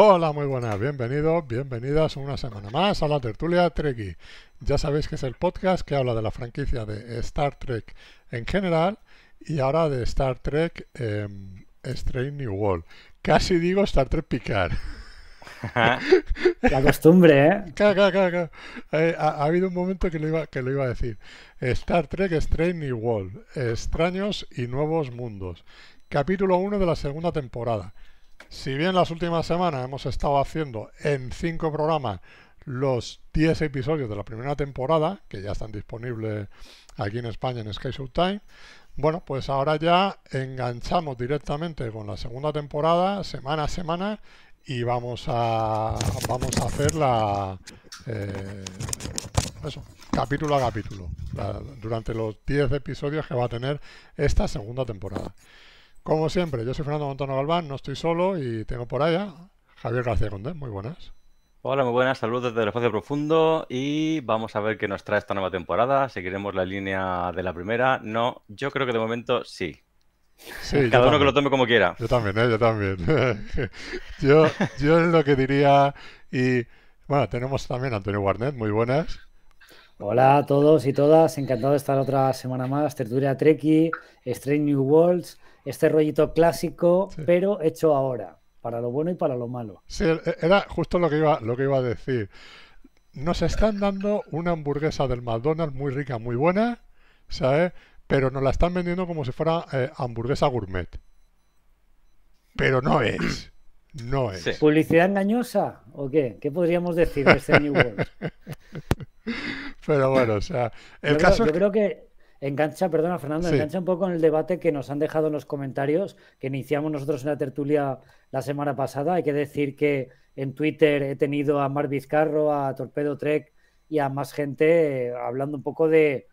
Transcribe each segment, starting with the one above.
Hola, muy buenas, bienvenidos, bienvenidas una semana más a la tertulia Trekkie. Ya sabéis que es el podcast que habla de la franquicia de Star Trek en general y ahora de Star Trek em, Strange New World. Casi digo Star Trek Picard. la costumbre, ¿eh? eh ha, habido un momento que lo, iba, que lo iba a decir. Star Trek Strange New World, extraños y nuevos mundos. Capítulo 1 de la segunda temporada. Si bien las últimas semanas hemos estado haciendo en cinco programas los 10 episodios de la primera temporada, que ya están disponibles aquí en España en Sky Time bueno, pues ahora ya enganchamos directamente con la segunda temporada, semana a semana, y vamos a, vamos a hacer la... Eh, capítulo a capítulo, durante los 10 episodios que va a tener esta segunda temporada. Como siempre, yo soy Fernando Montano Galván, no estoy solo y tengo por allá Javier García Condé. Muy buenas. Hola, muy buenas, saludos desde el espacio profundo y vamos a ver qué nos trae esta nueva temporada. Seguiremos la línea de la primera. No, yo creo que de momento sí. Cada uno que lo tome como quiera. Yo también, ¿eh? yo también. yo, es lo que diría y bueno, tenemos también a Antonio Warnet, muy buenas. Hola a todos y todas, encantado de estar otra semana más. Tertulia Treki, Strange New Worlds este rollito clásico, pero hecho ahora, para lo bueno y para lo malo. Sí, e-, era justo lo que iba, lo que iba a decir. Nos están dando una hamburguesa del McDonald's muy rica, muy buena, ¿sabes? Pero nos la están vendiendo como si fuera eh, hamburguesa gourmet. Pero no es. No es. ¿Publicidad engañosa o qué? ¿Qué podríamos decir de este New World? Pero bueno, o sea, el caso. yo creo que engancha, perdona Fernando, engancha un poco en el debate que nos han dejado en los comentarios, que iniciamos nosotros en la tertulia la semana pasada. Hay que decir que en Twitter he tenido a Mar Vizcarro, a Torpedo Trek y a más gente eh, hablando un poco de,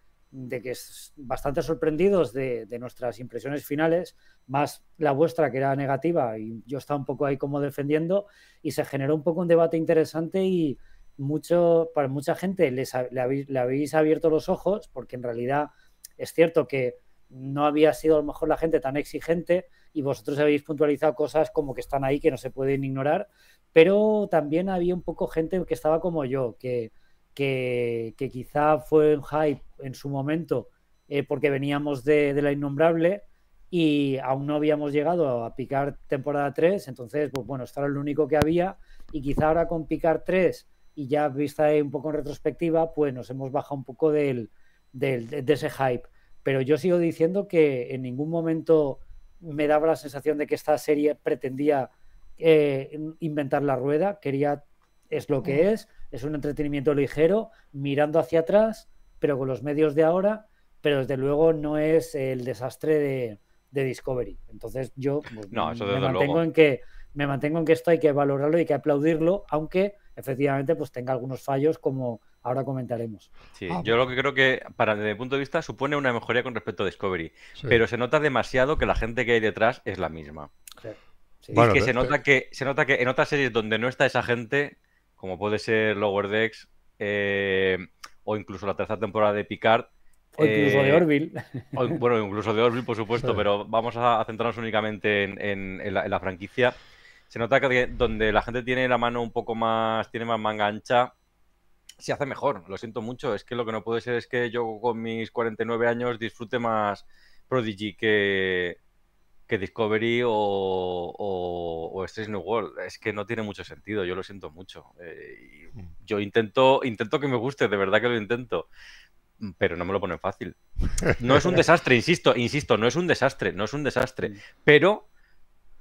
que es bastante sorprendidos de, nuestras impresiones finales, más la vuestra que era negativa y yo estaba un poco ahí como defendiendo y se generó un poco un debate interesante y mucho para mucha gente les, le habéis abierto los ojos porque en realidad es cierto que no había sido a lo mejor la gente tan exigente y vosotros habéis puntualizado cosas como que están ahí que no se pueden ignorar, pero también había un poco gente que estaba como yo, que, que, quizá fue un hype en su momento eh, porque veníamos de, la innombrable y aún no habíamos llegado a picar temporada 3, entonces, pues bueno, esto era lo único que había y quizá ahora con picar 3 y ya vista un poco en retrospectiva, pues nos hemos bajado un poco del, de, de ese hype. Pero yo sigo diciendo que en ningún momento me daba la sensación de que esta serie pretendía eh, inventar la rueda, quería, es lo que es, es un entretenimiento ligero, mirando hacia atrás, pero con los medios de ahora, pero desde luego no es el desastre de, Discovery. Entonces yo pues, me, mantengo En que, me mantengo en que esto hay que valorarlo y hay que aplaudirlo, aunque efectivamente pues tenga algunos fallos como ahora comentaremos. Sí, ah, yo lo que creo que, para desde mi punto de vista, supone una mejoría con respecto a Discovery, pero se nota demasiado que la gente que hay detrás es la misma. Sí. que se nota que se nota que en otras series donde no está esa gente, como puede ser Lower Decks eh, o incluso la tercera temporada de Picard. O incluso de eh, Orville. bueno, incluso de Orville, por supuesto, pero vamos a, centrarnos únicamente en, la, en, la, franquicia. Se nota que donde la gente tiene la mano un poco más, tiene más manga ancha, se hace mejor. Lo siento mucho. Es que lo que no puede ser es que yo con mis 49 años disfrute más Prodigy que, que Discovery o, o, Strange New World. Es que no tiene mucho sentido, yo lo siento mucho. Eh, mm. yo intento, intento que me guste, de verdad que lo intento. Mm, pero no me lo ponen fácil. No es un desastre, insisto, insisto, no es un desastre, no es un desastre. Pero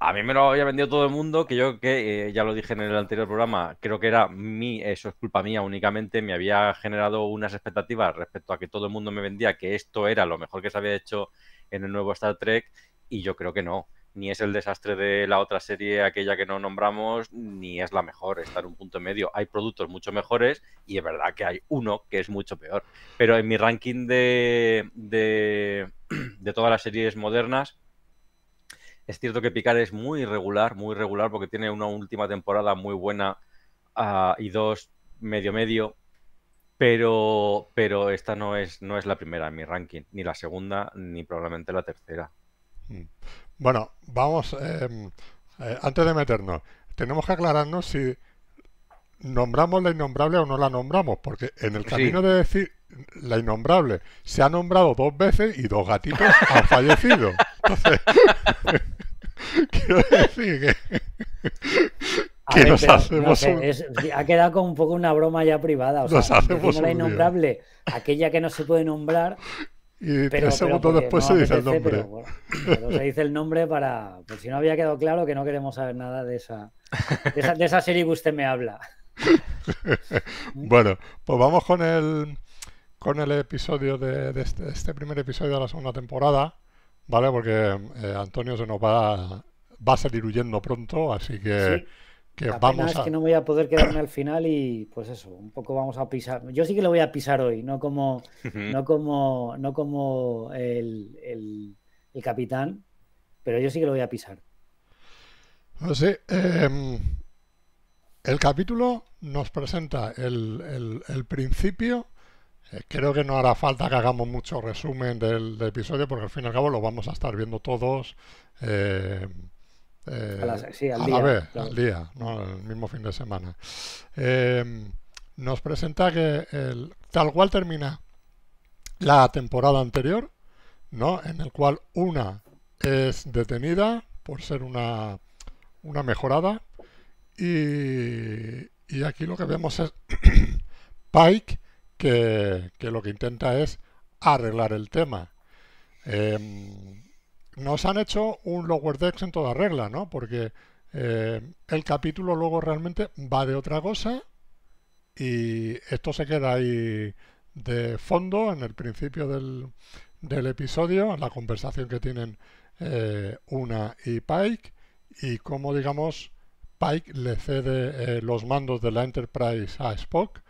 a mí me lo había vendido todo el mundo, que yo, que eh, ya lo dije en el anterior programa, creo que era mí, eso es culpa mía únicamente, me había generado unas expectativas respecto a que todo el mundo me vendía que esto era lo mejor que se había hecho en el nuevo Star Trek, y yo creo que no. Ni es el desastre de la otra serie, aquella que no nombramos, ni es la mejor, está en un punto medio. Hay productos mucho mejores y es verdad que hay uno que es mucho peor. Pero en mi ranking de, de, de todas las series modernas, es cierto que Picar es muy irregular, muy regular, porque tiene una última temporada muy buena ah, y dos medio-medio, pero, pero esta no es, no es la primera en mi ranking, ni la segunda, ni probablemente la tercera. Mm. Bueno, vamos, em, eh, antes de meternos, tenemos que aclararnos si nombramos la innombrable o no la nombramos, porque en el camino de decir la innombrable se ha nombrado dos veces y dos gatitos han fallecido. quiero ha quedado como un poco una broma ya privada. O sea, innombrable, aquella que no se puede nombrar. Y pero, tres segundos después se dice el nombre. se dice el nombre para. Por si no había quedado claro que no queremos saber nada de esa, de esa, serie que usted me habla. bueno, pues vamos con el con el episodio de, este, este primer episodio de la segunda temporada. ¿vale? Porque eh, Antonio se nos va, va a salir huyendo pronto, así que, vamos es que no voy a poder quedarme al final y pues eso, un poco vamos a pisar. Yo sí que lo voy a pisar hoy, no como, no como, no como el, capitán, pero yo sí que lo voy a pisar. Em, el capítulo nos presenta el, el principio eh, creo que no hará falta que hagamos mucho resumen del, episodio porque al fin y al cabo lo vamos a estar viendo todos eh, eh, a, la, al día, vez, al día, el mismo fin de semana. Em, nos presenta que el, tal cual termina la temporada anterior, ¿no? en el cual una es detenida por ser una, mejorada y, y aquí lo que vemos es Pike que, lo que intenta es arreglar el tema. Em, nos han hecho un Lower Decks en toda regla, ¿no? Porque eh, el capítulo luego realmente va de otra cosa y esto se queda ahí de fondo en el principio del, episodio en la conversación que tienen eh, Una y Pike y cómo, digamos, Pike le cede eh, los mandos de la Enterprise a Spock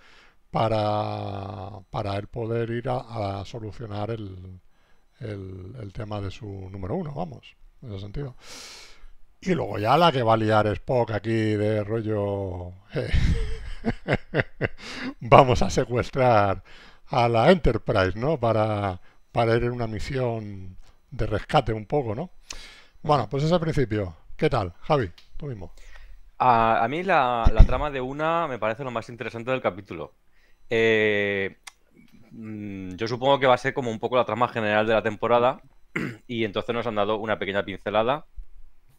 para, para poder ir a, solucionar el, tema de su número uno, vamos, en ese sentido. Y luego ya la que va a liar Spock aquí de rollo... vamos a secuestrar a la Enterprise, ¿no? Para, para ir en una misión de rescate un poco, ¿no? Bueno, pues es al principio. ¿Qué tal, Javi? Tú mismo. A, mí la trama de una me parece lo más interesante del capítulo. Eh, mm, yo supongo que va a ser como un poco la trama general de la temporada y entonces nos han dado una pequeña pincelada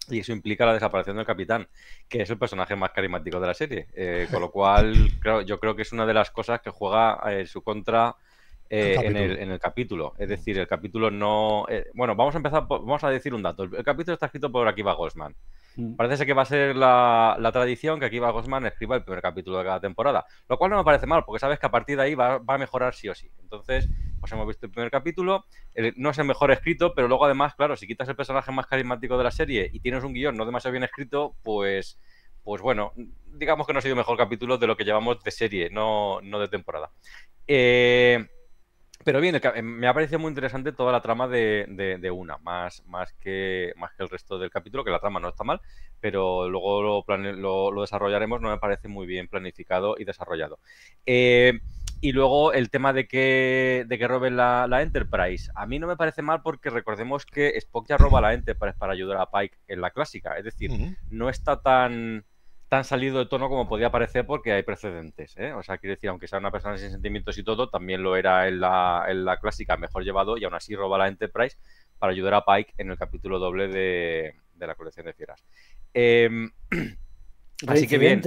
y eso implica la desaparición del capitán, que es el personaje más carismático de la serie. Eh, con lo cual, yo creo que es una de las cosas que juega eh, su contra eh, en, el, capítulo. Es decir, el capítulo no. bueno, vamos a empezar. vamos a decir un dato. El, capítulo está escrito por Akiva Goldsman. Mm. Parece que va a ser la, tradición que aquí va Gosman escriba el primer capítulo de cada temporada, lo cual no me parece mal, porque sabes que a partir de ahí va, a mejorar sí o sí. Entonces, pues hemos visto el primer capítulo, no es el mejor escrito, pero luego además, claro, si quitas el personaje más carismático de la serie y tienes un guión no demasiado bien escrito, pues, pues bueno, digamos que no ha sido el mejor capítulo de lo que llevamos de serie, no, no de temporada. Eh, pero bien, em, me ha parecido muy interesante toda la trama de, una, más, más, que, más que el resto del capítulo, que la trama no está mal, pero luego lo, lo, desarrollaremos, no me parece muy bien planificado y desarrollado. Eh, y luego el tema de que, de que roben la, Enterprise. A mí no me parece mal porque recordemos que Spock ya roba la Enterprise para ayudar a Pike en la clásica. Es decir, no está tan tan salido de tono como podía parecer porque hay precedentes. ¿eh? O sea, quiero decir, aunque sea una persona sin sentimientos y todo, también lo era en la, la clásica Mejor Llevado y aún así roba la Enterprise para ayudar a Pike en el capítulo doble de, la colección de fieras. Em, así que bien.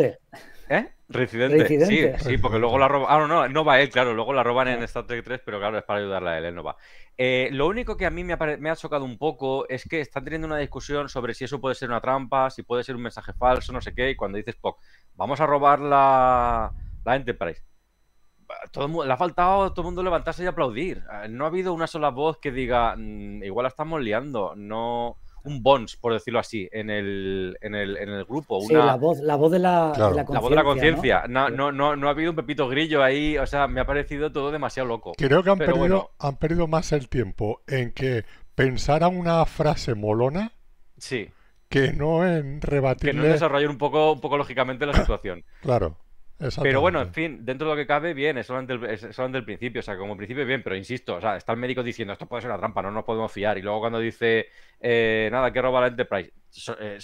¿Eh? Recidente. Sí, porque luego la roban. Ah, no, no, va él, claro. Luego la roban en Star Trek 3, pero claro, es para ayudarla a él, él no va. Eh, lo único que a mí me ha, me ha, chocado un poco es que están teniendo una discusión sobre si eso puede ser una trampa, si puede ser un mensaje falso, no sé qué, y cuando dices, vamos a robar la, Enterprise. Todo, le ha faltado todo el mundo levantarse y aplaudir. Ah, no ha habido una sola voz que diga, mm, igual la estamos liando, no un bons, por decirlo así, en el, en el, en el grupo. la voz, la voz de la, la conciencia. ¿no? No, no, no, ha habido un pepito grillo ahí, o sea, me ha parecido todo demasiado loco. Creo que han, perdido, han perdido más el tiempo en que pensara una frase molona. Que no en rebatirle... Que no desarrollar un poco, un poco lógicamente la situación. claro. Pero bueno, en fin, dentro de lo que cabe, bien, es solamente, el, principio, o sea, como principio bien, pero insisto, o sea, está el médico diciendo, esto puede ser una trampa, no nos podemos fiar, y luego cuando dice, eh, nada, que roba la Enterprise, eh,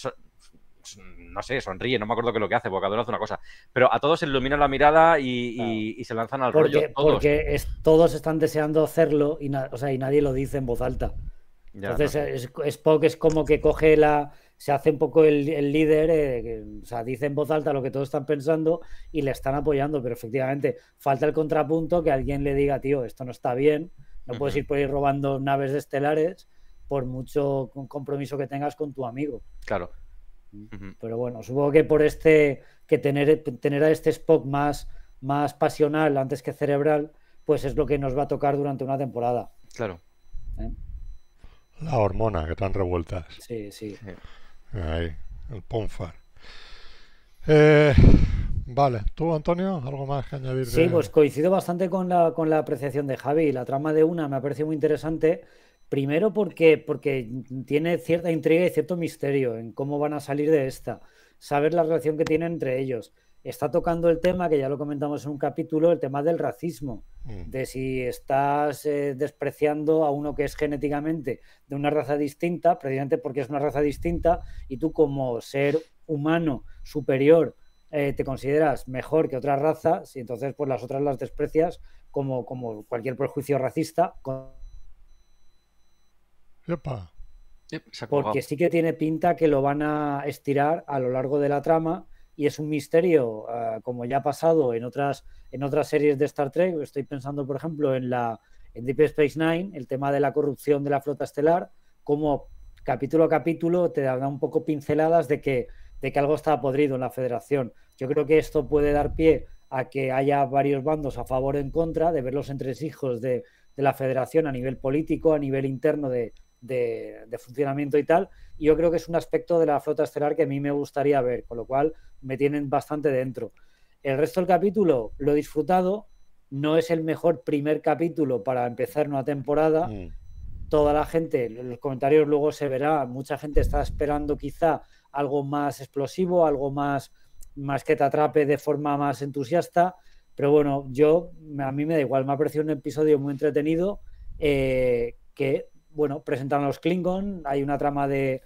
no sé, sonríe, no me acuerdo qué es lo que hace, porque cada hace una cosa, pero a todos se ilumina la mirada y, se lanzan al rollo. Porque todos están deseando hacerlo y, nadie lo dice en voz alta. Entonces, Spock es como que coge la se hace un poco el, líder, eh, o sea, dice en voz alta lo que todos están pensando y le están apoyando, pero efectivamente falta el contrapunto que alguien le diga, tío, esto no está bien, no puedes ir por ahí robando naves de estelares por mucho compromiso que tengas con tu amigo. Claro. Mm. Pero bueno, supongo que por este, que tener, tener a este Spock más, más pasional antes que cerebral, pues es lo que nos va a tocar durante una temporada. Claro. ¿Eh? La hormona que están revueltas. sí. sí. Ahí, el Ponfar. Eh, vale, tú Antonio, algo más que añadir. Sí, pues coincido bastante con la, con la apreciación de Javi. La trama de una me ha parecido muy interesante. Primero porque, porque tiene cierta intriga y cierto misterio en cómo van a salir de esta. Saber la relación que tienen entre ellos está tocando el tema, que ya lo comentamos en un capítulo, el tema del racismo, mm. de si estás eh, despreciando a uno que es genéticamente de una raza distinta, precisamente porque es una raza distinta, y tú como ser humano superior eh, te consideras mejor que otras razas, y entonces pues las otras las desprecias como, como cualquier prejuicio racista. porque sí que tiene pinta que lo van a estirar a lo largo de la trama y es un misterio, ah, como ya ha pasado en otras, en otras series de Star Trek. Estoy pensando, por ejemplo, en, la, Deep Space Nine, el tema de la corrupción de la flota estelar, como capítulo a capítulo te da un poco pinceladas de que, de que algo está podrido en la federación. Yo creo que esto puede dar pie a que haya varios bandos a favor o en contra, de ver los entresijos de la federación a nivel político, a nivel interno de, de, funcionamiento y tal. Y yo creo que es un aspecto de la flota estelar que a mí me gustaría ver, con lo cual me tienen bastante dentro. El resto del capítulo lo he disfrutado, no es el mejor primer capítulo para empezar una temporada. Mm. Toda la gente, los comentarios luego se verá, mucha gente está esperando quizá algo más explosivo, algo más, más que te atrape de forma más entusiasta. Pero bueno, yo, a mí me da igual, me ha parecido un episodio muy entretenido eh, que bueno, presentaron a los Klingon, hay una trama de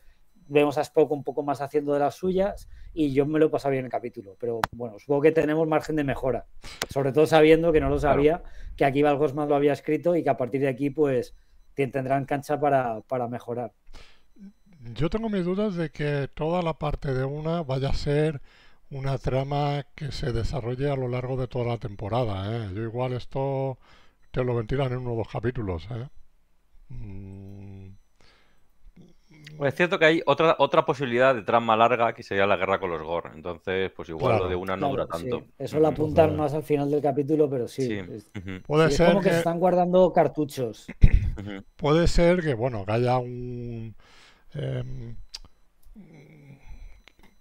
vemos a Spock un poco más haciendo de las suyas y yo me lo he pasado bien el capítulo, pero bueno, supongo que tenemos margen de mejora, sobre todo sabiendo que no lo sabía, que aquí Gosman lo había escrito y que a partir de aquí pues tendrán cancha para, para mejorar. Yo tengo mis dudas de que toda la parte de una vaya a ser una trama que se desarrolle a lo largo de toda la temporada. ¿eh? Yo igual esto te lo ventilan en uno o dos capítulos. ¿eh? Mm. es cierto que hay otra, otra posibilidad de trama larga que sería la guerra con los Gore. Entonces, pues igual lo de una no dura tanto. Eso lo apuntan más al final del capítulo, pero sí. Es, Puede ser como que... se están guardando cartuchos. Puede ser que, bueno, que haya un. Em,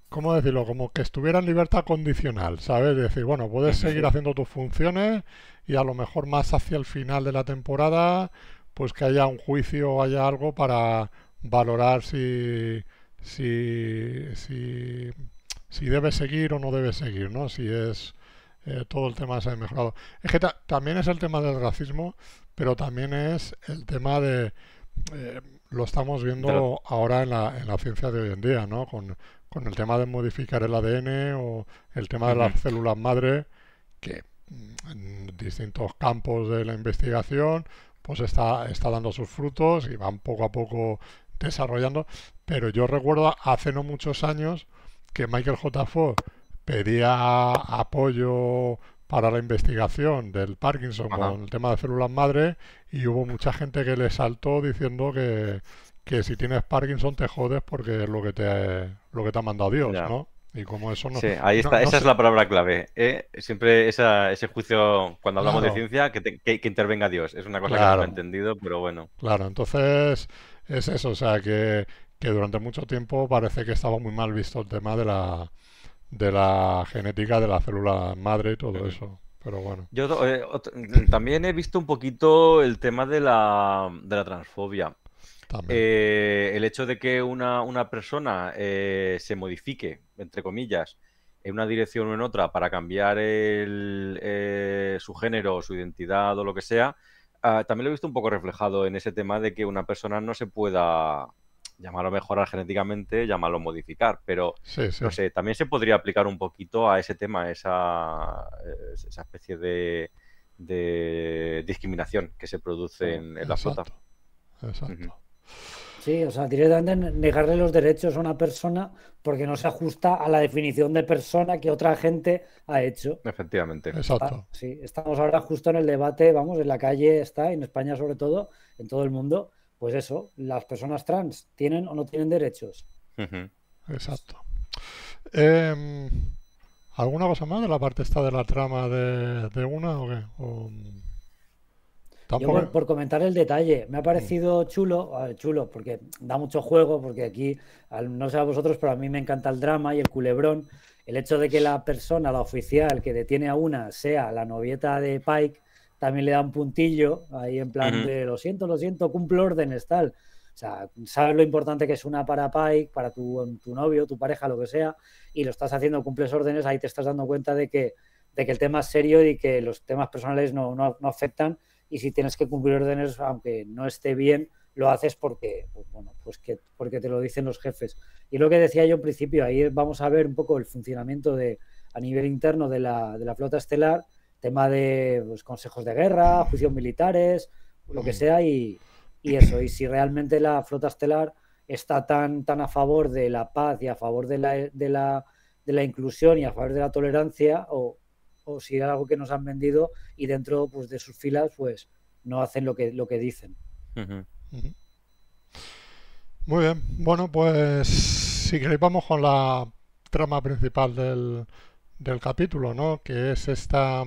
¿Cómo decirlo? Como que estuviera en libertad condicional, ¿sabes? Es decir, bueno, puedes seguir haciendo tus funciones y a lo mejor más hacia el final de la temporada pues que haya un juicio o haya algo para valorar si, si, si, debe seguir o no debe seguir, ¿no? Si es eh, todo el tema se ha mejorado. Es que también es el tema del racismo, pero también es el tema de... Eh, lo estamos viendo ahora en la, en la ciencia de hoy en día, ¿no? Con, el tema de modificar el ADN o el tema de las células madre, que mm, en distintos campos de la investigación pues está, está dando sus frutos y van poco a poco desarrollando. Pero yo recuerdo hace no muchos años que Michael J. Ford pedía apoyo para la investigación del Parkinson con el tema de células madre y hubo mucha gente que le saltó diciendo que, si tienes Parkinson te jodes porque es lo que te, lo que te ha mandado Dios, ¿no? Y como eso no. Sí, ahí está. esa es la palabra clave. ¿eh? Siempre ese juicio, cuando hablamos de ciencia, que, que, intervenga Dios. Es una cosa que no he entendido, pero bueno. Claro, entonces es eso. O sea, que, durante mucho tiempo parece que estaba muy mal visto el tema de la, de la genética de la célula madre y todo eso. Pero bueno. Yo eh, también he visto un poquito el tema de la, de la transfobia. Eh, el hecho de que una, persona eh, se modifique, entre comillas, en una dirección o en otra para cambiar eh, su género, su identidad o lo que sea, ah, también lo he visto un poco reflejado en ese tema de que una persona no se pueda llamarlo mejorar genéticamente, llamarlo modificar, pero sé, también se podría aplicar un poquito a ese tema, esa, esa especie de, discriminación que se produce en, en la flota. Exacto. Sí, o sea, directamente negarle los derechos a una persona porque no se ajusta a la definición de persona que otra gente ha hecho. Efectivamente. Exacto. estamos ahora justo en el debate, vamos, en la calle está, en España sobre todo, en todo el mundo, pues eso, las personas trans tienen o no tienen derechos. Exacto. Em, ¿Alguna cosa más de la parte esta de la trama de, una o qué? Yo por, comentar el detalle, me ha mm. parecido chulo, chulo, porque da mucho juego, porque aquí, no sé a vosotros, pero a mí me encanta el drama y el culebrón. El hecho de que la persona, la oficial que detiene a una, sea la novieta de Pike, también le da un puntillo, ahí en plan de lo siento, lo siento, cumplo órdenes, tal. O sea, sabes lo importante que es una para Pike, para tu, tu novio, tu pareja, lo que sea, y lo estás haciendo, cumples órdenes, ahí te estás dando cuenta de que, de que el tema es serio y que los temas personales no, no, no afectan y si tienes que cumplir órdenes, aunque no esté bien, lo haces porque, pues, bueno, pues que, porque te lo dicen los jefes. Y lo que decía yo en principio, ahí vamos a ver un poco el funcionamiento de, a nivel interno de la, flota estelar, tema de pues, consejos de guerra, juicios militares, lo que mm. sea, y, eso. Y si realmente la flota estelar está tan, tan a favor de la paz y a favor de la, de la inclusión y a favor de la tolerancia, o o si era algo que nos han vendido y dentro pues, de sus filas pues no hacen lo que, lo que dicen. Muy bien, bueno pues si vamos con la trama principal del, capítulo, ¿no? Que es esta,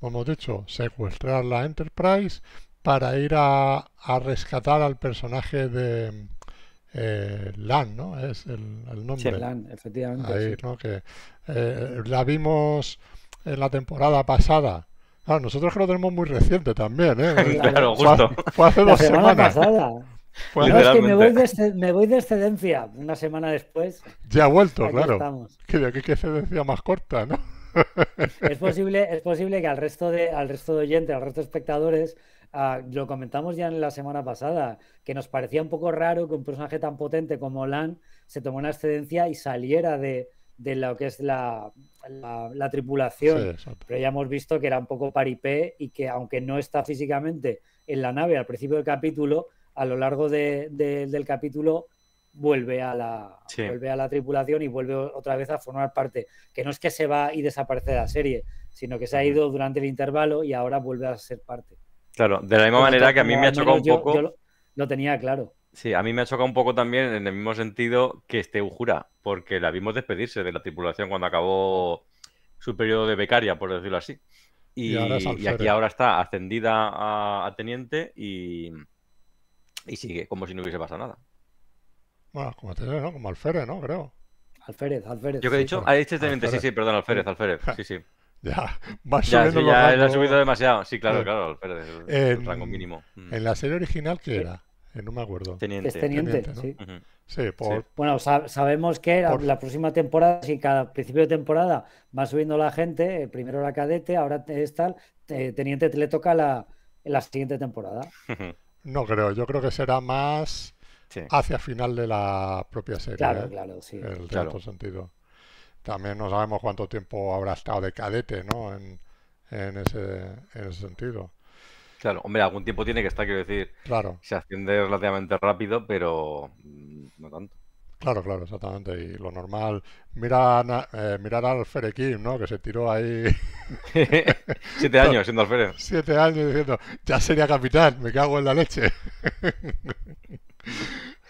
como hemos dicho, secuestrar la Enterprise para ir a, rescatar al personaje de eh, Lan, ¿no? Es el, nombre. Sí, Lan, efectivamente. Que eh, la vimos en la temporada pasada. Ah, nosotros que lo tenemos muy reciente también, ¿eh? claro, fue, Fue hace dos semanas. me voy, de, excedencia una semana después. Ya ha vuelto, claro. Que Que, que, que excedencia más corta, ¿no? es posible, es posible que al resto de, al resto de oyentes, al resto de espectadores, ah, lo comentamos ya en la semana pasada, que nos parecía un poco raro que un personaje tan potente como Lan se tomó una excedencia y saliera de, de lo que es la, tripulación. pero ya hemos visto que era un poco paripé y que aunque no está físicamente en la nave al principio del capítulo, a lo largo de, del capítulo vuelve a la vuelve a la tripulación y vuelve otra vez a formar parte. Que no es que se va y desaparece de la serie, sino que se ha ido durante el intervalo y ahora vuelve a ser parte. Claro, de la misma manera que a mí me ha chocado un poco. Yo, lo tenía claro. Sí, a mí me ha chocado un poco también en el mismo sentido que este Ujura, porque la vimos despedirse de la tripulación cuando acabó su periodo de becaria, por decirlo así. Y, aquí ahora está ascendida a, teniente y, y, sigue como si no hubiese pasado nada. Bueno, como teniente, ¿no? Como alférez, ¿no? Creo. Alférez, alférez. Yo que he dicho, ah, este teniente, sí, sí, perdón, alférez, alférez, sí, sí. Ya, más ya, sí, ya él ha subido demasiado. Sí, claro, eh, claro, Alférez, el, en, rango mínimo. Mm. En la serie original, ¿qué era? Eh, no me acuerdo. Teniente. teniente, sí. Bueno, sabemos que la próxima temporada, si cada principio de temporada va subiendo la gente, eh, primero la cadete, ahora es tal, teniente te le toca la, la siguiente temporada. No creo, yo creo que será más hacia final de la propia serie. Claro, ¿eh? claro, sí. El sentido. También no sabemos cuánto tiempo habrá estado de cadete, ¿no? en ese sentido. Claro, hombre, algún tiempo tiene que estar, quiero decir. Claro. Se asciende relativamente rápido, pero no tanto. Claro, claro, exactamente. Y lo normal, mira, eh, mirar al ¿no? Que se tiró ahí. siete años siendo alférez. Siete años diciendo, ya sería capitán, me cago en la leche.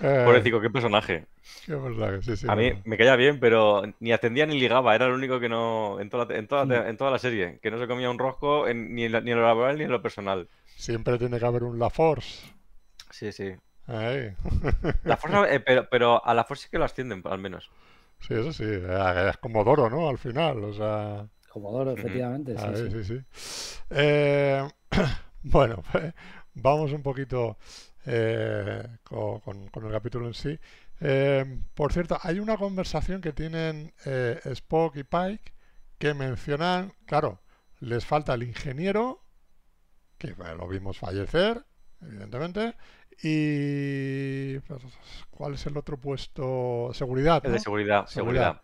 Eh, Pobrecito, qué personaje. Qué personaje, sí, sí. A mí me caía bien, pero ni ascendía ni ligaba, era el único que no. En toda, en mm. en toda la serie, que no se comía un rosco ni en lo laboral ni en lo personal. Siempre tiene que haber un La Force. Sí, sí. La eh, pero, pero a la Force sí que lo ascienden, al menos. Sí, eso sí. Eh, es como Doro, ¿no? Al final, o sea... Como Doro, efectivamente. sí, sí, sí. Eh, bueno, pues, vamos un poquito con, el capítulo en sí. por cierto, hay una conversación que tienen Spock y Pike que mencionan, claro, les falta el ingeniero que lo vimos fallecer, evidentemente. Y. Pues, ¿Cuál es el otro puesto? Seguridad. de seguridad, seguridad.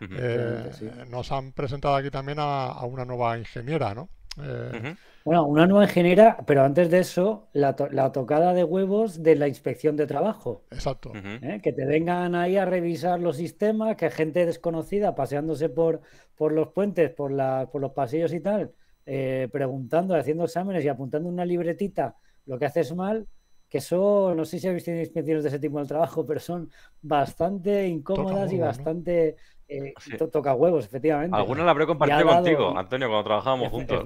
Eh, nos han presentado aquí también a, una nueva ingeniera, ¿no? Eh, bueno, una nueva ingeniera, pero antes de eso, la, tocada de huevos de la inspección de trabajo. Exacto. ¿Eh? Que te vengan ahí a revisar los sistemas, que gente desconocida paseándose por, por los puentes, por, la, por los pasillos y tal, eh, preguntando, haciendo exámenes y apuntando una libretita lo que haces mal, que son, no sé si habéis tenido inspecciones de ese tipo en trabajo, pero son bastante incómodas y bastante eh, toca huevos, efectivamente. Algunas la habré compartido contigo, Antonio, cuando trabajábamos juntos.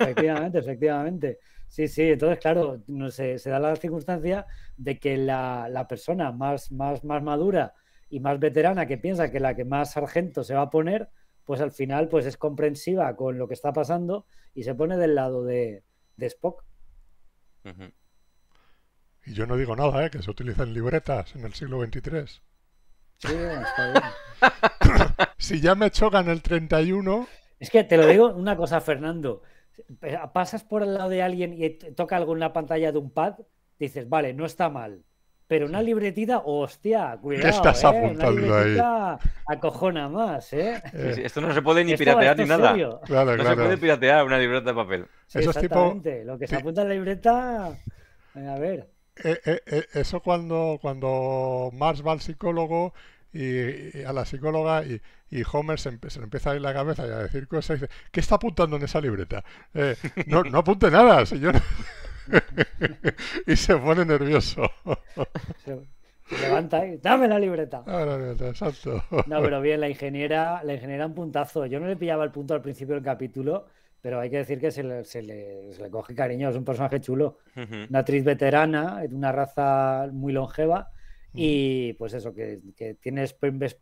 Efectivamente, efectivamente. Sí, sí, entonces, claro, no se da la circunstancia de que la, la persona más, más, más madura y más veterana que piensa que la que más sargento se va a poner, pues al final pues es comprensiva con lo que está pasando y se pone del lado de, Spock. Y yo no digo nada, ¿eh? que se utilizan libretas en el siglo XXIII. si ya me chocan el 31... Es que te lo digo una cosa, Fernando. Pasas por el lado de alguien y toca algo en la pantalla de un pad, dices, vale, no está mal. Pero una libretita, hostia, cuidado. Estás eh, apuntando una libretita ahí. Acojona más, ¿eh? esto no se puede ni piratear ni nada. no se puede piratear una libreta de papel. eso es tipo. Lo que se apunta en la libreta. Eh, a ver. Eh, eso cuando, cuando Marx va al psicólogo y, a la psicóloga y, y Homer se, le empieza a ir la cabeza y a decir cosas y dice, ¿qué está apuntando en esa libreta? no, no apunte nada, señor. y se pone nervioso. levanta y dame la libreta. la libreta, exacto. No, pero bien, la ingeniera, la ingeniera un puntazo. Yo no le pillaba el punto al principio del capítulo, pero hay que decir que se le, coge cariño, es un personaje chulo. Una actriz veterana, de una raza muy longeva, mm. y pues eso, que, tiene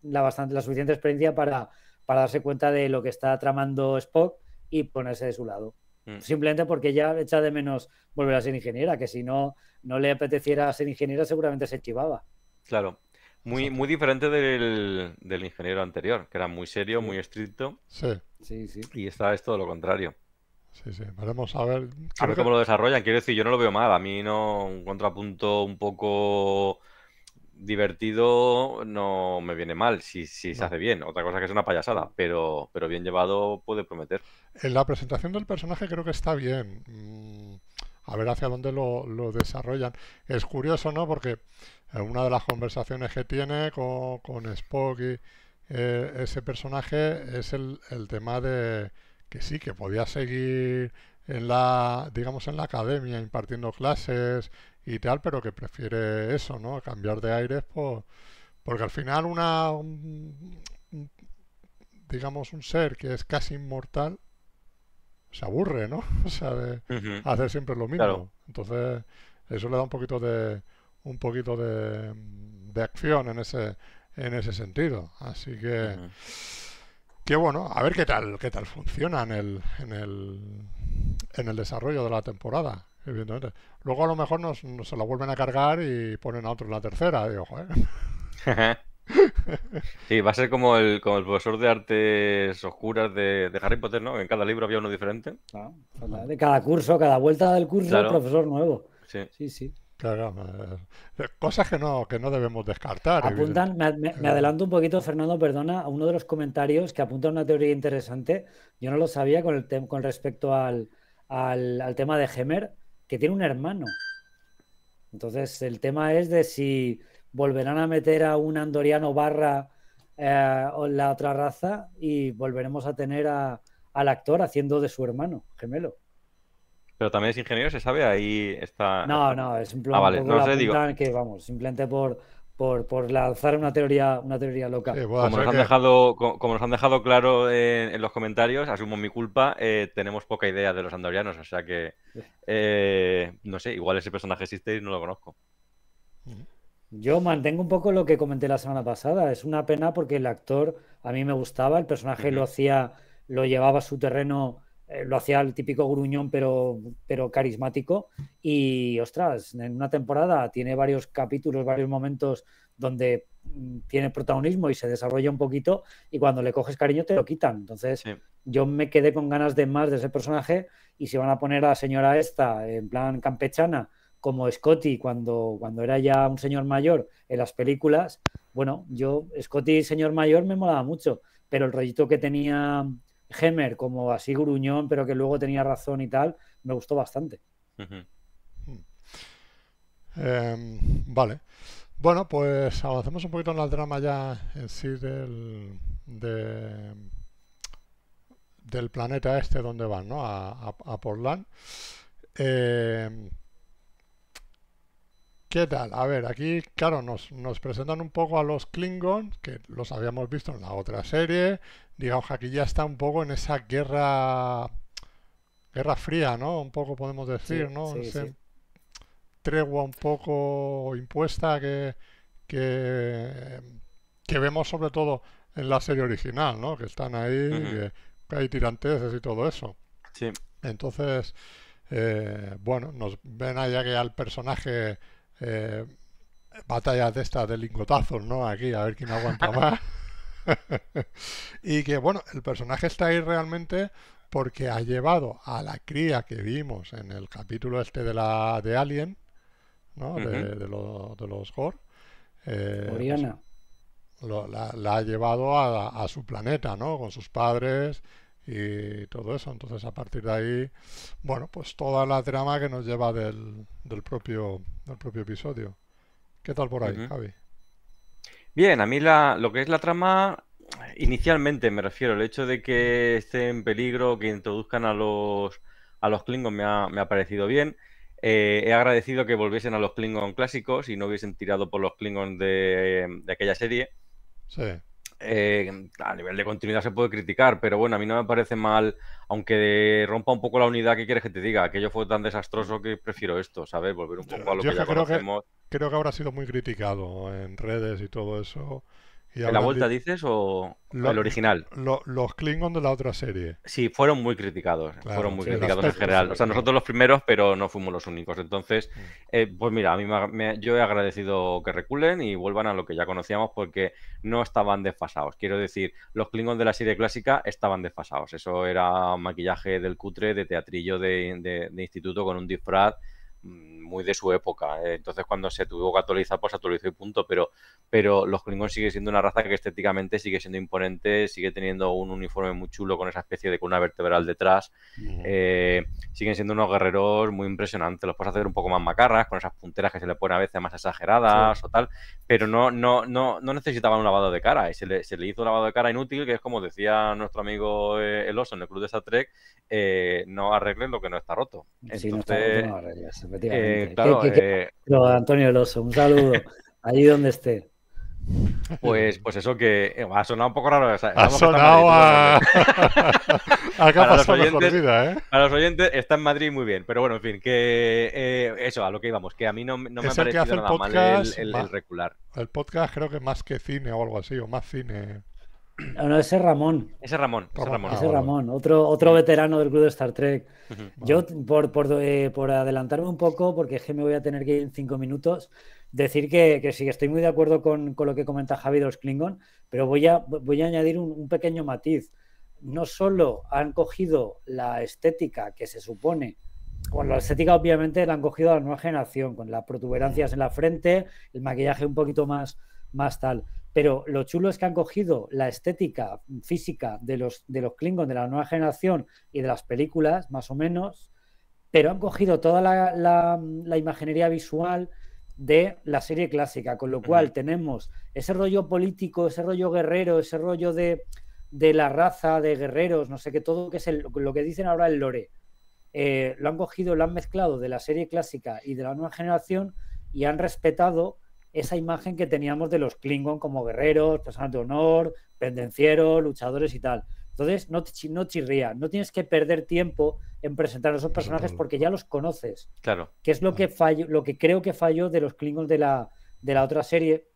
la, bastante, la suficiente experiencia para, para darse cuenta de lo que está tramando Spock y ponerse de su lado. Mm. Simplemente porque ya echa de menos volver a ser ingeniera, que si no, no le apeteciera ser ingeniera, seguramente se chivaba. Claro. Muy, muy diferente del, ingeniero anterior, que era muy serio, muy estricto. Sí. Sí, sí. Y esta es todo lo contrario. Sí, sí, veremos a ver. cómo lo desarrollan. Quiero decir, yo no lo veo mal. A mí no, un contrapunto un poco divertido no me viene mal si, se hace bien. Otra cosa que es una payasada, mm. pero, pero bien llevado puede prometer. En la presentación del personaje creo que está bien. Mm, a ver hacia dónde lo, desarrollan. Es curioso, ¿no? Porque eh, una de las conversaciones que tiene con, con Spock y eh, ese personaje es el, el tema de que sí, que podía seguir en la, digamos, en la academia impartiendo clases, y tal, pero que prefiere eso, ¿no? Cambiar de aires, por, pues, porque al final una, digamos, un ser que es casi inmortal se aburre, ¿no? O sea, de hacer siempre lo mismo. Entonces, eso le da un poquito de un poquito de, de acción en ese en ese sentido. Así que qué bueno, a ver qué tal qué tal funciona en el en el en el desarrollo de la temporada. Luego a lo mejor nos, se la vuelven a cargar y ponen a otro la tercera, digo, ¿eh? sí, va a ser como el, como el profesor de artes oscuras de, Harry Potter, ¿no? En cada libro había uno diferente. Pues de cada curso, cada vuelta del curso, profesor nuevo. Sí, sí. Eh, cosas que no, que no debemos descartar. Apuntan, me, adelanto un poquito, Fernando, perdona, a uno de los comentarios que apunta una teoría interesante. Yo no lo sabía con, el con respecto al, al tema de Hemer que tiene un hermano. Entonces, el tema es de si volverán a meter a un andoriano barra eh, o la otra raza y volveremos a tener al actor haciendo de su hermano gemelo. Pero también es ingeniero, se sabe, ahí está. No, no, es ah, un plan que vamos, simplemente por, por, lanzar una teoría, una teoría loca. como, nos han dejado, como, nos han dejado claro en, los comentarios, asumo mi culpa, eh, tenemos poca idea de los andorianos, o sea que eh, no sé, igual ese personaje existe y no lo conozco. Yo mantengo un poco lo que comenté la semana pasada. Es una pena porque el actor a mí me gustaba, el personaje lo hacía, lo llevaba a su terreno eh, lo hacía el típico gruñón, pero, pero carismático. Y ostras, en una temporada tiene varios capítulos, varios momentos donde mm, tiene protagonismo y se desarrolla un poquito y cuando le coges cariño te lo quitan. Entonces yo me quedé con ganas de más de ese personaje y si van a poner a la señora esta en plan campechana como Scotty cuando, cuando era ya un señor mayor en las películas, bueno, yo Scotty señor mayor me molaba mucho, pero el rollito que tenía Hemer como así gruñón, pero que luego tenía razón y tal, me gustó bastante. Hmm. Em, vale. Bueno, pues avancemos un poquito en la drama ya en sí del, del planeta este donde van, ¿no? A, a, a Portland. Eh, ¿Qué tal? A ver, aquí, claro, nos, presentan un poco a los Klingons, que los habíamos visto en la otra serie. Digamos que aquí ya está un poco en esa guerra. Guerra fría, ¿no? Un poco podemos decir, ¿no? Esa Tregua un poco impuesta que, que, vemos sobre todo en la serie original, ¿no? Que están ahí, que, hay tiranteses y todo eso. Sí. Entonces, eh, bueno, nos ven allá que al personaje eh, batallas de estas de lingotazos, ¿no? Aquí, a ver quién aguanta más. y que, bueno, el personaje está ahí realmente porque ha llevado a la cría que vimos en el capítulo este de la de Alien, ¿no? de, los Gore. Eh, Oriana. Pues, la, ha llevado a, a, su planeta, ¿no? Con sus padres y todo eso. Entonces, a partir de ahí, bueno, pues toda la trama que nos lleva del, del propio, del propio episodio. ¿Qué tal por ahí, Javi? Bien, a mí la, lo que es la trama, inicialmente me refiero, el hecho de que esté en peligro, que introduzcan a los, a los Klingons me ha, me ha parecido bien. Eh, he agradecido que volviesen a los Klingon clásicos y no hubiesen tirado por los Klingons de, de aquella serie. Sí. Eh, a nivel de continuidad se puede criticar, pero bueno, a mí no me parece mal, aunque rompa un poco la unidad que quieres que te diga. Aquello fue tan desastroso que prefiero esto, ¿sabes? Volver un poco a lo que ya creo conocemos. creo que habrá sido muy criticado en redes y todo eso. ¿En la vuelta dices o el original? los Klingons de la otra serie. Sí, fueron muy criticados. fueron muy criticados en general. O sea, nosotros los primeros, pero no fuimos los únicos. Entonces, mm. eh, pues mira, a mí yo he agradecido que reculen y vuelvan a lo que ya conocíamos porque no estaban desfasados. Quiero decir, los Klingons de la serie clásica estaban desfasados. Eso era maquillaje del cutre, de teatrillo de instituto con un disfraz Mm, muy de su época. ¿eh? Entonces, cuando se tuvo que actualizar, pues actualizó y punto. Pero, pero los Klingons sigue siendo una raza que estéticamente sigue siendo imponente, sigue teniendo un uniforme muy chulo con esa especie de cuna vertebral detrás. Eh, siguen siendo unos guerreros muy impresionantes. Los puedes hacer un poco más macarras, con esas punteras que se le ponen a veces más exageradas o tal. Pero no, no, no, no necesitaban un lavado de cara. se le, se le hizo un lavado de cara inútil, que es como decía nuestro amigo eh, El Oso en el club de Star Trek, no arreglen lo que no está roto. Entonces, eh, claro, eh, Antonio Eloso, un saludo. Allí donde esté. Pues, pues eso que eh, ha sonado un poco raro. ha sonado a... para, los oyentes, vida, para los oyentes está en Madrid muy bien, pero bueno, en fin, que eso, a lo que íbamos, que a mí no, no me ha parecido nada mal el, el, regular. El podcast creo que más que cine o algo así, o más cine ese Ramón. Ese Ramón, ese Ramón. ese ah, Ramón, otro, otro veterano del club de Star Trek. Yo, eh, por, adelantarme un poco, porque es que me voy a tener que ir en cinco minutos, decir que, que sí, estoy muy de acuerdo con, lo que comenta Javi de los Klingon, pero voy a, voy a añadir un, pequeño matiz. No solo han cogido la estética que se supone, Bueno, la estética obviamente la han cogido a la nueva generación, con las protuberancias en la frente, el maquillaje un poquito más, más tal pero lo chulo es que han cogido la estética física de los, de los Klingons de la nueva generación y de las películas, más o menos, pero han cogido toda la, la, imaginería visual de la serie clásica, con lo cual tenemos ese rollo político, ese rollo guerrero, ese rollo de, de la raza, de guerreros, no sé qué, todo lo que dicen ahora el lore. Eh, lo han cogido, lo han mezclado de la serie clásica y de la nueva generación y han respetado esa imagen que teníamos de los Klingon como guerreros, personas de honor, pendencieros, luchadores y tal. Entonces, no, no chirría, no tienes que perder tiempo en presentar esos personajes porque ya los conoces. Claro. Que es lo que lo que creo que falló de los Klingons de la, de la otra serie,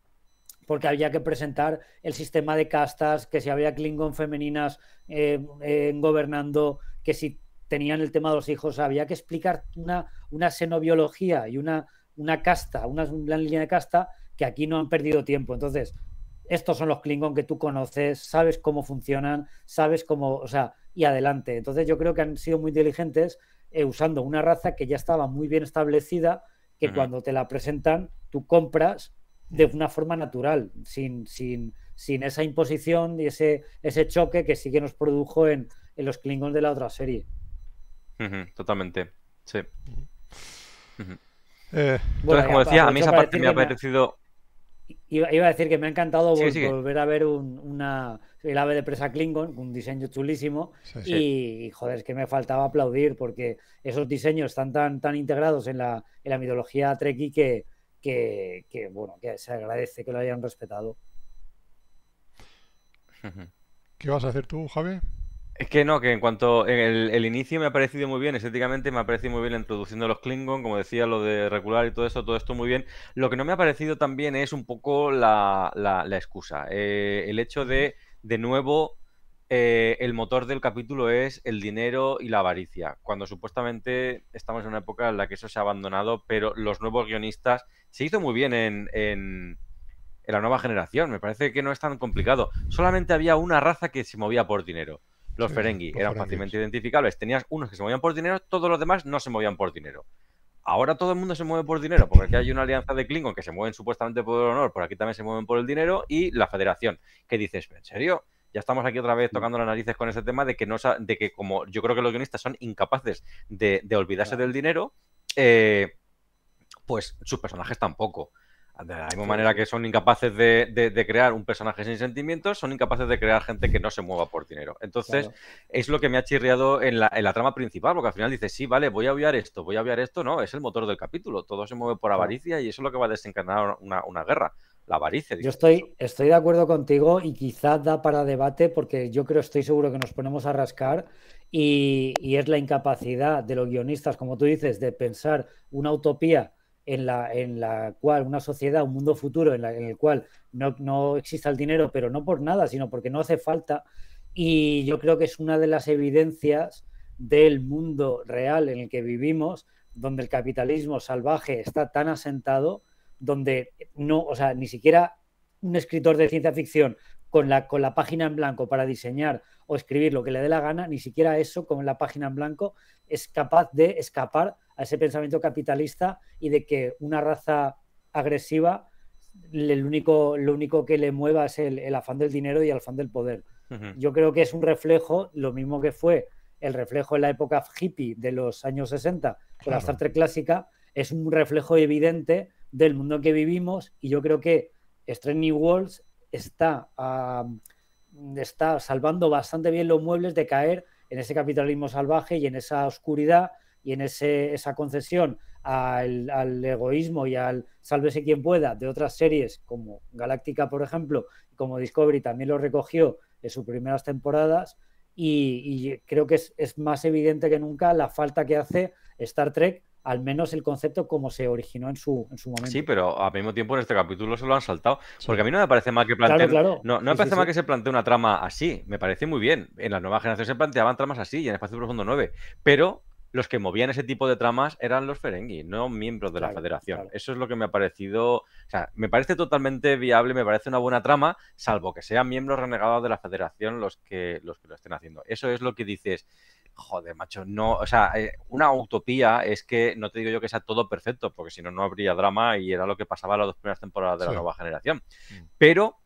porque había que presentar el sistema de castas, que si había Klingon femeninas eh, gobernando, que si tenían el tema de los hijos, había que explicar una, una xenobiología y una una casta, una, línea de casta que aquí no han perdido tiempo. Entonces, estos son los Klingon que tú conoces, sabes cómo funcionan, sabes cómo, o sea, y adelante. Entonces yo creo que han sido muy diligentes eh, usando una raza que ya estaba muy bien establecida, que cuando te la presentan, tú compras de una forma natural, sin, sin, sin esa imposición y ese, ese choque que sí que nos produjo en, los Klingons de la otra serie. totalmente, sí. Eh, entonces, como decía, a mí esa parte me ha parecido. Iba, a decir que me ha encantado volver a ver una, el ave de presa Klingon, un diseño chulísimo. y, joder, es que me faltaba aplaudir porque esos diseños están tan, tan integrados en la, en la mitología Treki que, que, bueno, que se agradece que lo hayan respetado. ¿Qué vas a hacer tú, Javi? Es que no, que en cuanto el, el, inicio me ha parecido muy bien, estéticamente me ha parecido muy bien introduciendo los Klingon, como decía, lo de regular y todo eso, todo esto muy bien. Lo que no me ha parecido también es un poco la, excusa. Eh, el hecho de, de nuevo, eh, el motor del capítulo es el dinero y la avaricia, cuando supuestamente estamos en una época en la que eso se ha abandonado, pero los nuevos guionistas se hizo muy bien en en la nueva generación. Me parece que no es tan complicado. Solamente había una raza que se movía por dinero los Ferengi eran fácilmente identificables. Tenías unos que se movían por dinero, todos los demás no se movían por dinero. Ahora todo el mundo se mueve por dinero, porque aquí hay una alianza de Klingon que se mueven supuestamente por el honor, por aquí también se mueven por el dinero, y la Federación. que dices? ¿En serio? ya estamos aquí otra vez tocando las narices con ese tema de que no de que como yo creo que los guionistas son incapaces de, olvidarse del dinero, eh, pues sus personajes tampoco. De la misma manera que son incapaces de, crear un personaje sin sentimientos, son incapaces de crear gente que no se mueva por dinero. Entonces, es lo que me ha chirriado en la, trama principal, porque al final dices, sí, vale, voy a obviar esto, voy a obviar esto. No, es el motor del capítulo. Todo se mueve por avaricia y eso es lo que va a desencadenar una, guerra. La avaricia. Yo estoy, estoy de acuerdo contigo y quizás da para debate, porque yo creo, estoy seguro que nos ponemos a rascar y es la incapacidad de los guionistas, como tú dices, de pensar una utopía en la, cual una sociedad, un mundo futuro en, el cual no, no, exista el dinero, pero no por nada, sino porque no hace falta. Y yo creo que es una de las evidencias del mundo real en el que vivimos, donde el capitalismo salvaje está tan asentado, donde no, o sea, ni siquiera un escritor de ciencia ficción con la, con la página en blanco para diseñar o escribir lo que le dé la gana, ni siquiera eso con la página en blanco es capaz de escapar a ese pensamiento capitalista y de que una raza agresiva el único, lo único que le mueva es el, afán del dinero y el afán del poder. Yo creo que es un reflejo, lo mismo que fue el reflejo en la época hippie de los años 60 con la Star Trek clásica, es un reflejo evidente del mundo que vivimos y yo creo que Strange New Worlds está, ah, está salvando bastante bien los muebles de caer en ese capitalismo salvaje y en esa oscuridad y en esa concesión al, egoísmo y al sálvese quien pueda de otras series como Galáctica, por ejemplo, como Discovery también lo recogió en sus primeras temporadas. Y, creo que es, es, más evidente que nunca la falta que hace Star Trek al menos el concepto como se originó en su, momento. Sí, pero al mismo tiempo en este capítulo se lo han saltado. Porque a mí no me parece mal que No, no que se plantee una trama así. Me parece muy bien. En la nueva generación se planteaban tramas así y en Espacio Profundo 9. Pero los que movían ese tipo de tramas eran los Ferengi, no miembros de la federación. Eso es lo que me ha parecido, o sea, me parece totalmente viable, me parece una buena trama, salvo que sean miembros renegados de la federación los que, los que lo estén haciendo. Eso es lo que dices, joder, macho, no, o sea, eh, una utopía es que no te digo yo que sea todo perfecto, porque si no, no habría drama y era lo que pasaba las dos primeras temporadas de la nueva generación. Mm. Pero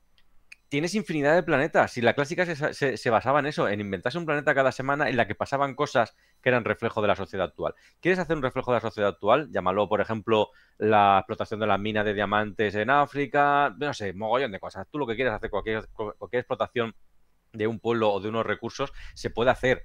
tienes infinidad de planetas si la clásica se, basaba en eso, en inventarse un planeta cada semana en la que pasaban cosas que eran reflejo de la sociedad actual. ¿Quieres hacer un reflejo de la sociedad actual? Llámalo, por ejemplo, la explotación de la mina de diamantes en África, no sé, mogollón de cosas. Tú lo que quieras hacer, cualquier, cualquier explotación de un pueblo o de unos recursos se puede hacer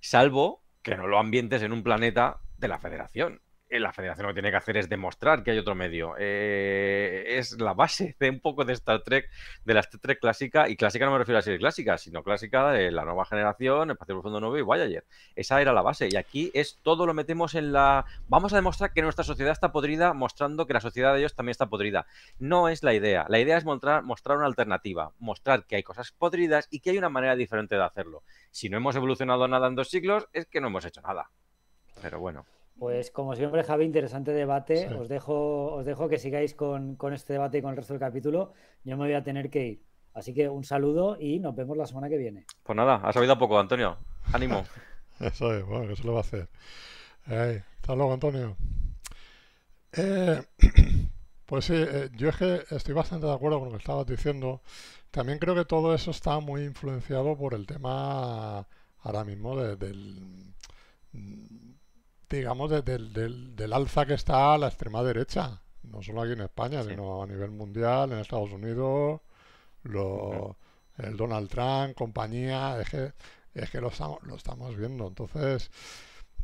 salvo que no lo ambientes en un planeta de la federación. Eh, la federación lo que tiene que hacer es demostrar que hay otro medio. Eh, es la base de un poco de Star Trek, de la Star Trek clásica, y clásica no me refiero a ser serie clásica, sino clásica de la nueva generación, Espacio Profundo nuevo y Voyager. Esa era la base, y aquí es todo lo metemos en la... Vamos a demostrar que nuestra sociedad está podrida, mostrando que la sociedad de ellos también está podrida. No es la idea, la idea es mostrar, mostrar una alternativa, mostrar que hay cosas podridas y que hay una manera diferente de hacerlo. Si no hemos evolucionado nada en dos siglos, es que no hemos hecho nada. Pero bueno. Pues como siempre, Javi, interesante debate. Os, dejo, os dejo que sigáis con, este debate y con el resto del capítulo. Yo me voy a tener que ir. Así que un saludo y nos vemos la semana que viene. Pues nada, ha sabido poco, Antonio. Ánimo. eso es, bueno, que se lo va a hacer. hasta luego, Antonio. Eh, pues sí, eh, yo es que estoy bastante de acuerdo con lo que estabas diciendo. También creo que todo eso está muy influenciado por el tema ahora mismo del digamos, desde el del, alza que está a la extrema derecha, no solo aquí en España, sino a nivel mundial, en Estados Unidos, lo, el Donald Trump, compañía, es que, lo, estamos, viendo. Entonces,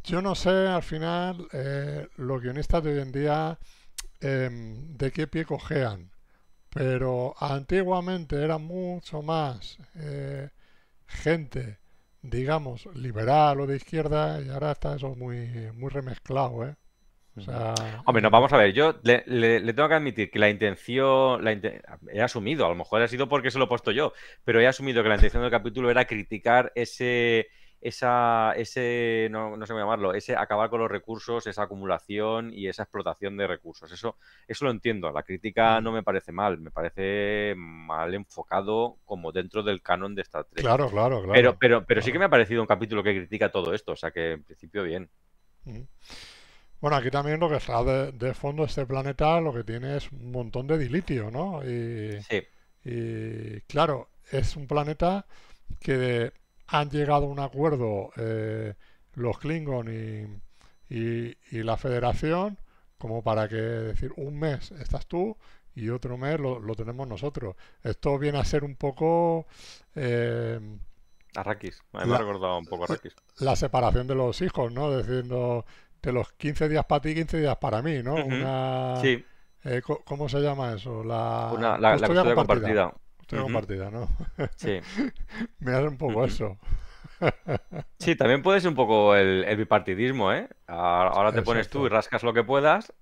yo no sé, al final, eh, los guionistas de hoy en día, em, de qué pie cojean, pero antiguamente era mucho más eh, gente digamos, liberal o de izquierda, y ahora está eso muy, muy remezclado, ¿eh? O sea... Hombre, no, vamos a ver, yo le, tengo que admitir que la intención, he asumido, a lo mejor ha sido porque se lo he puesto yo, pero he asumido que la intención del capítulo era criticar ese, esa, ese, no, sé cómo llamarlo, ese acabar con los recursos, esa acumulación y esa explotación de recursos. Eso, eso lo entiendo. La crítica no me parece mal, me parece mal enfocado como dentro del canon de Star Trek. Claro, claro, claro. Pero, pero, sí que me ha parecido un capítulo que critica todo esto, o sea que en principio bien. Bueno, aquí también lo que está de, de fondo este planeta lo que tiene es un montón de dilitio, ¿no? sí. Y claro, es un planeta que de, han llegado a un acuerdo eh, los Klingon y, y, la Federación como para que decir un mes estás tú y otro mes lo, tenemos nosotros. Esto viene a ser un poco... Eh, Arrakis, me ha recordado un poco Arrakis. La separación de los hijos, ¿no? Diciendo de los 15 días para ti, 15 días para mí, ¿no? Una... Sí. Eh, ¿Cómo se llama eso? La, Una, custodia, compartida. Tengo partida, ¿no? Sí. Me hace un poco eso. Sí, también puede ser un poco el, bipartidismo, ¿eh? Eh, ¿eh? Ahora, te pones tú y rascas lo que puedas.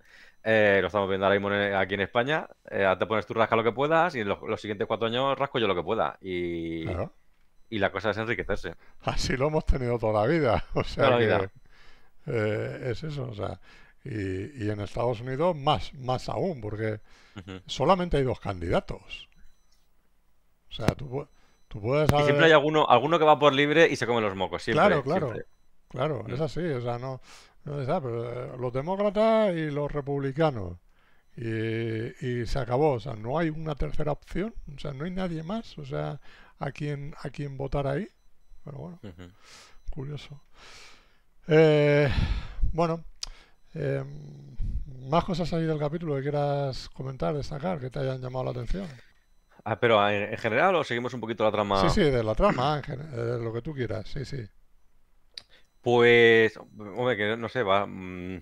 lo estamos viendo ahora mismo aquí en España. ahora te pones tú, rascas lo que puedas y en los, siguientes cuatro años rasco yo lo que pueda. Y, y la cosa es enriquecerse. Así lo hemos tenido toda la vida. O sea eh, es eso, o sea. Y, en Estados Unidos más, más aún, porque solamente hay dos candidatos. O sea, tú, puedes... Y siempre hay alguno, alguno que va por libre y se come los mocos, siempre. Claro, claro. Claro, mm. es así, o sea, no, ah, eh, los demócratas y los republicanos. Y, se acabó, o sea, no hay una tercera opción, o sea, no hay nadie más, o sea, a quien, a quien votar ahí. Pero bueno, curioso. Eh, bueno, em, más cosas ahí del capítulo que quieras comentar, destacar, que te hayan llamado la atención. Ah, pero ah, ¿en, general o seguimos un poquito la trama. Sí, sí, de la trama, lo que tú quieras, sí, sí. Pues, hombre, que no sé, va. Mm,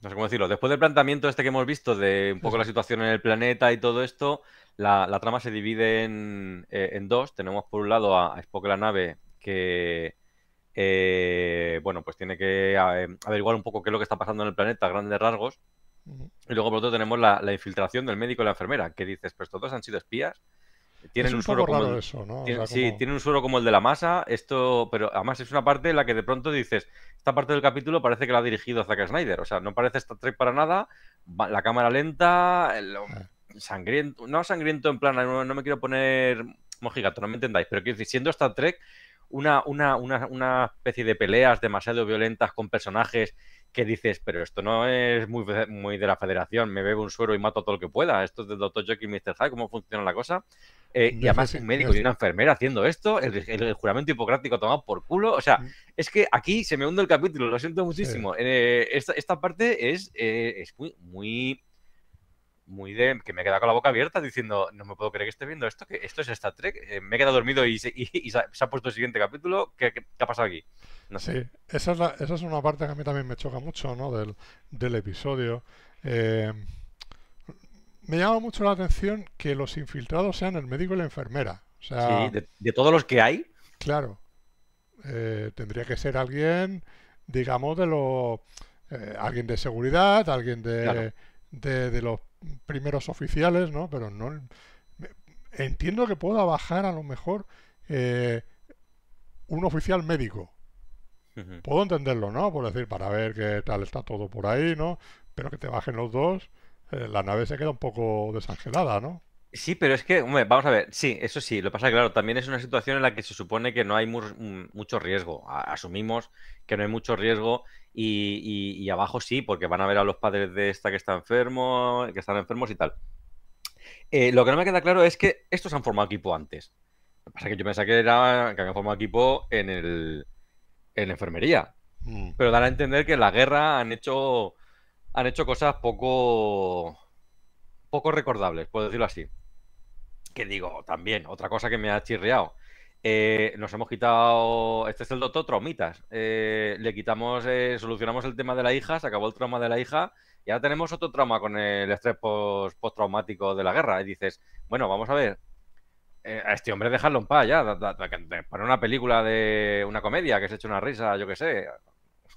no sé cómo decirlo. Después del planteamiento este que hemos visto de un poco la situación en el planeta y todo esto, la, trama se divide eh, en, dos. Tenemos por un lado a, Spock la nave que, eh, bueno, pues tiene que eh, averiguar un poco qué es lo que está pasando en el planeta a grandes rasgos y luego, por otro, tenemos la, infiltración del médico y la enfermera, que dices, pues todos han sido espías. Tienen un, suelo suero como el, un como el de la masa, esto, pero además es una parte en la que de pronto dices, esta parte del capítulo parece que la ha dirigido Zack Snyder, o sea, no parece Star Trek para nada, la cámara lenta, eh, ah. sangriento, no sangriento en plan, no, me quiero poner mojigato, no me entendáis, pero quiero decir, siendo Star Trek una, una, una, una especie de peleas demasiado violentas con personajes que dices, pero esto no es muy, muy de la federación, me bebo un suero y mato todo lo que pueda, esto es del doctor Jekyll y Mr. Hyde, ¿cómo funciona la cosa? Eh, y además un médico y una enfermera haciendo esto, el, juramento hipocrático tomado por culo, o sea, mm. es que aquí se me hunde el capítulo, lo siento muchísimo. Eh, esta, parte es, eh, es muy muy de que me he quedado con la boca abierta diciendo, no me puedo creer que esté viendo esto, que esto es esta Trek, eh, me he quedado dormido y, se, ha, puesto el siguiente capítulo, ¿qué, qué, ha pasado aquí? No sé. Sí, esa es, esa es una parte que a mí también me choca mucho, ¿no? Del, episodio. Eh, me llama mucho la atención que los infiltrados sean el médico y la enfermera. O sea, sí, de, todos los que hay. Claro. Eh, tendría que ser alguien, digamos, de los... alguien de seguridad, alguien De, de, los primeros oficiales, ¿no? Pero no... Entiendo que pueda bajar a lo mejor eh, un oficial médico. Puedo entenderlo, ¿no? Por decir, para ver qué tal está todo por ahí, ¿no? Pero que te bajen los dos, eh, la nave se queda un poco desangelada, ¿no? Sí, pero es que, hombre, vamos a ver, sí, eso sí, lo pasa claro, también es una situación en la que se supone que no hay mm, mucho riesgo, asumimos que no hay mucho riesgo y, abajo sí, porque van a ver a los padres de esta que está enfermo, que están enfermos y tal. Eh, lo que no me queda claro es que estos han formado equipo antes. Lo que pasa es que yo pensaba que, habían formado equipo en, el, la enfermería, mm. pero dan a entender que en la guerra han hecho, han hecho cosas poco poco recordables, puedo decirlo así. Que digo, también, otra cosa que me ha chirriado. Eh, nos hemos quitado. Este es el doctor Traumitas. Eh, le quitamos, eh, solucionamos el tema de la hija, se acabó el trauma de la hija y ahora tenemos otro trauma con el estrés postraumático de la guerra. Y dices, bueno, vamos a ver, a este hombre dejarlo en paz ya, para una película de una comedia que se hecho una risa, yo qué sé,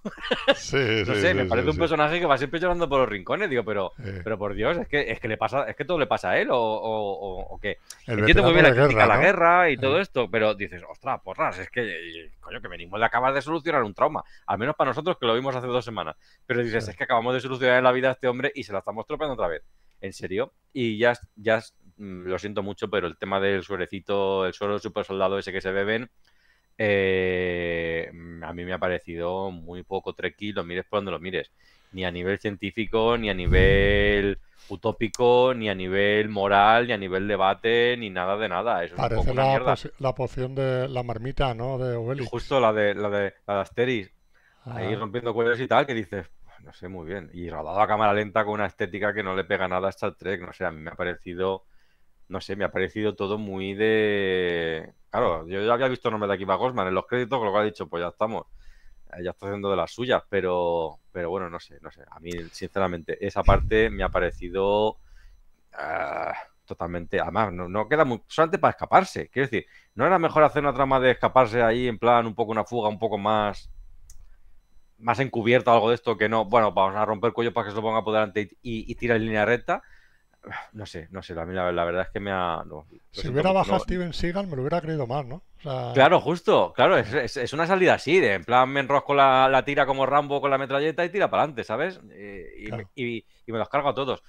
no sé, me parece un personaje que va siempre llorando por los rincones, digo, pero, pero por Dios, es que, es que le pasa, es que todo le pasa a él, o, o, qué. El Entiendo muy bien la, guerra, la guerra y todo esto, pero dices, ostras, porras, es que coño, que venimos de acabar de solucionar un trauma, al menos para nosotros que lo vimos hace dos semanas. Pero dices, es que acabamos de solucionar en la vida a este hombre y se la estamos tropeando otra vez. En serio. Y ya, ya mm, lo siento mucho, pero el tema del suerecito, el suero super soldado ese que se beben eh, mm, a mí me ha parecido muy poco tranquilo lo mires por donde lo mires. Ni a nivel científico, ni a nivel utópico, ni a nivel moral, ni a nivel debate, ni nada de nada. Parece es la, poción de la marmita, ¿no? De Obelix. Justo la de, la de, la Asteris. Ahí ah. rompiendo cuellos y tal, que dices, pues no sé, muy bien. Y rodado a cámara lenta con una estética que no le pega nada a Star Trek. No sé, a mí me ha parecido no sé, me ha parecido todo muy de. Claro, yo ya había visto el nombre de Akiva Gosman en los créditos, con lo cual he dicho, pues ya estamos. Eh, ya está haciendo de las suyas, pero, pero bueno, no sé, no sé. A mí, sinceramente, esa parte me ha parecido ah, totalmente. Además, no, queda muy. Solamente para escaparse. Quiero decir, ¿no era mejor hacer una trama de escaparse ahí en plan un poco una fuga, un poco más. más encubierta o algo de esto que no? Bueno, vamos a romper cuello para que se lo ponga por delante y, y, y en línea recta no sé, no sé, a la, verdad es que me ha... si hubiera bajado Steven Seagal me lo hubiera creído más, ¿no? Claro, justo, claro, es, una salida así, de en plan me enrosco la, tira como Rambo con la metralleta y tira para adelante, ¿sabes? Eh, y, me, los cargo a todos.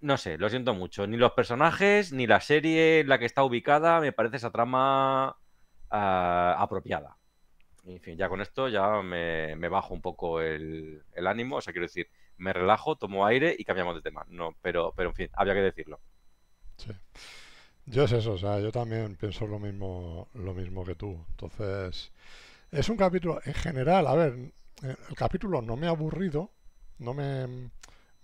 No sé, lo siento mucho, ni los personajes, ni la serie en la que está ubicada me parece esa trama ah, apropiada. En fin, ya con esto ya me, me bajo un poco el, el ánimo, o sea, quiero decir me relajo, tomo aire y cambiamos de tema. No, pero, pero en fin, había que decirlo. Sí. Yo es eso, o sea, yo también pienso lo mismo, lo mismo que tú. Entonces, es un capítulo, en general, a ver, el capítulo no me ha aburrido, no me,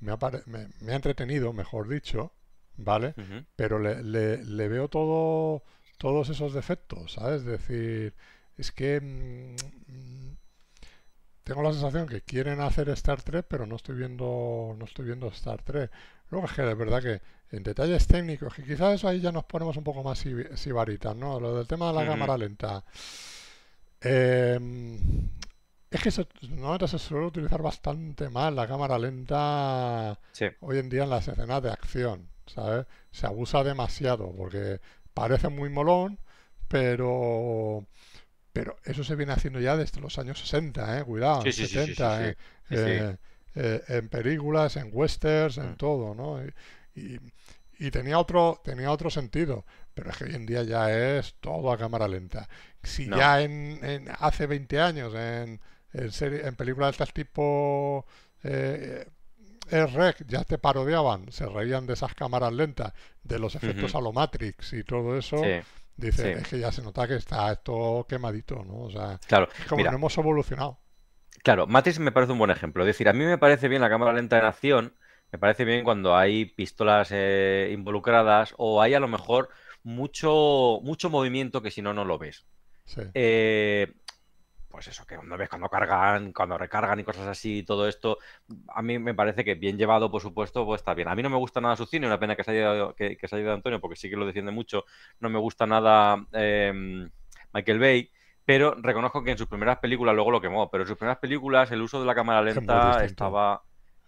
me, ha, ha entretenido, mejor dicho, ¿vale? Pero le, le, veo todo, todos esos defectos, ¿sabes? Es decir, es que mm, tengo la sensación que quieren hacer Star Trek, pero no estoy viendo, no estoy viendo Star Trek. Luego es que de verdad que en detalles técnicos, que quizás eso ahí ya nos ponemos un poco más sibaritas, ¿no? Lo del tema de la cámara lenta. Em, es que se, se suele utilizar bastante mal la cámara lenta hoy en día en las escenas de acción, ¿sabes? Se abusa demasiado porque parece muy molón, pero pero eso se viene haciendo ya desde los años 60, ¿eh? cuidado, en películas, en westerns, en mm. todo, ¿no? Y, tenía, otro, tenía otro sentido, pero es que hoy en día ya es todo a cámara lenta. Si ya en, hace 20 años, en, serie, en películas de este tipo... Es eh, eh, rec, ya te parodiaban, se reían de esas cámaras lentas, de los efectos a lo Matrix y todo eso dice es que ya se nota que está esto quemadito, ¿no? O sea, claro, es como mira, no hemos evolucionado. Claro, Matrix me parece un buen ejemplo. Es decir, a mí me parece bien la cámara lenta en acción, me parece bien cuando hay pistolas eh, involucradas o hay a lo mejor mucho, mucho movimiento que si no, no lo ves. Sí. Eh, pues eso, que cuando ves cuando cargan, cuando recargan y cosas así, todo esto, a mí me parece que bien llevado, por supuesto, pues está bien. A mí no me gusta nada su cine, una pena que se haya ido, que, se haya Antonio, porque sí que lo defiende mucho. No me gusta nada em, Michael Bay, pero reconozco que en sus primeras películas, luego lo quemó, pero en sus primeras películas el uso de la cámara lenta estaba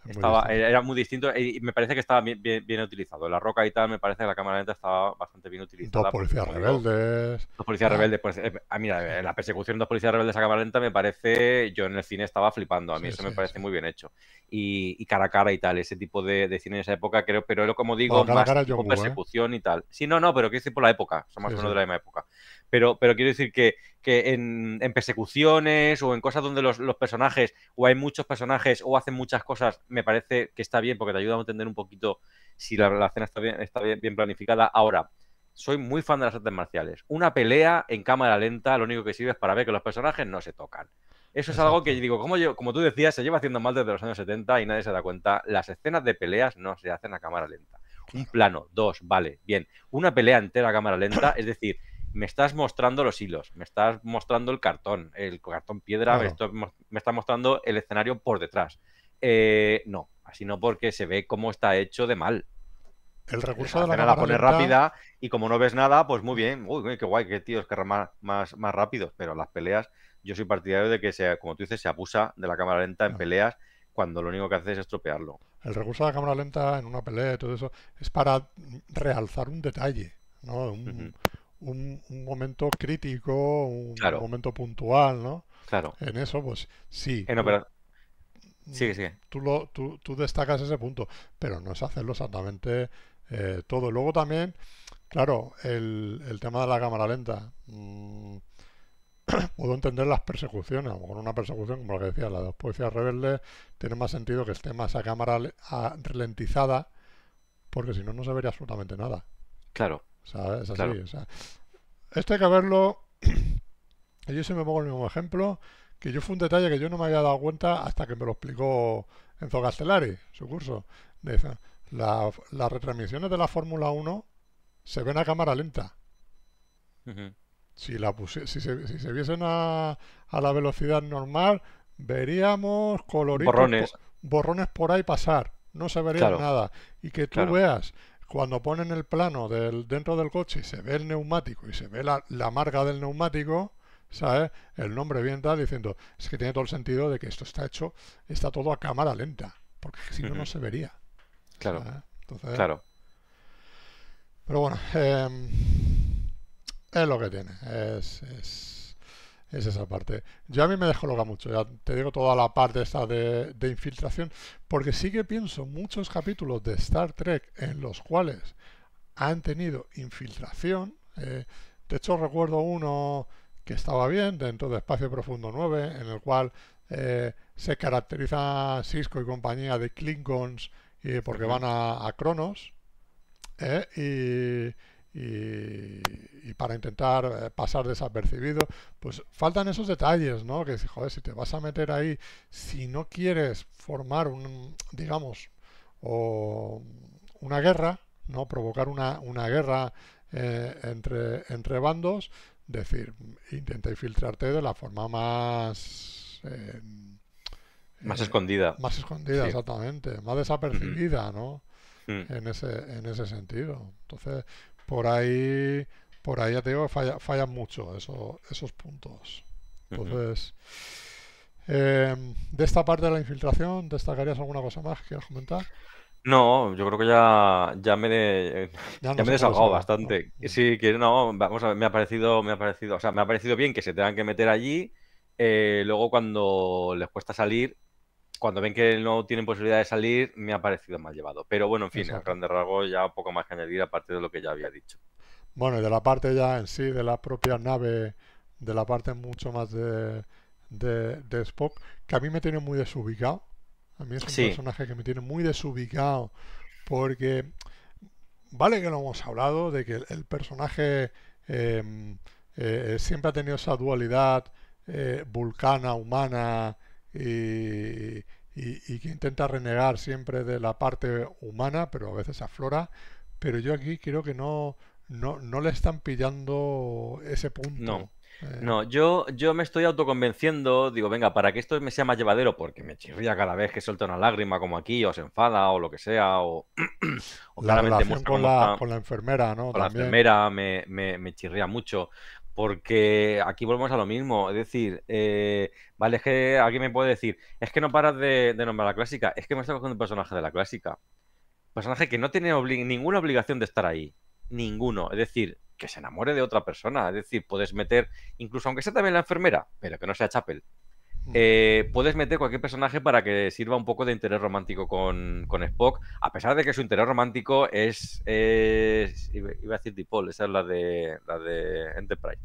era muy distinto eh, y me parece que estaba bien, utilizado. La roca y tal, me parece que la cámara lenta estaba bastante bien utilizada. Dos policías rebeldes. dos policías ah. rebeldes. Pues, eh, ah, mira, la persecución de dos policías rebeldes a cámara lenta me parece. Yo en el cine estaba flipando. A mí eso me parece muy bien hecho. Y, cara a cara y tal, ese tipo de, cine en esa época, creo. Pero era como digo, más ¿eh? persecución y tal. Sí, no, no, pero que decir por la época. Son más o menos de la misma época pero, pero quiero decir que, en, persecuciones o en cosas donde los, personajes o hay muchos personajes o hacen muchas cosas, me parece que está bien porque te ayuda a entender un poquito si la relación está bien, está bien, planificada. Ahora, soy muy fan de las artes marciales. Una pelea en cámara lenta, lo único que sirve es para ver que los personajes no se tocan. Eso es algo que digo, como, yo, como tú decías, se lleva haciendo mal desde los años 70 y nadie se da cuenta. Las escenas de peleas no se hacen a cámara lenta. Un plano, dos, vale, bien. Una pelea entera a cámara lenta, es decir, me estás mostrando los hilos, me estás mostrando el cartón, el cartón piedra, me, está, mostrando el escenario por detrás. Eh, no, así no porque se ve cómo está hecho de mal. El recurso de la, cámara la pone rápida y como no ves nada, pues muy bien. Uy, qué guay, qué tíos que más, más, más rápidos. Pero las peleas, yo soy partidario de que, sea, como tú dices, se abusa de la cámara lenta en peleas cuando lo único que hace es estropearlo. El recurso de la cámara lenta en una pelea y todo eso es para realzar un detalle, ¿no? Un, un, momento crítico, un momento puntual, ¿no? Claro. En eso, pues sí. En Sí, sí. Tú, lo, tú, tú, destacas ese punto, pero no es hacerlo exactamente eh, todo. Luego también, claro, el, tema de la cámara lenta. Mm, puedo entender las persecuciones, a lo mejor una persecución, como lo que decía, la de los policías rebeldes, tiene más sentido que esté más a cámara ralentizada, porque si no, no se vería absolutamente nada. Claro hay que verlo. yo me pongo el mismo ejemplo, que yo fue un detalle que yo no me había dado cuenta hasta que me lo explicó Enzo Castellari, su curso. De, las retransmisiones de la Fórmula 1 se ven a cámara lenta. si, la puse, si, se, viesen a, a, la velocidad normal, veríamos coloritos, borrones. Por, borrones por ahí pasar. No se vería nada. Y que tú veas cuando ponen el plano del, dentro del coche y se ve el neumático y se ve la, marca del neumático, ¿sabes? El nombre viene diciendo, es que tiene todo el sentido de que esto está hecho, está todo a cámara lenta, porque si no, no se vería. Claro. claro. Pero bueno, eh, es lo que tiene. es es esa parte. Yo a mí me descoloca mucho, ya te digo toda la parte esta de, infiltración, porque sí que pienso muchos capítulos de Star Trek en los cuales han tenido infiltración. Eh, de hecho, recuerdo uno que estaba bien dentro de Espacio Profundo 9, en el cual eh, se caracteriza Cisco y compañía de Klingons porque van a, a Cronos. Eh, y y, para intentar eh, pasar desapercibido, pues faltan esos detalles, ¿no? Que joder, si te vas a meter ahí, si no quieres formar un, digamos, o una guerra, ¿no? Provocar una, una guerra eh, entre, entre bandos, decir, intenta infiltrarte de la forma más... Eh, más escondida. Más escondida, exactamente. Más desapercibida, ¿no? Mm. En, ese, en ese sentido. Entonces, por ahí, por ahí ya te digo, falla, fallan mucho esos puntos. Entonces, em, de esta parte de la infiltración, ¿destacarías alguna cosa más que quieras comentar? No, yo creo que ya, ya me, he eh, desahogado bastante. Sí, no, vamos a ver, me ha parecido, me ha parecido, o sea, me ha parecido bien que se tengan que meter allí. Eh, luego cuando les cuesta salir, cuando ven que no tienen posibilidad de salir, me ha parecido mal llevado. Pero bueno, en fin, Exacto. grande rasgo ya poco más que añadir, aparte de lo que ya había dicho. Bueno, y de la parte ya en sí, de la propia nave, de la parte mucho más de, de, Spock, que a mí me tiene muy desubicado. A mí es un personaje que me tiene muy desubicado, porque vale que lo hemos hablado, de que el, personaje em, eh, siempre ha tenido esa dualidad eh, vulcana, humana, eh, y, que intenta renegar siempre de la parte humana, pero a veces aflora. Pero yo aquí creo que no, no, no le están pillando ese punto. Eh. No. yo, yo me estoy autoconvenciendo, digo, venga, para que esto me sea más llevadero, porque me chirría cada vez que suelta una lágrima como aquí, o se enfada, o lo que sea, o, claramente relación con la, enfermera, ¿no? la enfermera me, me, me, chirría mucho. Porque aquí volvemos a lo mismo. Es decir, eh, vale, es que alguien me puede decir, es que no paras de, de nombrar la clásica, es que me está cogiendo un personaje de la clásica. Personaje que no tiene ninguna obligación de estar ahí. Ninguno. Es decir, que se enamore de otra persona. Es decir, puedes meter, incluso aunque sea también la enfermera, pero que no sea Chapel. Eh, puedes meter cualquier personaje para que sirva un poco de interés romántico con, Spock, a pesar de que su interés romántico es, iba a decir Dipol, esa es la de, la de Enterprise.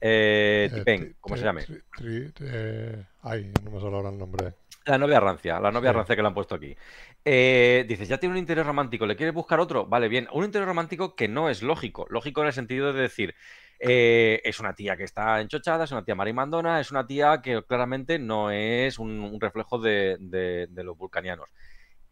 Eh, eh ¿cómo se llama? Eh, ay, no me sale ahora el nombre. La novia rancia, la novia rancia que le han puesto aquí. Eh, dices, ya tiene un interés romántico, ¿le quieres buscar otro? Vale, bien. Un interés romántico que no es lógico. Lógico en el sentido de decir, eh, es una tía que está enchochada, es una tía marimandona, es una tía que claramente no es un, reflejo de, de los vulcanianos.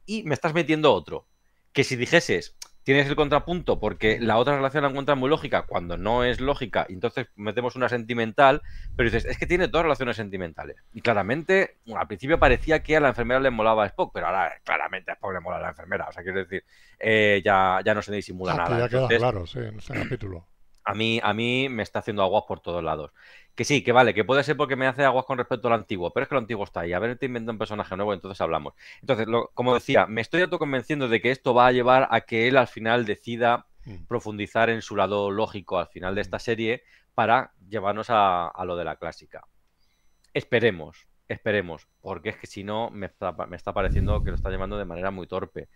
Y me estás metiendo otro. Que si dijeses, tienes el contrapunto porque la otra relación la encuentra muy lógica cuando no es lógica, entonces metemos una sentimental, pero dices, es que tiene dos relaciones sentimentales. Y claramente, al principio parecía que a la enfermera le molaba a Spock, pero ahora claramente a Spock le mola a la enfermera. O sea, quiero decir, eh, ya, ya no se disimula ah, nada. Ya queda claro, en este capítulo a mí, a mí me está haciendo aguas por todos lados. Que sí, que vale, que puede ser porque me hace aguas con respecto al antiguo, pero es que lo antiguo está ahí. A ver, te invento un personaje nuevo, entonces hablamos. Entonces, como ah. decía, me estoy autoconvenciendo de que esto va a llevar a que él al final decida mm. profundizar en su lado lógico al final de mm. esta serie para llevarnos a, lo de la clásica. Esperemos, esperemos, porque es que si no me está pareciendo que lo está llevando de manera muy torpe.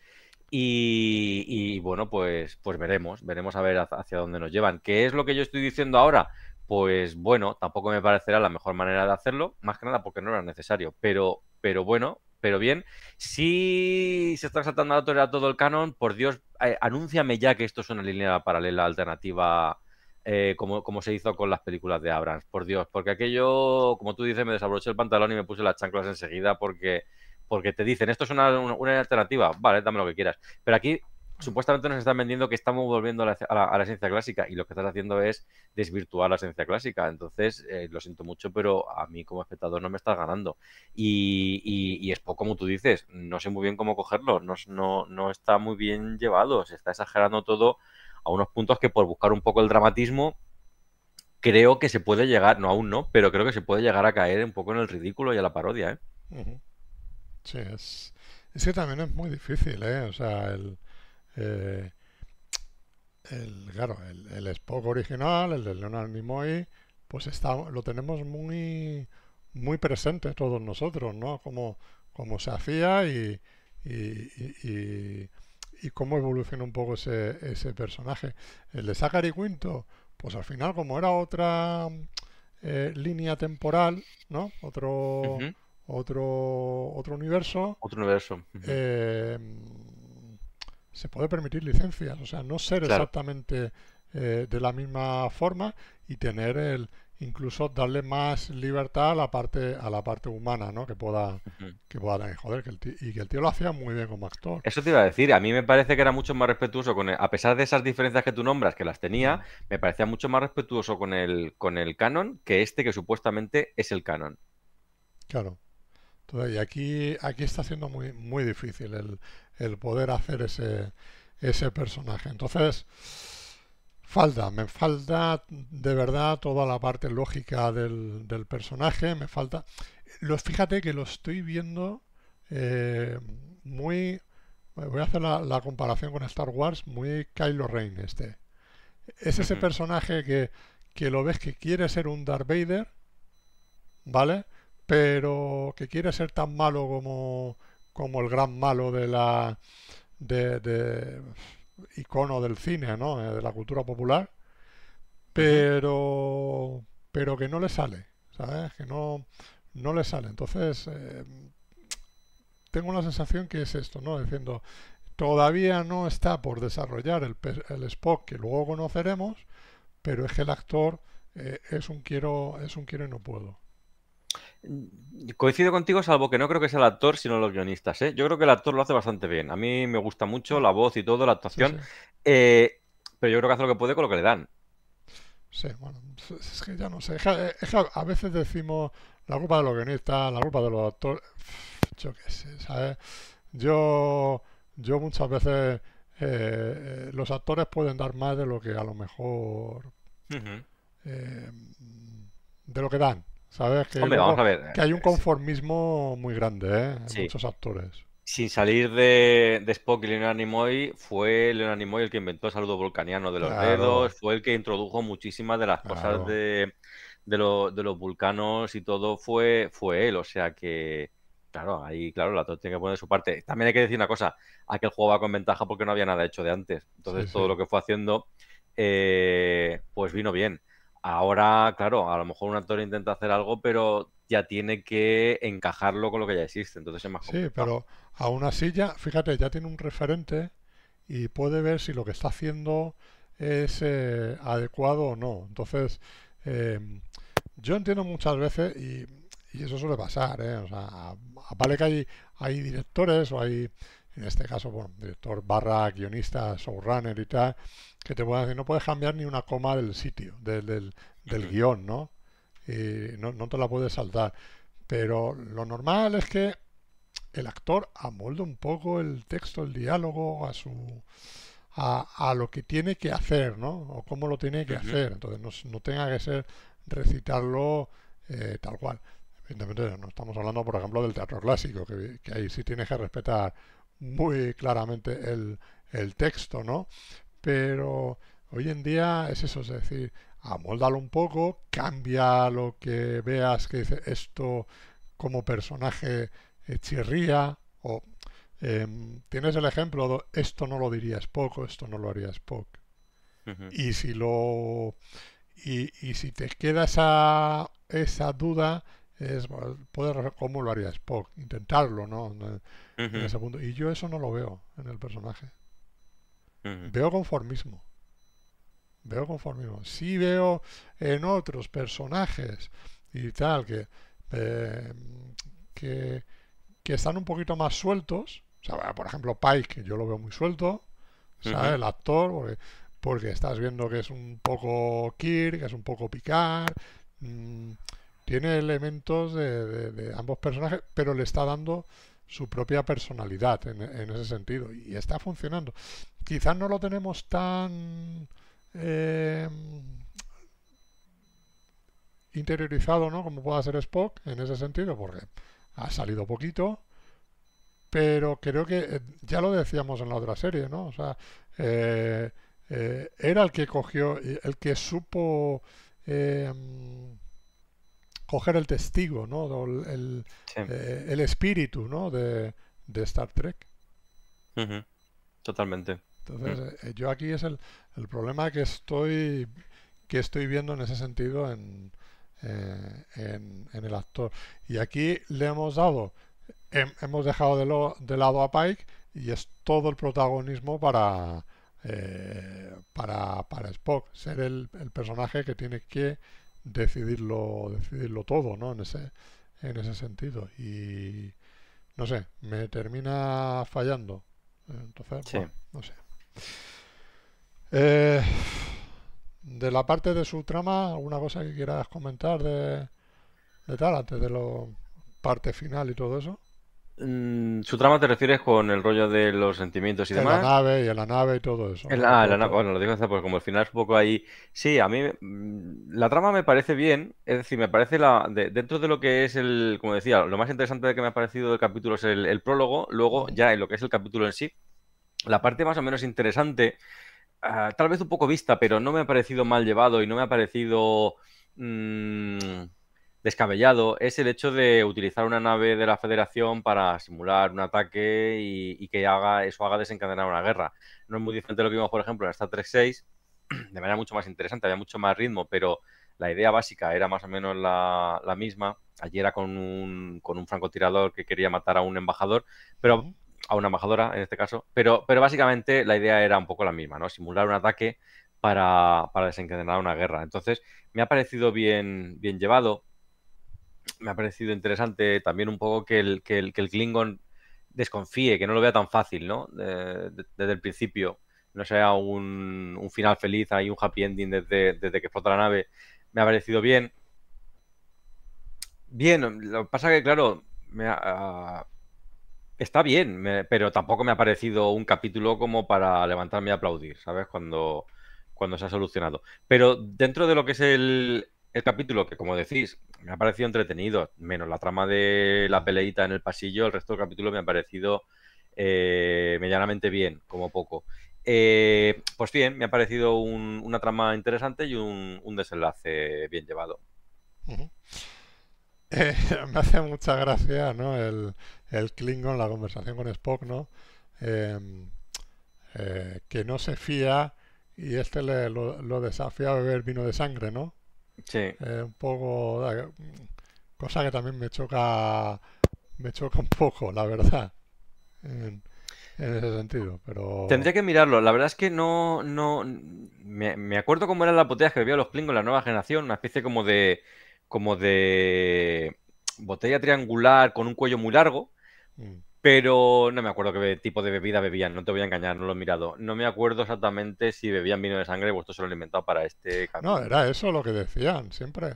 Y, bueno, pues, pues veremos, veremos a ver hacia dónde nos llevan. ¿Qué es lo que yo estoy diciendo ahora? Pues bueno, tampoco me parecerá la mejor manera de hacerlo, más que nada porque no era necesario, pero, pero bueno, pero bien. Si se está saltando a todo el canon, por Dios, eh, anúnciame ya que esto es una línea paralela alternativa. Eh, como, como, se hizo con las películas de Abrams, por Dios, porque aquello, como tú dices, me desabroché el pantalón y me puse las chanclas enseguida porque porque te dicen, esto es una, alternativa, vale, dame lo que quieras. Pero aquí supuestamente nos están vendiendo que estamos volviendo a la, ciencia clásica y lo que estás haciendo es desvirtuar la ciencia clásica. Entonces, eh, lo siento mucho, pero a mí como espectador no me estás ganando. Y, es poco como tú dices, no sé muy bien cómo cogerlo, no, está muy bien llevado, se está exagerando todo a unos puntos que por buscar un poco el dramatismo creo que se puede llegar, no aún no, pero creo que se puede llegar a caer un poco en el ridículo y a la parodia. ¿eh? Sí, es, que también es muy difícil, ¿eh? O sea, el, eh, el claro, el, Spock original, el de Leonard Nimoy, pues está, lo tenemos muy, muy presente todos nosotros, ¿no? Como, como se hacía y, y, cómo evoluciona un poco ese, personaje. El de Zachary Quinto, pues al final, como era otra eh, línea temporal, ¿no? Otro otro, otro universo. Otro universo. Eh, se puede permitir licencias, o sea, no ser exactamente eh, de la misma forma y tener el incluso darle más libertad a la parte a la parte humana, ¿no? Que pueda que pueda joder y que el tío lo hacía muy bien como actor. Eso te iba a decir. A mí me parece que era mucho más respetuoso con a pesar de esas diferencias que tú nombras que las tenía, me parecía mucho más respetuoso con el con el canon que este que supuestamente es el canon. Claro y aquí, aquí está siendo muy, muy difícil el, poder hacer ese, personaje. Entonces, falta, me falta de verdad toda la parte lógica del, personaje, me falta... fíjate que lo estoy viendo eh, muy... Voy a hacer la, comparación con Star Wars, muy Kylo Rain. este. Es ese personaje que, que lo ves que quiere ser un Darth Vader, ¿vale? pero que quiere ser tan malo como, como el gran malo de la de, icono del cine, ¿no? Eh, de la cultura popular, pero pero que no le sale, ¿sabes? Que no no le sale. Entonces eh, tengo la sensación que es esto, ¿no? Diciendo todavía no está por desarrollar el, el Spock que luego conoceremos, pero es que el actor eh, es un quiero es un quiero y no puedo. Mm, coincido contigo, salvo que no creo que sea el actor, sino los guionistas. ¿eh? Yo creo que el actor lo hace bastante bien. A mí me gusta mucho la voz y todo, la actuación. Eh, pero yo creo que hace lo que puede con lo que le dan. Sí, bueno, es que ya no sé. a veces decimos la culpa de los guionistas, la culpa de los actores. Yo qué sé, ¿sabes? Yo, muchas veces. Eh, eh, los actores pueden dar más de lo que a lo mejor. de lo que dan. ¿Sabes? Que, vamos a ver. que hay un eh, conformismo muy grande, ¿eh? En muchos actores. Sin salir de, Spock y Leonard Nimoy, fue Leonard Nimoy el que inventó el saludo volcaniano de los dedos, fue el que introdujo muchísimas de las cosas de, los vulcanos y todo, fue, fue él. O sea que, claro, ahí, claro, la tiene que poner su parte. También hay que decir una cosa: aquel va con ventaja porque no había nada hecho de antes. Entonces, todo lo que fue haciendo, eh, pues vino bien Ahora, claro, a lo mejor un actor intenta hacer algo, pero ya tiene que encajarlo con lo que ya existe. Entonces es más Sí, pero aún así ya, fíjate, ya tiene un referente y puede ver si lo que está haciendo es eh, adecuado o no. Entonces, em, yo entiendo muchas veces, y, eso suele pasar, ¿eh? o sea, vale que hay, hay directores o hay, en este caso, director barra guionista, showrunner y tal, que te decir no puedes cambiar ni una coma del sitio, del, del, guión, ¿no? Y ¿no? no, te la puedes saltar. Pero lo normal es que el actor amolde un poco el texto, el diálogo a su a, a lo que tiene que hacer, ¿no? O cómo lo tiene que hacer. Entonces no, no, tenga que ser recitarlo eh, tal cual. Evidentemente no estamos hablando, por ejemplo, del teatro clásico, que, ahí sí tienes que respetar muy claramente el, el texto, ¿no? pero hoy en día es eso, es decir, amóldalo un poco, cambia lo que veas que dice esto como personaje eh, chirría o em, tienes el ejemplo de esto no lo dirías poco esto no lo harías, Spock. Y si lo y, si te queda esa, esa duda, es poder cómo lo harías, Spock, intentarlo, ¿no? ese punto. Y yo eso no lo veo en el personaje. Veo conformismo. Veo conformismo. Sí veo en otros personajes y tal que, eh, que, están un poquito más sueltos. por ejemplo, Pike, que yo lo veo muy suelto, ¿sabes? El actor, porque, estás viendo que es un poco Kirk, que es un poco Picard. Mm, tiene elementos de, ambos personajes, pero le está dando su propia personalidad en, ese sentido y está funcionando. Quizás no lo tenemos tan eh, interiorizado, ¿no? Como pueda ser Spock en ese sentido, porque ha salido poquito, pero creo que eh, ya lo decíamos en la otra serie, ¿no? O sea, eh, era el que cogió, el que supo coger el testigo, eh, el, espíritu, De, de Star Trek. Totalmente. Entonces, mm. eh, yo aquí es el, el, problema que estoy, que estoy viendo en ese sentido en, eh, en, el actor. Y aquí le hemos dado, hemos dejado de, lo, de lado a Pike y es todo el protagonismo para, para, para Spock, ser el, el personaje que tiene que decidirlo, decidirlo todo, ¿no? En ese, en ese sentido. Y no sé, me termina fallando. Entonces, bueno, no sé. Eh, de la parte de su trama, ¿alguna cosa que quieras comentar de, de tal, antes de la parte final y todo eso? Mm, su trama te refieres con el rollo de los sentimientos y demás. la nave y la nave y todo eso. Bueno, lo digo hasta porque como al final es un poco ahí. Sí, a mí mm, la trama me parece bien. Es decir, me parece la dentro de lo que es el, como decía, lo más interesante de que me ha parecido del capítulo es el, prólogo. Luego ya en lo que es el capítulo en sí, la parte más o menos interesante, ah, tal vez un poco vista, pero no me ha parecido mal llevado y no me ha parecido. Mm, descabellado es el hecho de utilizar una nave de la Federación para simular un ataque y, que haga, eso haga desencadenar una guerra. No es muy diferente de lo que vimos, por ejemplo, en Star Trek 6, de manera mucho más interesante, había mucho más ritmo, pero la idea básica era más o menos la, misma. ayer era con un, con un francotirador que quería matar a un embajador, pero a una embajadora en este caso, pero, pero básicamente la idea era un poco la misma, ¿no? Simular un ataque para, para desencadenar una guerra. Entonces, me ha parecido bien, bien llevado me ha parecido interesante también un poco que el, el, que el Klingon desconfíe, que no lo vea tan fácil, ¿no? desde el principio, no sea un, un, final feliz, hay un happy ending desde, que explota la nave. Me ha parecido bien. Bien, lo que pasa que, claro, ah, está bien, pero tampoco me ha parecido un capítulo como para levantarme y aplaudir, ¿sabes? Cuando, cuando se ha solucionado. Pero dentro de lo que es el, el capítulo, que como decís, me ha parecido entretenido, menos la trama de la peleita en el pasillo, el resto del capítulo me ha parecido eh, medianamente bien, como poco. Eh, pues bien, me ha parecido una trama interesante y un, desenlace bien llevado. Eh, me hace mucha gracia, ¿no? El, el, Klingon, la conversación con Spock, ¿no? Em, que no se fía y este le, lo, lo desafía a beber vino de sangre, ¿no? un poco. Cosa que también me choca. Me choca un poco, la verdad. En, ese sentido, pero. Tendría que mirarlo. La verdad es que no. no me, acuerdo cómo era la botella que bebía los en la nueva generación. Una especie como de. Como de. Botella triangular con un cuello muy largo. Mm. Pero no me acuerdo qué tipo de bebida bebían, no te voy a engañar, no lo he mirado. No me acuerdo exactamente si bebían vino de sangre o esto se lo han inventado para este camino. No, era eso lo que decían siempre.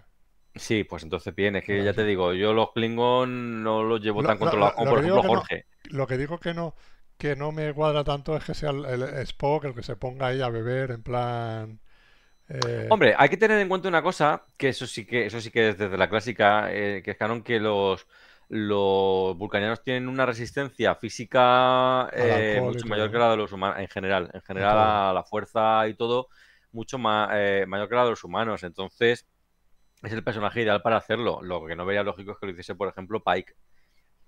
Sí, pues entonces bien, es que ya te digo, yo los Klingon no los llevo tan controlados como por ejemplo Jorge. lo que digo que no que no me cuadra tanto es que sea el, Spock el que se ponga ahí a beber en plan eh, Hombre, hay que tener en cuenta una cosa, que eso sí que, eso sí que es desde la clásica, eh, que es que los los vulcanianos tienen una resistencia física eh, mucho mayor que la de los humanos en general, en general a la fuerza y todo mucho más eh, mayor que la de los humanos, entonces es el personaje ideal para hacerlo. Lo que no vería lógico es que lo hiciese, por ejemplo, Pike,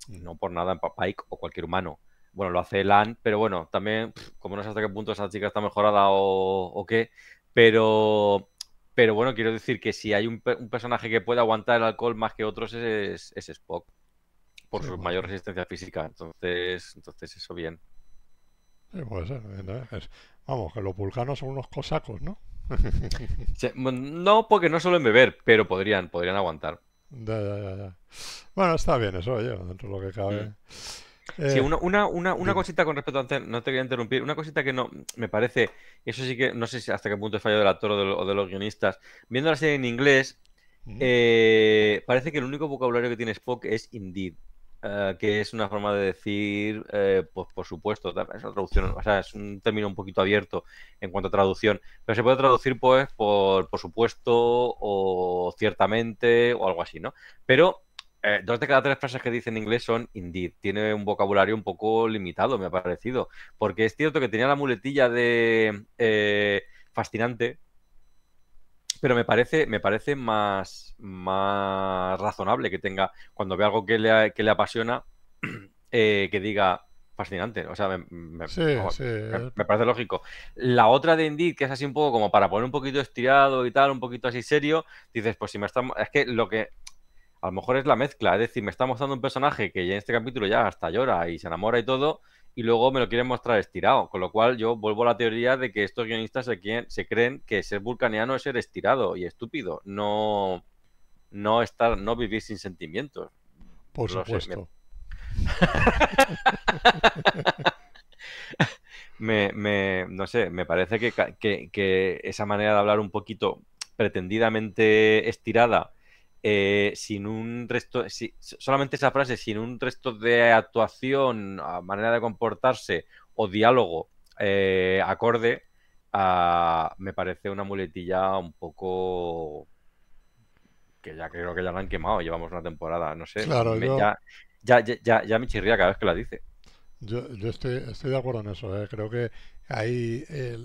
no por nada Pike o cualquier humano. Bueno, lo hace Lan, pero bueno, también como no sé hasta qué punto esa chica está mejorada o, qué, pero pero bueno, quiero decir que si hay un, personaje que puede aguantar el alcohol más que otros es Spock por su mayor resistencia física. Entonces, entonces eso bien. Sí, puede ser. vamos, que los vulcanos son unos cosacos, ¿no? no, porque no suelen beber, pero podrían, podrían aguantar. Ya, ya, ya. Bueno, está bien eso, oye, dentro de lo que cabe. Mm. Eh, sí, una, una, una, cosita con respecto a no te voy a interrumpir, una cosita que no me parece, eso sí que no sé hasta qué punto he fallo del actor o de, los guionistas. Viendo la serie en inglés, mm. eh, parece que el único vocabulario que tiene Spock es indeed. Eh, que es una forma de decir, eh, pues por supuesto, es una traducción, o sea, es un término un poquito abierto en cuanto a traducción, pero se puede traducir pues por, por supuesto o ciertamente o algo así, ¿no? Pero eh, dos de cada tres frases que dice en inglés son indeed, tiene un vocabulario un poco limitado, me ha parecido, porque es cierto que tenía la muletilla de fascinante, pero me parece, me parece más, más razonable que tenga, cuando ve algo que le, que le apasiona, eh, que diga fascinante. O sea, eh. me, parece lógico. La otra de Indeed, que es así un poco como para poner un poquito estirado y tal, un poquito así serio, dices, pues si me está. Es que lo que. A lo mejor es la mezcla, es decir, me está mostrando un personaje que ya en este capítulo ya hasta llora y se enamora y todo, y luego me lo quieren mostrar estirado. Con lo cual yo vuelvo a la teoría de que estos guionistas se, se creen que ser vulcaniano es ser estirado y estúpido, no, no, estar, no vivir sin sentimientos. Por supuesto. me... no sé, me parece que, que esa manera de hablar un poquito pretendidamente estirada eh, sin un resto, solamente esa frase, sin un resto de actuación, manera de comportarse o diálogo eh, acorde, ah, me parece una muletilla un poco que ya creo que ya la han quemado, llevamos una temporada, no sé. ya, me chirría cada vez que la dice. Yo, estoy, de acuerdo en eso, eh, creo que ahí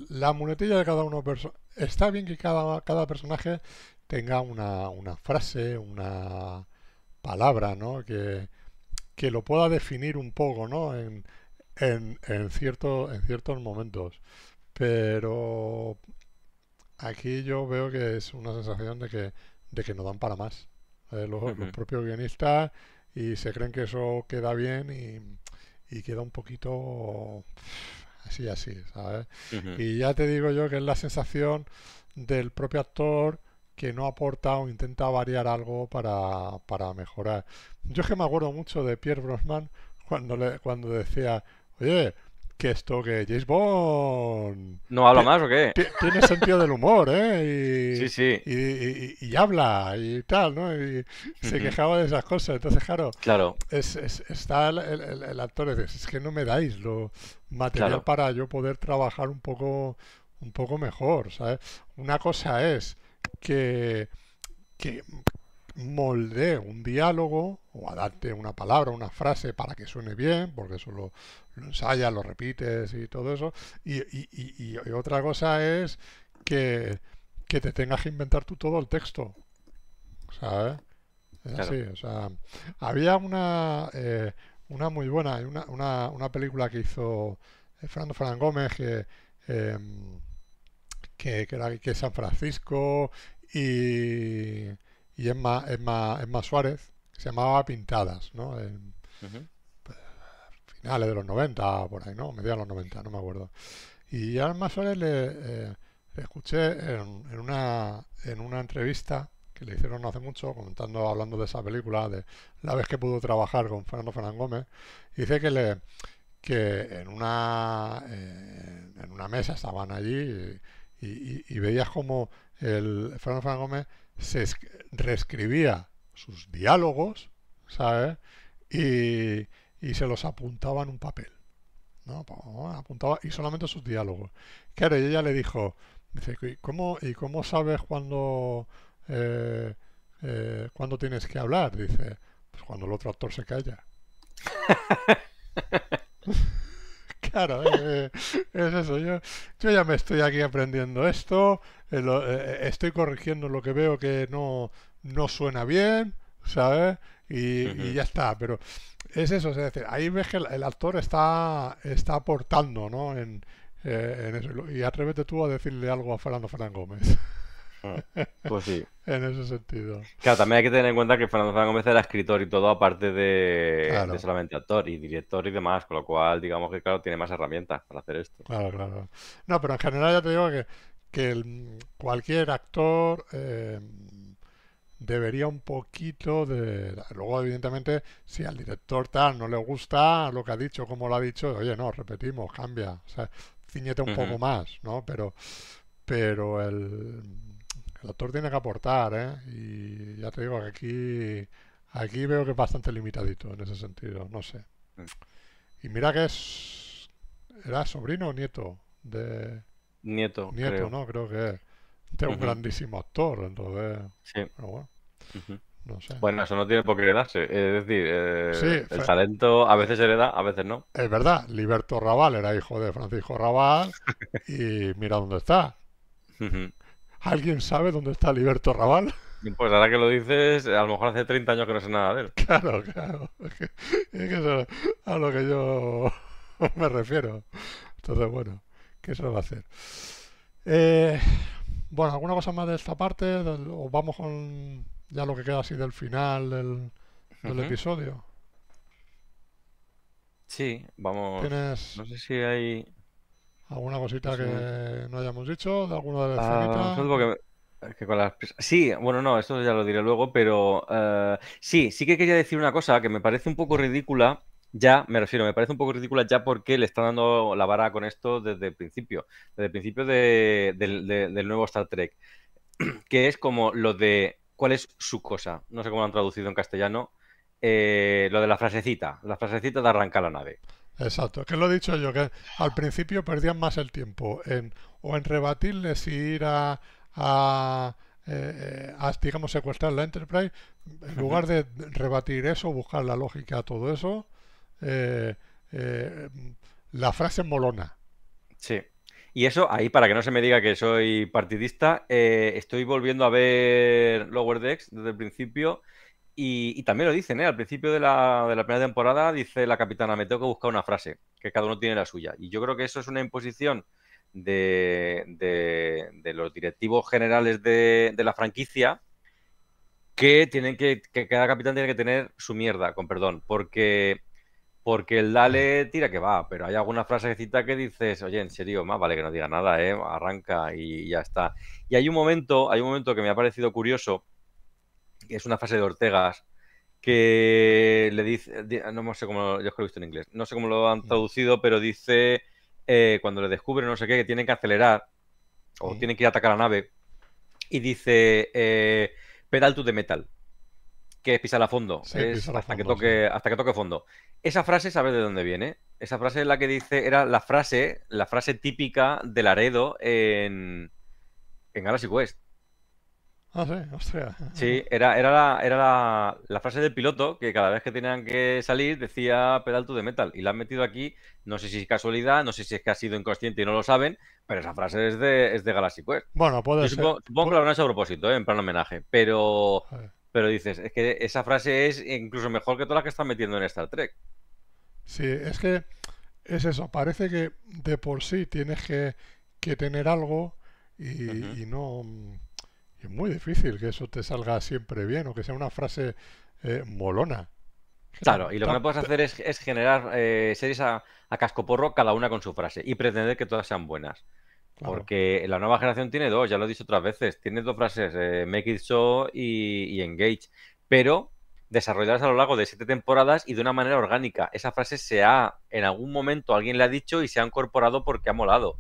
la muletilla de cada uno, está bien que cada, cada personaje tenga una, frase, una palabra, ¿no? Que, lo pueda definir un poco, ¿no? En, cierto, en ciertos momentos. Pero aquí yo veo que es una sensación de que, que no dan para más. ¿eh? los, propios guionistas y se creen que eso queda bien y, queda un poquito así, así, ¿sabes? Y ya te digo yo que es la sensación del propio actor que no aporta o intenta variar algo para, mejorar. Yo es que me acuerdo mucho de Pierre Brosman cuando, le, cuando decía, oye, que esto que James Bond... ¿No habla más o qué? Tiene sentido del humor, ¿eh? Y, Y, habla y tal, ¿no? Y se quejaba de esas cosas. Entonces, claro, Es, está el, actor, es, es que no me dais lo material para yo poder trabajar un poco un poco mejor, ¿sabes? Una cosa es que, que moldee un diálogo o adarte una palabra, una frase para que suene bien, porque eso lo, ensayas, lo repites y todo eso. Y, otra cosa es que, te tengas que inventar tú todo el texto. ¿Sabes? Es así, o sea, había una, eh, una muy buena, una, una, una, película que hizo eh, Fernando Fran Gómez que... Em, que, que, que San Francisco y, y Emma, Emma, Emma, Suárez, se llamaba Pintadas, ¿no? Finales de los 90, por ahí, ¿no? Mediados de los 90, no me acuerdo. Y a Emma Suárez eh, le, escuché en, en, una, en una entrevista que le hicieron no hace mucho, comentando, hablando de esa película, de la vez que pudo trabajar con Fernando Fernández Gómez, y dice que le que en una eh, en una mesa estaban allí y, y, y, veías como el Fernando Fernández Gómez se reescribía sus diálogos, ¿sabes? Y, se los apuntaba en un papel. Pues, apuntaba y solamente sus diálogos. Claro, ella le dijo, dice, ¿y cómo, y cómo sabes cuándo, eh, eh tienes que hablar? Dice, pues cuando el otro actor se calla. claro, eh, eh, es eso. Yo, yo ya me estoy aquí aprendiendo esto, eh, estoy corrigiendo lo que veo que no, no suena bien, ¿sabes? Y, ya está, pero es eso, es decir, ahí ves que el, actor está, está aportando, ¿no? En, eso. Y atrévete tú a decirle algo a Fernando Fernández Gómez. Pues sí. en ese sentido. Claro, también hay que tener en cuenta que Fernando Fernández Gómez era escritor y todo, aparte de, solamente actor y director y demás, con lo cual, digamos que, claro, tiene más herramientas para hacer esto. Claro, claro. No, pero en general ya te digo que, que el, cualquier actor. Eh, debería un poquito de... Luego, evidentemente, si al director tal no le gusta lo que ha dicho, como lo ha dicho, oye, no, repetimos, cambia, o sea, ciñete un poco más, ¿no? Pero, pero el, el actor tiene que aportar, ¿eh? Y ya te digo que aquí, aquí veo que es bastante limitadito en ese sentido, no sé. Y mira que es... ¿Era sobrino o nieto? De... Nieto. Nieto, ¿no? Creo que es. Este un grandísimo actor, entonces... Sí. Pero bueno. No sé. Bueno, eso no tiene por qué heredarse. Es decir, eh, el talento a veces se hereda, a veces no. Es verdad, Liberto Raval era hijo de Francisco Raval y mira dónde está. ¿Alguien sabe dónde está Liberto Raval? Pues ahora que lo dices, a lo mejor hace 30 años que no sé nada de él. Claro, claro. Es que, es a lo que yo me refiero. Entonces, bueno, ¿qué se va a hacer? Eh, bueno, ¿alguna cosa más de esta parte? ¿O vamos con ya lo que queda así del final del, episodio? Sí, vamos. No sé si hay. ¿Alguna cosita pues que no hayamos dicho? ¿Alguna de las ah, Sí, bueno, no, eso ya lo diré luego, pero eh, sí, sí que quería decir una cosa que me parece un poco ridícula, ya, me refiero, me parece un poco ridícula ya porque le están dando la vara con esto desde el principio, desde el principio de, del nuevo Star Trek, que es como lo de cuál es su cosa, no sé cómo lo han traducido en castellano, eh, lo de la frasecita, la frasecita de arrancar la nave. Exacto, que lo he dicho yo, que al principio perdían más el tiempo en o en rebatirles y ir a, eh, eh, digamos, secuestrar la Enterprise, en lugar de rebatir eso, buscar la lógica a todo eso, eh, la frase molona. Sí. Y eso, ahí para que no se me diga que soy partidista, estoy volviendo a ver Lower Decks desde el principio y, también lo dicen, ¿eh? Al principio de la, primera temporada dice la capitana, me tengo que buscar una frase, que cada uno tiene la suya. Y yo creo que eso es una imposición de, los directivos generales de, la franquicia que tienen que, cada capitán tiene que tener su mierda, con perdón, porque, porque el dale tira que va, pero hay alguna frasecita que dices, oye, en serio, más vale que no diga nada, ¿eh? Arranca y ya está. Y hay un momento, hay un momento que me ha parecido curioso es una frase de Ortegas que le dice, no sé cómo, yo lo en inglés, no sé cómo lo han mm. traducido, pero dice eh, cuando le descubren no sé qué, que tienen que acelerar o tienen que ir a atacar la nave y dice eh, pedal to the metal, que es pisar a fondo, hasta, que toque, hasta que toque fondo. Esa frase, ¿sabes de dónde viene? Esa frase es la que dice, era la frase, la frase típica del aredo en, en Galaxy Quest. Ah, sí, era, era, la, era la, frase del piloto que cada vez que tenían que salir decía pedal de de metal. Y la han metido aquí, no sé si es casualidad, no sé si es que ha sido inconsciente y no lo saben, pero esa frase es de, es de Galaxy Quest. Bueno, puede ser. Supongo, que a propósito, ¿eh? en plan homenaje. Pero, pero dices, es que esa frase es incluso mejor que todas las que están metiendo en Star Trek. Sí, es que es eso. Parece que de por sí tienes que, tener algo y no es muy difícil que eso te salga siempre bien o que sea una frase eh, molona. Claro, y lo que no puedes hacer es, generar eh, series a, a, cascoporro, cada una con su frase, y pretender que todas sean buenas. Porque la nueva generación tiene dos, ya lo he dicho otras veces, tiene dos frases, eh, Make It So y, Engage, pero desarrolladas a lo largo de siete temporadas y de una manera orgánica. Esa frase se ha, en algún momento alguien le ha dicho y se ha incorporado porque ha molado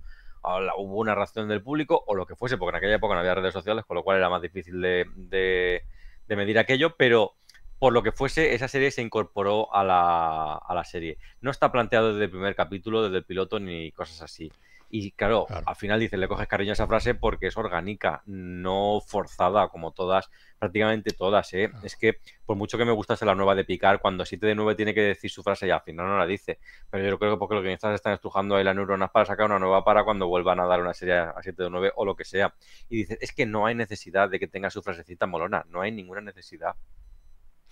hubo una reacción del público o lo que fuese, porque en aquella época no había redes sociales, con lo cual era más difícil de, medir aquello, pero por lo que fuese, esa serie se incorporó a la, a la, serie. No está planteado desde el primer capítulo, desde el piloto, ni cosas así. Y claro, al final dice, le coges cariño a esa frase porque es orgánica, no forzada como todas, prácticamente todas. ¿eh? Es que por mucho que me gustase la nueva de Picar, cuando 7 de 9 tiene que decir su frase y al final no la dice. Pero yo creo que porque los guionistas están estrujando ahí las neuronas para sacar una nueva para cuando vuelvan a dar una serie a 7 de 9 o lo que sea. Y dice, es que no hay necesidad de que tenga su frasecita molona, no hay ninguna necesidad.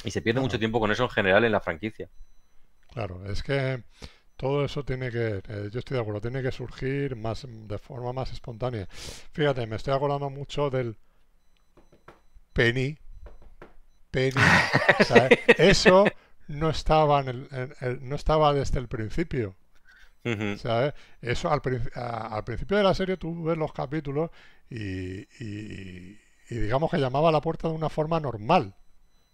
Y se pierde mucho tiempo con eso en general en la franquicia. Claro, es que todo eso tiene que, eh, yo estoy de acuerdo, tiene que surgir más mm, de forma más espontánea. Fíjate, me estoy acordando mucho del Penny. Penny. eso no estaba, no estaba desde el principio. ¿sabes? Eso al, principio de la serie tú ves los capítulos y, digamos que llamaba a la puerta de una forma normal.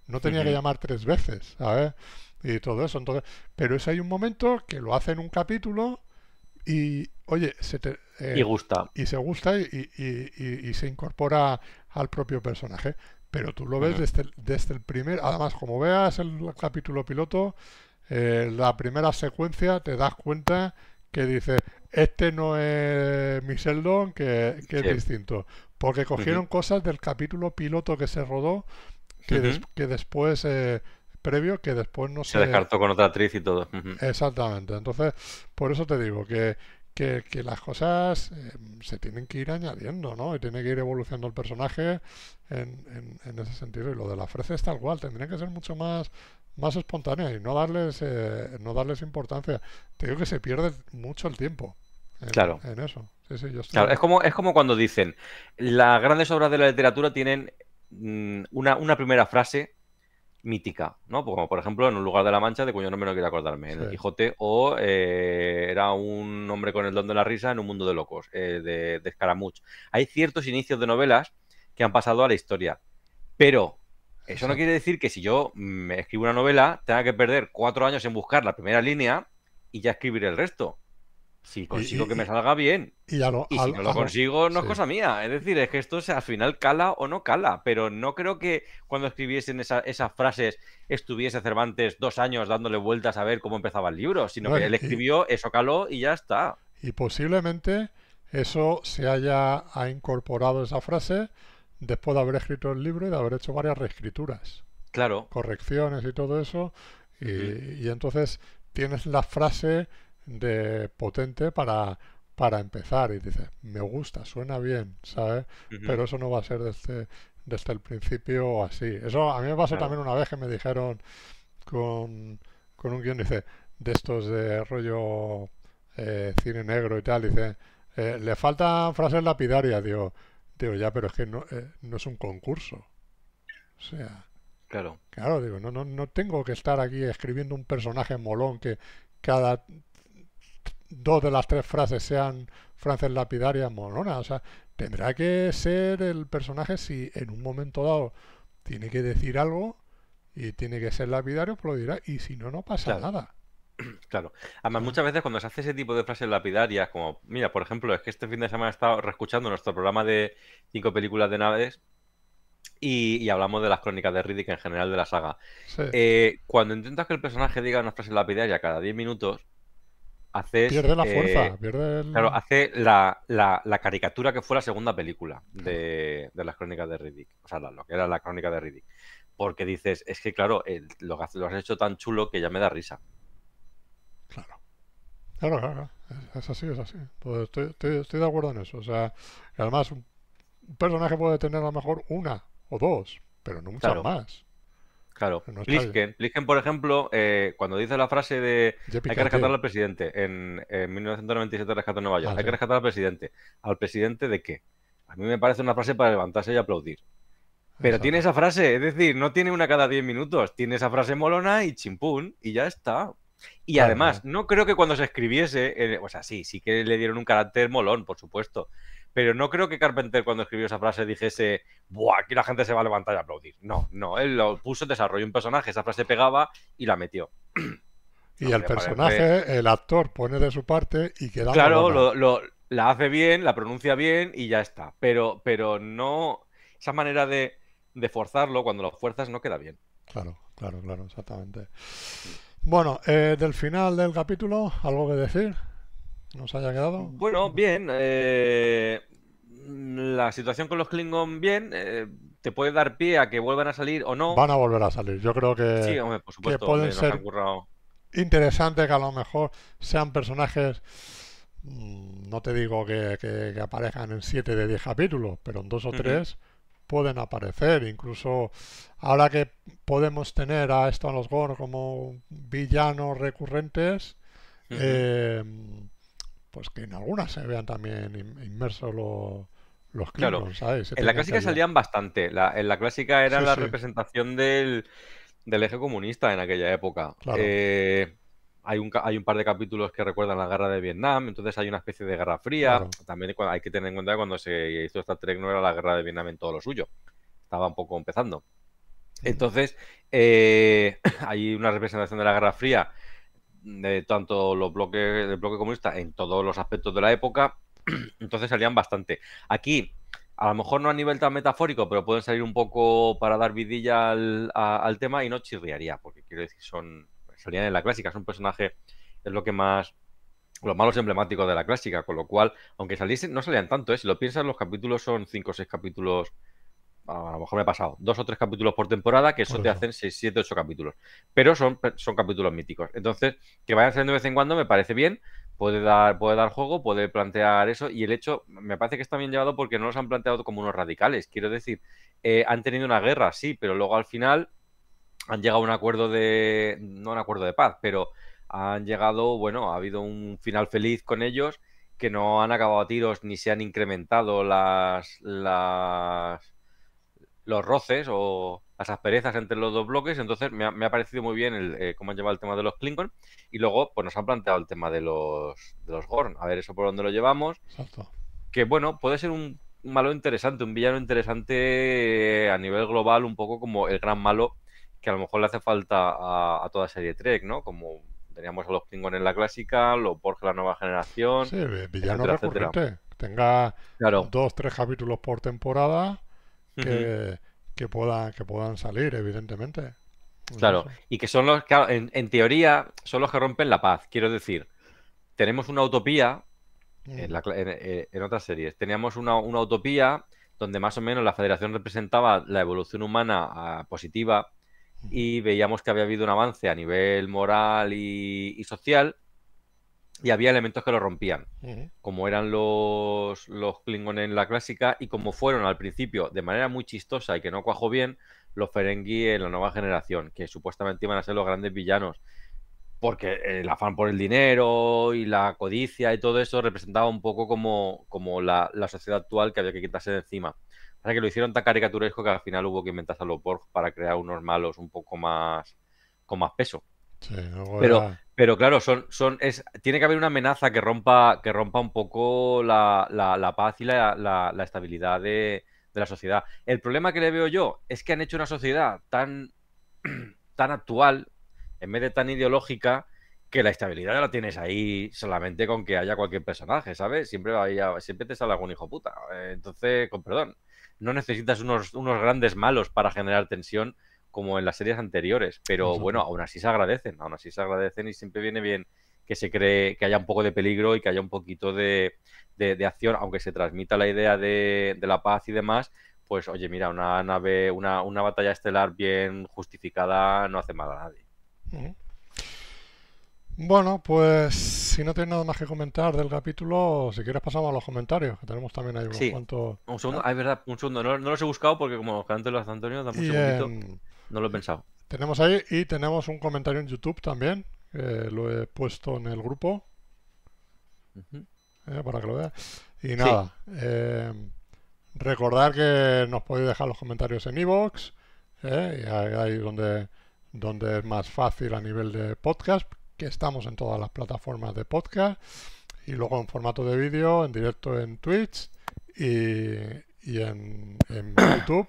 No tenía que llamar tres veces, ¿sabes? y todo eso. Entonces, pero ese hay un momento que lo hace en un capítulo y, oye, se te, eh, y gusta. Y se gusta y, se incorpora al propio personaje. Pero tú lo ves desde, el primer. Además, como veas el capítulo piloto, eh, la primera secuencia te das cuenta que dice: Este no es Michel que, es distinto. Porque cogieron cosas del capítulo piloto que se rodó que, que después eh, previo que después no se... descartó con otra actriz y todo. Exactamente. Entonces, por eso te digo que, que, las cosas eh, se tienen que ir añadiendo, ¿no? Y tiene que ir evolucionando el personaje en, en, ese sentido. Y lo de la fresa es tal cual. Tendría que ser mucho más más espontánea y no darles eh, no darles importancia te digo que se pierde mucho el tiempo en, claro. eso claro, es como es como cuando dicen las grandes obras de la literatura tienen mm, una, una primera frase mítica, ¿no? Pues como por ejemplo en un lugar de la mancha de cuyo nombre no quiero acordarme, el Quijote, o eh, era un hombre con el don de la risa en un mundo de locos, eh, de, de Hay ciertos inicios de novelas que han pasado a la historia, pero eso no quiere decir que si yo me mm, escribo una novela tenga que perder cuatro años en buscar la primera línea y ya escribir el resto. Si consigo que me salga bien. Y, ya si no lo consigo, no es cosa mía. Es decir, es que esto al final cala o no cala. Pero no creo que cuando escribiesen esas frases estuviese Cervantes dos años dándole vueltas a ver cómo empezaba el libro, sino que él escribió, eso caló y ya está. Y posiblemente eso se haya incorporado esa frase después de haber escrito el libro y de haber hecho varias reescrituras. Claro. Correcciones y todo eso. y entonces tienes la frase de potente para, para empezar. Y dices, me gusta, suena bien, ¿sabes? Pero eso no va a ser desde, desde el principio así. Eso a mí me pasó también una vez que me dijeron con, con un guion dice, de estos de rollo eh, cine negro y tal, dice, eh, le faltan frases lapidarias, digo, digo, ya, pero es que no, eh, es un concurso. O sea... Claro. Claro, digo, no, no tengo que estar aquí escribiendo un personaje molón que cada dos de las tres frases sean frases lapidarias molonas. O sea, tendrá que ser el personaje si en un momento dado tiene que decir algo y tiene que ser lapidario, pues lo dirá. Y si no, no pasa nada. Claro. Además, muchas veces cuando se hace ese tipo de frases lapidarias, como, mira, por ejemplo, es que este fin de semana he estado reescuchando nuestro programa de cinco películas de naves y, hablamos de las crónicas de Riddick en general de la saga. Eh, cuando intentas que el personaje diga una frase lapidaria cada 10 minutos, Pierde la fuerza, eh, hace la, caricatura que fue la segunda película de, las crónicas de Riddick. O sea, lo que era la crónica de Riddick. Porque dices, es que claro, lo, has hecho tan chulo que ya me da risa. Claro. Claro, claro. Es, así, es así. Pues estoy, de acuerdo en eso. O sea, además, un personaje puede tener a lo mejor una o dos, pero no muchas más. Claro. Lichten, Plisken, por ejemplo, eh, cuando dice la frase de hay que rescatar al presidente, en, 1997 rescató Nueva York, ah, hay que rescatar al presidente. ¿Al presidente de qué? A mí me parece una frase para levantarse y aplaudir. Pero tiene esa frase, es decir, no tiene una cada 10 minutos, tiene esa frase molona y chimpún, y ya está. Y además, no. creo que cuando se escribiese, eh, o sea, sí, sí que le dieron un carácter molón, por supuesto, pero no creo que Carpenter cuando escribió esa frase dijese, Buah, aquí la gente se va a levantar y aplaudir. No, no, él lo puso, desarrolló un personaje, esa frase pegaba y la metió. Y el personaje, el actor pone de su parte y queda... Claro, la hace bien, la pronuncia bien y ya está. Pero, pero no, esa manera de, forzarlo, cuando lo fuerzas no queda bien. Claro, claro, claro, exactamente. Bueno, eh, del final del capítulo, ¿algo que decir? nos haya quedado? Bueno, bien. Eh, la situación con los Klingon, bien. Eh, te puede dar pie a que vuelvan a salir o no. Van a volver a salir. Yo creo que, por supuesto, que pueden ser interesantes, que a lo mejor sean personajes, mm, no te digo que, aparezcan en 7 de 10 capítulos, pero en 2 o 3 pueden aparecer. Incluso ahora que podemos tener a estos los Gore como villanos recurrentes, pues que en algunas se vean también inmersos los, los ¿sabes? en la clásica salían bastante. en la clásica era la representación del, eje comunista en aquella época. Eh, hay, un, hay un par de capítulos que recuerdan la guerra de Vietnam, entonces hay una especie de guerra fría. También hay que tener en cuenta que cuando se hizo esta Trek no era la guerra de Vietnam en todo lo suyo. Estaba un poco empezando. Mm. Entonces, eh, hay una representación de la Guerra Fría de tanto los bloques del bloque comunista en todos los aspectos de la época, entonces salían bastante. Aquí, a lo mejor no a nivel tan metafórico, pero pueden salir un poco para dar vidilla al, tema y no chirriaría, porque quiero decir, son salían en la clásica, es un personaje es lo que más los malos emblemáticos de la clásica, con lo cual, aunque saliesen, no salían tanto, ¿eh? si lo piensas, los capítulos son cinco o seis capítulos a lo mejor me he pasado, dos o tres capítulos por temporada, que eso, te hacen seis, siete, ocho capítulos. Pero son, son capítulos míticos. Entonces, que vayan saliendo de vez en cuando me parece bien, puede dar, puede dar juego, puede plantear eso. Y el hecho, me parece que está bien llevado porque no los han planteado como unos radicales. Quiero decir, eh, han tenido una guerra, sí, pero luego al final han llegado a un acuerdo de. No un acuerdo de paz, pero han llegado, bueno, ha habido un final feliz con ellos que no han acabado a tiros ni se han incrementado las, las los roces o las asperezas entre los dos bloques. Entonces me ha, me ha parecido muy bien eh, cómo han llevado el tema de los Klingon. Y luego pues nos han planteado el tema de los, de los Gorn. A ver eso por dónde lo llevamos. Exacto. Que bueno, puede ser un malo interesante, un villano interesante eh, a nivel global, un poco como el gran malo que a lo mejor le hace falta a, toda serie Trek, ¿no? Como teníamos a los Klingon en la clásica, ...lo Borg la nueva generación. Sí, villano recurrente. Tenga dos, tres capítulos por temporada que, que, puedan, que puedan salir, evidentemente. Pues claro, y que son los que, en, teoría, son los que rompen la paz. Quiero decir, tenemos una utopía, mm. eh, en, otras series, teníamos una, una, utopía donde más o menos la federación representaba la evolución humana ah, positiva y veíamos que había habido un avance a nivel moral y social, y había elementos que lo rompían, como eran los, los Klingon en la clásica y como fueron al principio de manera muy chistosa y que no cuajó bien los Ferengi en la nueva generación, que supuestamente iban a ser los grandes villanos, porque el afán por el dinero y la codicia y todo eso representaba un poco como, como la, sociedad actual que había que quitarse de encima. O sea que lo hicieron tan caricaturesco que al final hubo que inventarse a los Borg para crear unos malos un poco más con más peso. Sí, no, Pero pero claro, son, son, es, tiene que haber una amenaza que rompa, que rompa un poco la, paz y la, estabilidad de, la sociedad. El problema que le veo yo es que han hecho una sociedad tan, tan actual, en vez de tan ideológica, que la estabilidad la tienes ahí solamente con que haya cualquier personaje, ¿sabes? Siempre, siempre te sale algún hijo puta. Eh, entonces, con perdón, no necesitas unos, unos grandes malos para generar tensión como en las series anteriores, pero bueno, aún así se agradecen, aún así se agradecen y siempre viene bien que se cree que haya un poco de peligro y que haya un poquito de, de, acción, aunque se transmita la idea de, la paz y demás, pues oye, mira, una nave, una, una batalla estelar bien justificada no hace mal a nadie. Bueno, pues si no tienes nada más que comentar del capítulo, si quieres pasamos a los comentarios, que tenemos también ahí Un segundo, ah, verdad, un segundo, no, los he buscado porque como antes lo hace Antonio, da no lo he pensado. Tenemos ahí y tenemos un comentario en YouTube también, lo he puesto en el grupo, eh, para que lo veas Y nada, recordad eh, recordar que nos podéis dejar los comentarios en iVoox, eh, ahí donde, donde es más fácil a nivel de podcast, que estamos en todas las plataformas de podcast, y luego en formato de vídeo, en directo en Twitch y, en, en YouTube,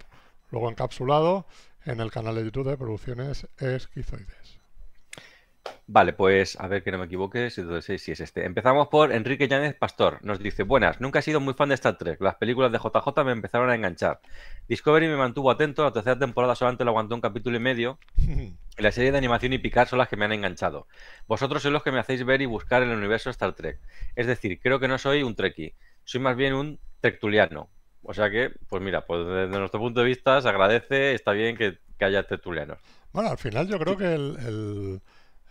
luego encapsulado en el canal de YouTube de Producciones Esquizoides. Vale, pues a ver que no me equivoque, si es este. Empezamos por Enrique Yáñez Pastor. Nos dice, buenas, nunca he sido muy fan de Star Trek. Las películas de JJ me empezaron a enganchar. Discovery me mantuvo atento, la tercera temporada solamente lo aguantó un capítulo y medio. Y la serie de animación y picar son las que me han enganchado. Vosotros sois los que me hacéis ver y buscar el universo Star Trek. Es decir, creo que no soy un treki. soy más bien un Trectuliano. O sea que, pues mira, pues desde nuestro punto de vista se agradece, está bien que, haya tertulianos. Este bueno, al final yo creo que el,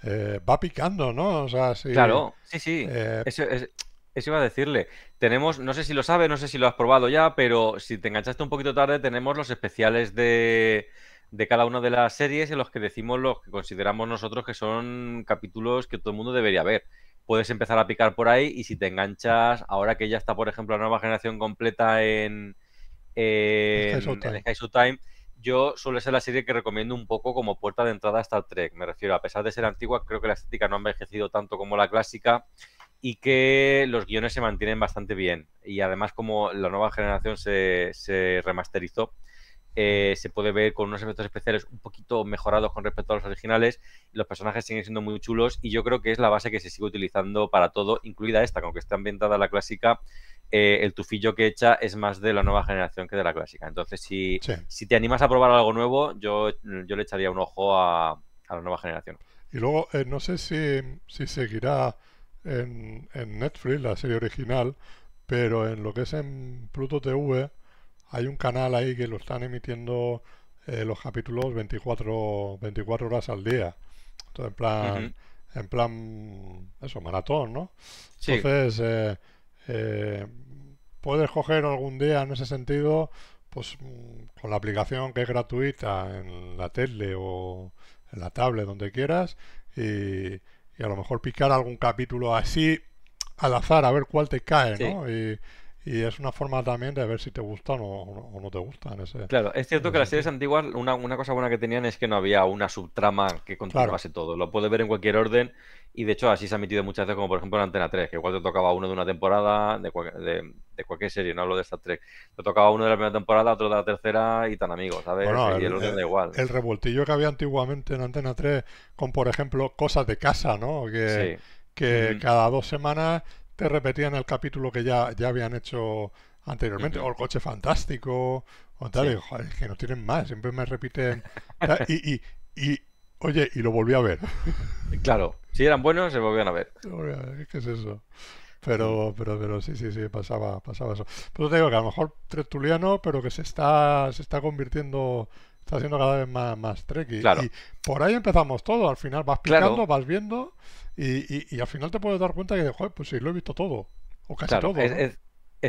eh, va picando, ¿no? O sea, claro, sí, sí. Eh, eso, es, iba a decirle. Tenemos, no sé si lo sabe, no sé si lo has probado ya, pero si te enganchaste un poquito tarde, tenemos los especiales de, de cada una de las series en los que decimos los que consideramos nosotros que son capítulos que todo el mundo debería ver puedes empezar a picar por ahí y si te enganchas, ahora que ya está, por ejemplo, la nueva generación completa en, en, Sky Time, yo suele ser la serie que recomiendo un poco como puerta de entrada a Star Trek. Me refiero, a pesar de ser antigua, creo que la estética no ha envejecido tanto como la clásica y que los guiones se mantienen bastante bien. Y además, como la nueva generación se remasterizó, eh, se puede ver con unos efectos especiales un poquito mejorados con respecto a los originales. Los personajes siguen siendo muy chulos y yo creo que es la base que se sigue utilizando para todo, incluida esta, que está ambientada la clásica. Eh, el tufillo que echa es más de la nueva generación que de la clásica. Entonces, si, te animas a probar algo nuevo, yo, yo le echaría un ojo a, la nueva generación. Y luego, eh, no sé si, seguirá en, en, Netflix la serie original, pero en lo que es en Pluto TV, hay un canal ahí que lo están emitiendo eh, los capítulos 24, 24 horas al día. Entonces, en plan, en plan, eso, maratón, ¿no? Entonces, eh, eh, puedes coger algún día en ese sentido, pues mm, con la aplicación que es gratuita en la tele o en la tablet, donde quieras, y, a lo mejor picar algún capítulo así al azar, a ver cuál te cae, ¿no? Y, y es una forma también de ver si te gustan o, no te gustan. Ese, claro, es cierto que las series antiguas, una, cosa buena que tenían es que no había una subtrama que continuase todo. Lo puedes ver en cualquier orden y de hecho así se ha emitido muchas veces, como por ejemplo en Antena 3, que igual te tocaba uno de una temporada, de, de, cualquier serie, no hablo de Star Trek. Te tocaba uno de la primera temporada, otro de la tercera y tan amigos, ¿sabes? y el, orden igual. El revoltillo que había antiguamente en Antena 3 con, por ejemplo, cosas de casa, ¿no? Que, que cada dos semanas te repetían el capítulo que ya, ya habían hecho anteriormente, o el coche fantástico, o tal, que no tienen más, siempre me repiten. y, y, y, oye, y lo volví a ver. Claro, si eran buenos, se volvían a ver. ¿Qué es eso? Pero, pero, pero sí, sí, sí, pasaba, pasaba eso. Pero te digo que a lo mejor Tretuliano, pero que se está, se está convirtiendo está siendo cada vez más, más Y por ahí empezamos todo. Al final vas picando, vas viendo y, y, al final te puedes dar cuenta que, joder, pues sí, lo he visto todo. O casi todo. Es,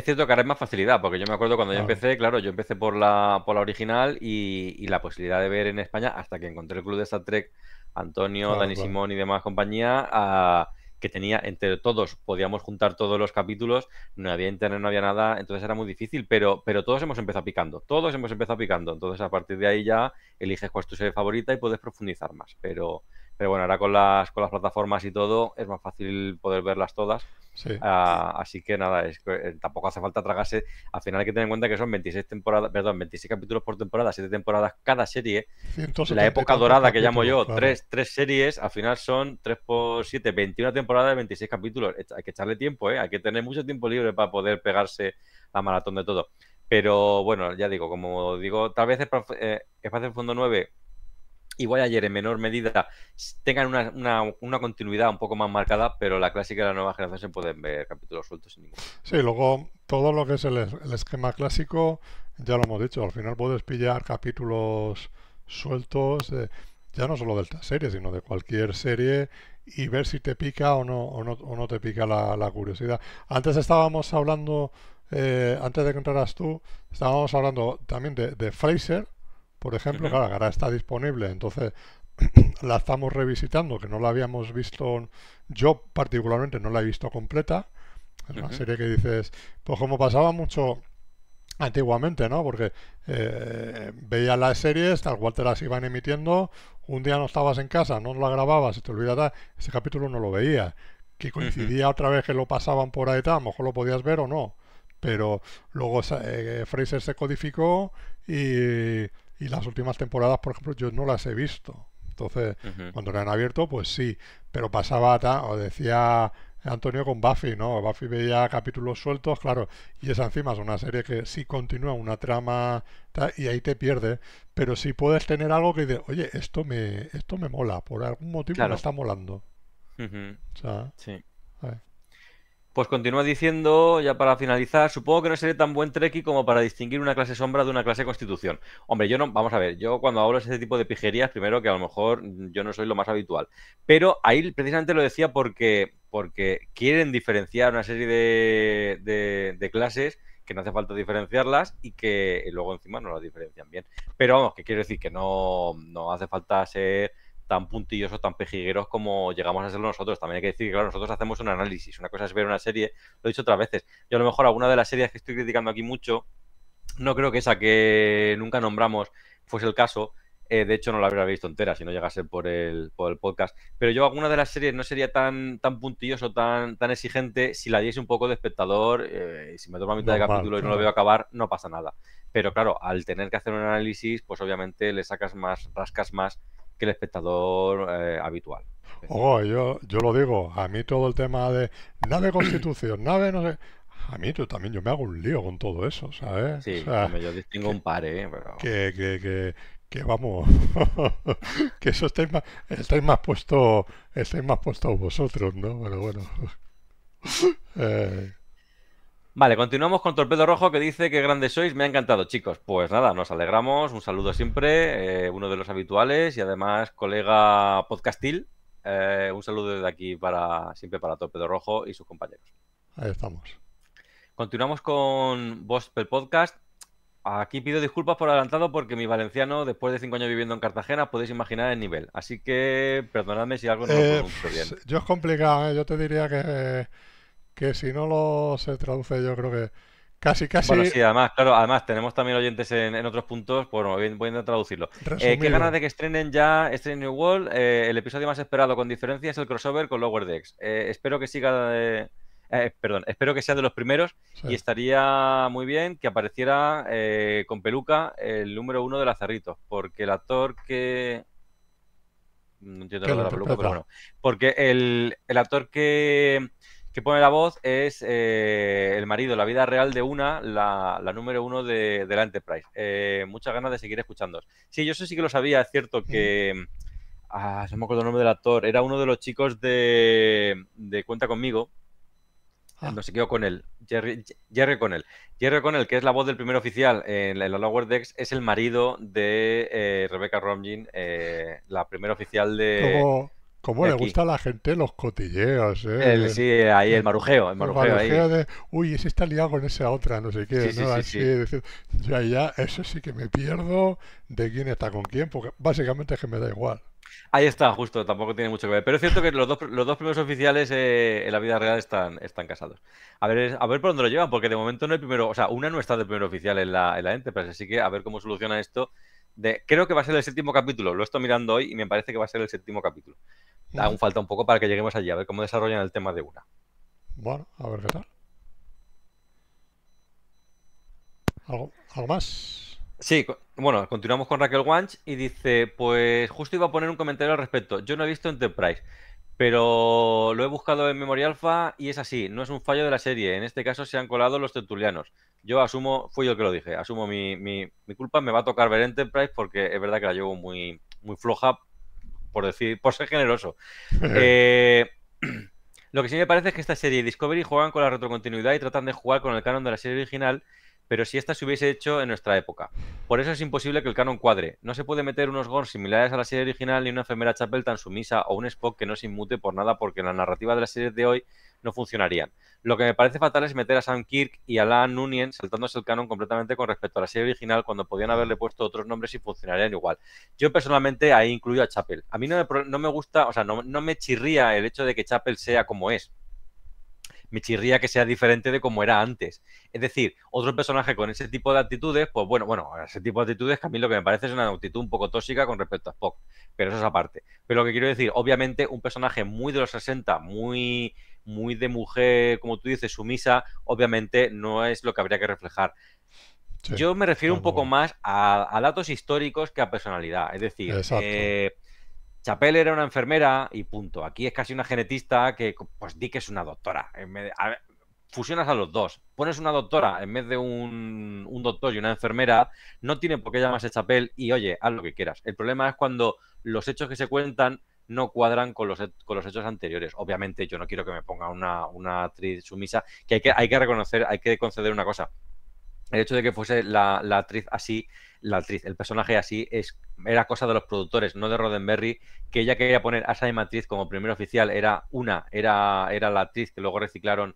cierto que ahora es más facilidad, porque yo me acuerdo cuando yo empecé, claro, yo empecé por la, por la original y, y, la posibilidad de ver en España hasta que encontré el club de Star Trek, Antonio, Dani Simón y demás compañía que tenía entre todos, podíamos juntar todos los capítulos, no había internet, no había nada, entonces era muy difícil, pero, pero todos hemos empezado picando, todos hemos empezado picando, entonces a partir de ahí ya eliges cuál es tu serie favorita y puedes profundizar más, pero, pero bueno, ahora con las, con las plataformas y todo es más fácil poder verlas todas. Ah, así que nada, eh, tampoco hace falta tragarse. Al final hay que tener en cuenta que son 26 temporadas, perdón, 26 capítulos por temporada, 7 temporadas cada serie. La época dorada que llamo yo, tres 3, series, al final son 3 por 7, 21 temporadas de 26 capítulos. Hay que echarle tiempo, ¿eh? hay que tener mucho tiempo libre para poder pegarse la maratón de todo. Pero bueno, ya digo, como digo, tal vez es para eh, el Fondo 9 igual ayer en menor medida tengan una, una, una, continuidad un poco más marcada, pero la clásica y la nueva generación se pueden ver capítulos sueltos sin ningún Sí, luego todo lo que es el, esquema clásico, ya lo hemos dicho, al final puedes pillar capítulos sueltos, ya no solo de esta serie, sino de cualquier serie y ver si te pica o no, o no, te pica la, curiosidad. Antes estábamos hablando, eh, antes de que entraras tú, estábamos hablando también de, de Fraser, por ejemplo, claro, ahora está disponible, entonces la estamos revisitando, que no la habíamos visto, yo particularmente no la he visto completa. Es una serie que dices, pues como pasaba mucho antiguamente, ¿no? Porque eh, veías las series, tal cual te las iban emitiendo, un día no estabas en casa, no la grababas, se te olvidaba, ese capítulo no lo veía, que coincidía otra vez que lo pasaban por ahí, a lo mejor lo podías ver o no, pero luego eh, Fraser se codificó y y las últimas temporadas, por ejemplo, yo no las he visto. Entonces, cuando la han abierto, pues sí, pero pasaba, o decía Antonio con Buffy, ¿no? Buffy veía capítulos sueltos, claro, y esa encima es una serie que sí continúa una trama y ahí te pierdes. pero sí puedes tener algo que dices, oye, esto me, esto me mola, por algún motivo me está molando. o sea, sí. Eh. Pues continúa diciendo, ya para finalizar, supongo que no seré tan buen treki como para distinguir una clase sombra de una clase constitución. Hombre, yo no, vamos a ver, yo cuando hablo de ese tipo de pijerías, primero que a lo mejor yo no soy lo más habitual. Pero ahí precisamente lo decía porque, porque quieren diferenciar una serie de, clases que no hace falta diferenciarlas y que luego encima no las diferencian bien. Pero vamos, que quiero decir que no, no hace falta ser tan puntillosos, tan pejigueros como llegamos a ser nosotros. También hay que decir que, claro, nosotros hacemos un análisis. Una cosa es ver una serie, lo he dicho otras veces. Yo a lo mejor alguna de las series que estoy criticando aquí mucho, no creo que esa que nunca nombramos fuese el caso. Eh, de hecho, no la habría visto entera si no llegase por el, por el podcast. Pero yo alguna de las series no sería tan, tan puntilloso, tan, tan exigente si la diese un poco de espectador. Eh, si me toma mitad de capítulo y no lo veo acabar, no pasa nada. Pero claro, al tener que hacer un análisis, pues obviamente le sacas más, rascas más que el espectador eh, habitual. o yo, yo lo digo, a mí todo el tema de nave constitución, nave no sé, a mí tú también yo me hago un lío con todo eso, ¿sabes? Sí, yo distingo un par, ¿eh? Que, que, que, vamos, que eso estáis más, estáis más puesto, estáis más puestos vosotros, ¿no? Pero bueno. Eh, Vale, continuamos con Torpedo Rojo que dice que grandes sois, me ha encantado, chicos. Pues nada, nos alegramos, un saludo siempre, eh, uno de los habituales y además colega podcastil. Eh, un saludo desde aquí para siempre para Torpedo Rojo y sus compañeros. Ahí estamos. Continuamos con Vospel Podcast. Aquí pido disculpas por adelantado porque mi valenciano, después de cinco años viviendo en Cartagena, podéis imaginar el nivel. Así que perdonadme si algo no lo eh, pronuncio bien. Pues, yo es complicado, yo te diría que que si no lo se traduce, yo creo que casi, casi. Bueno, sí, además, claro, además tenemos también oyentes en, otros puntos. Pues, bueno, voy, voy a traducirlo. Eh, qué ganas de que estrenen ya Strange New World. Eh, el episodio más esperado, con diferencia, es el crossover con Lower Decks. Eh, espero que siga. perdón, espero que sea de los primeros y estaría muy bien que apareciera con peluca el número uno de Lazaritos. porque el actor que no entiendo de la peluca, pero bueno. Porque el actor que, que pone la voz es eh, el marido, la vida real de una, la, número uno de, la Enterprise. Eh, muchas ganas de seguir escuchándos. Sí, yo sé sí que lo sabía, es cierto que. Mm. Ah, no me acuerdo el nombre del actor. Era uno de los chicos de, Cuenta conmigo. cuando ah. No se quedó con él. Jerry, Jerry Connell. Jerry Connell, que es la voz del primer oficial en, la Lower Decks, es el marido de eh, Rebecca Romijn, la primera oficial de. Como le gusta a la gente los cotilleos, ¿eh? sí, ahí el marujeo, el marujeo, ahí. de, uy, ese está liado con esa otra, no sé qué, ya, eso sí que me pierdo de quién está con quién, porque básicamente es que me da igual. Ahí está, justo, tampoco tiene mucho que ver. Pero es cierto que los dos, primeros oficiales eh, en la vida real están, están casados. A ver, a ver por dónde lo llevan, porque de momento no el primero, o sea, una no está de primer oficial en la, en la sí así que a ver cómo soluciona esto creo que va a ser el séptimo capítulo, lo estoy mirando hoy y me parece que va a ser el séptimo capítulo. Aún falta un poco para que lleguemos allí, a ver cómo desarrollan el tema de una. Bueno, a ver qué tal. algo más? Sí, bueno, continuamos con Raquel Wanch y dice, pues justo iba a poner un comentario al respecto. Yo no he visto Enterprise, pero lo he buscado en Memoria Alpha y es así, no es un fallo de la serie. En este caso se han colado los tertulianos. Yo asumo, fui yo el que lo dije, asumo mi, culpa, me va a tocar ver Enterprise porque es verdad que la llevo muy, muy floja, por decir, por ser generoso. Eh, lo que sí me parece es que esta serie Discovery juegan con la retrocontinuidad y tratan de jugar con el canon de la serie original pero si esta se hubiese hecho en nuestra época. Por eso es imposible que el canon cuadre. No se puede meter unos Gorn similares a la serie original ni una enfermera Chapel tan sumisa o un Spock que no se inmute por nada porque en la narrativa de la serie de hoy no funcionarían. Lo que me parece fatal es meter a Sam Kirk y a La Nunien saltándose el canon completamente con respecto a la serie original cuando podían haberle puesto otros nombres y funcionarían igual. Yo personalmente ahí incluyo a Chapel. A mí no me, no me gusta, o sea, no, no me chirría el hecho de que Chapel sea como es me chirría que sea diferente de como era antes. Es decir, otro personaje con ese tipo de actitudes, pues bueno, bueno, ese tipo de actitudes que a mí lo que me parece es una actitud un poco tóxica con respecto a Spock, pero eso es aparte. Pero lo que quiero decir, obviamente un personaje muy de los 60, muy muy de mujer, como tú dices, sumisa, obviamente no es lo que habría que reflejar. Yo me refiero un poco más a, datos históricos que a personalidad. Es decir, eh, Chapel era una enfermera y punto. Aquí es casi una genetista que, pues di que es una doctora. En vez fusionas a los dos. Pones una doctora en vez de un, doctor y una enfermera, no tiene por qué llamarse Chapel y oye, haz lo que quieras. El problema es cuando los hechos que se cuentan no cuadran con los, con los hechos anteriores. Obviamente yo no quiero que me ponga una, una actriz sumisa, que hay, que hay que reconocer, hay que conceder una cosa el hecho de que fuese la, actriz así, la actriz, el personaje así, es, era cosa de los productores, no de Roddenberry, que ella quería poner a esa como primer oficial, era una, era, era la actriz que luego reciclaron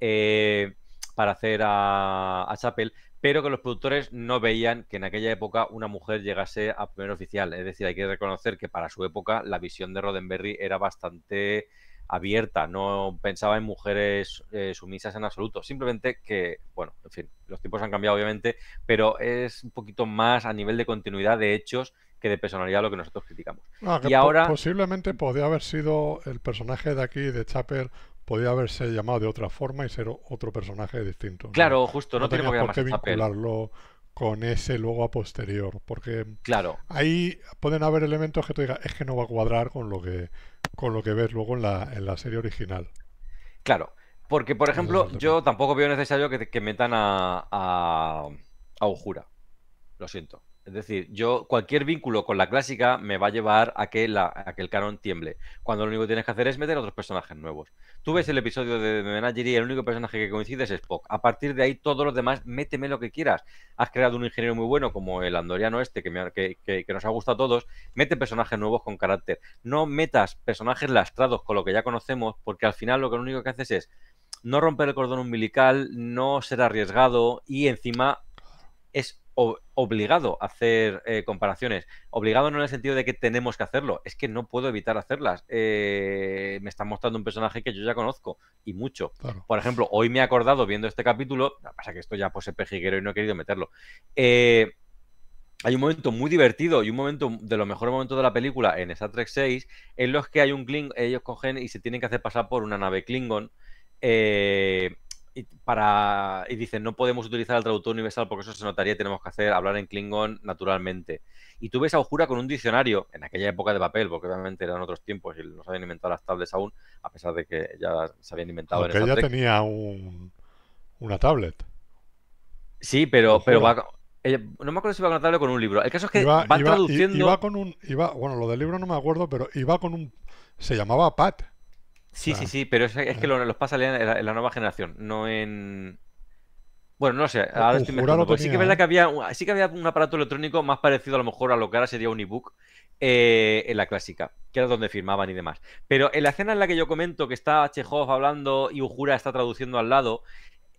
eh, para hacer a, a Chapel, pero que los productores no veían que en aquella época una mujer llegase a primer oficial. Es decir, hay que reconocer que para su época la visión de Roddenberry era bastante abierta, no pensaba en mujeres eh, sumisas en absoluto, simplemente que, bueno, en fin, los tiempos han cambiado obviamente, pero es un poquito más a nivel de continuidad de hechos que de personalidad lo que nosotros criticamos. y ahora... Posiblemente podría haber sido el personaje de aquí, de Chapper, podría haberse llamado de otra forma y ser otro personaje distinto. Claro, justo, no, tenemos por qué vincularlo con ese luego a posterior. Porque claro. ahí pueden haber elementos que tú digas, es que no va a cuadrar con lo que, con lo que ves luego en la, en la serie original. Claro, porque por ejemplo, yo tampoco veo necesario que, que metan a, a, a Lo siento. Es decir, yo cualquier vínculo con la clásica me va a llevar a que, el canon tiemble. Cuando lo único que tienes que hacer es meter otros personajes nuevos. Tú ves el episodio de Menagerie y el único personaje que coincide es Spock. A partir de ahí, todos los demás, méteme lo que quieras. Has creado un ingeniero muy bueno como el andoriano este, que, que nos ha gustado a todos. Mete personajes nuevos con carácter. No metas personajes lastrados con lo que ya conocemos, porque al final lo que lo único que haces es no romper el cordón umbilical, no ser arriesgado y encima es obligado a hacer eh, comparaciones. Obligado no en el sentido de que tenemos que hacerlo, es que no puedo evitar hacerlas. Eh, me están mostrando un personaje que yo ya conozco y mucho. Por ejemplo, hoy me he acordado viendo este capítulo, pasa que esto ya pues es pejiguero y no he querido meterlo. Eh, hay un momento muy divertido y un momento de los mejores momentos de la película en Star Trek 6 en los que hay un Klingon, ellos cogen y se tienen que hacer pasar por una nave Klingon. Eh, y, para, y dicen, no podemos utilizar el traductor universal porque eso se notaría tenemos que hacer hablar en Klingon naturalmente. Y tú ves a Ojura con un diccionario, en aquella época de papel, porque obviamente eran otros tiempos y no se habían inventado las tablets aún, a pesar de que ya se habían inventado porque ella tenía un, una tablet. Sí, pero, pero no me acuerdo si iba con una tablet con un libro. El caso es que va traduciendo... con un... bueno, lo del libro no me acuerdo, pero iba con un... Se llamaba Pat Sí, sí, sí, pero es, que los pasa en la, nueva generación, no en. Bueno, no sé, ahora estoy sí que es verdad que ¿eh? había, había un aparato electrónico más parecido a lo mejor a lo que ahora sería un ebook eh, en la clásica, que era donde firmaban y demás. Pero en la escena en la que yo comento que está Chekhov hablando y Ujura está traduciendo al lado,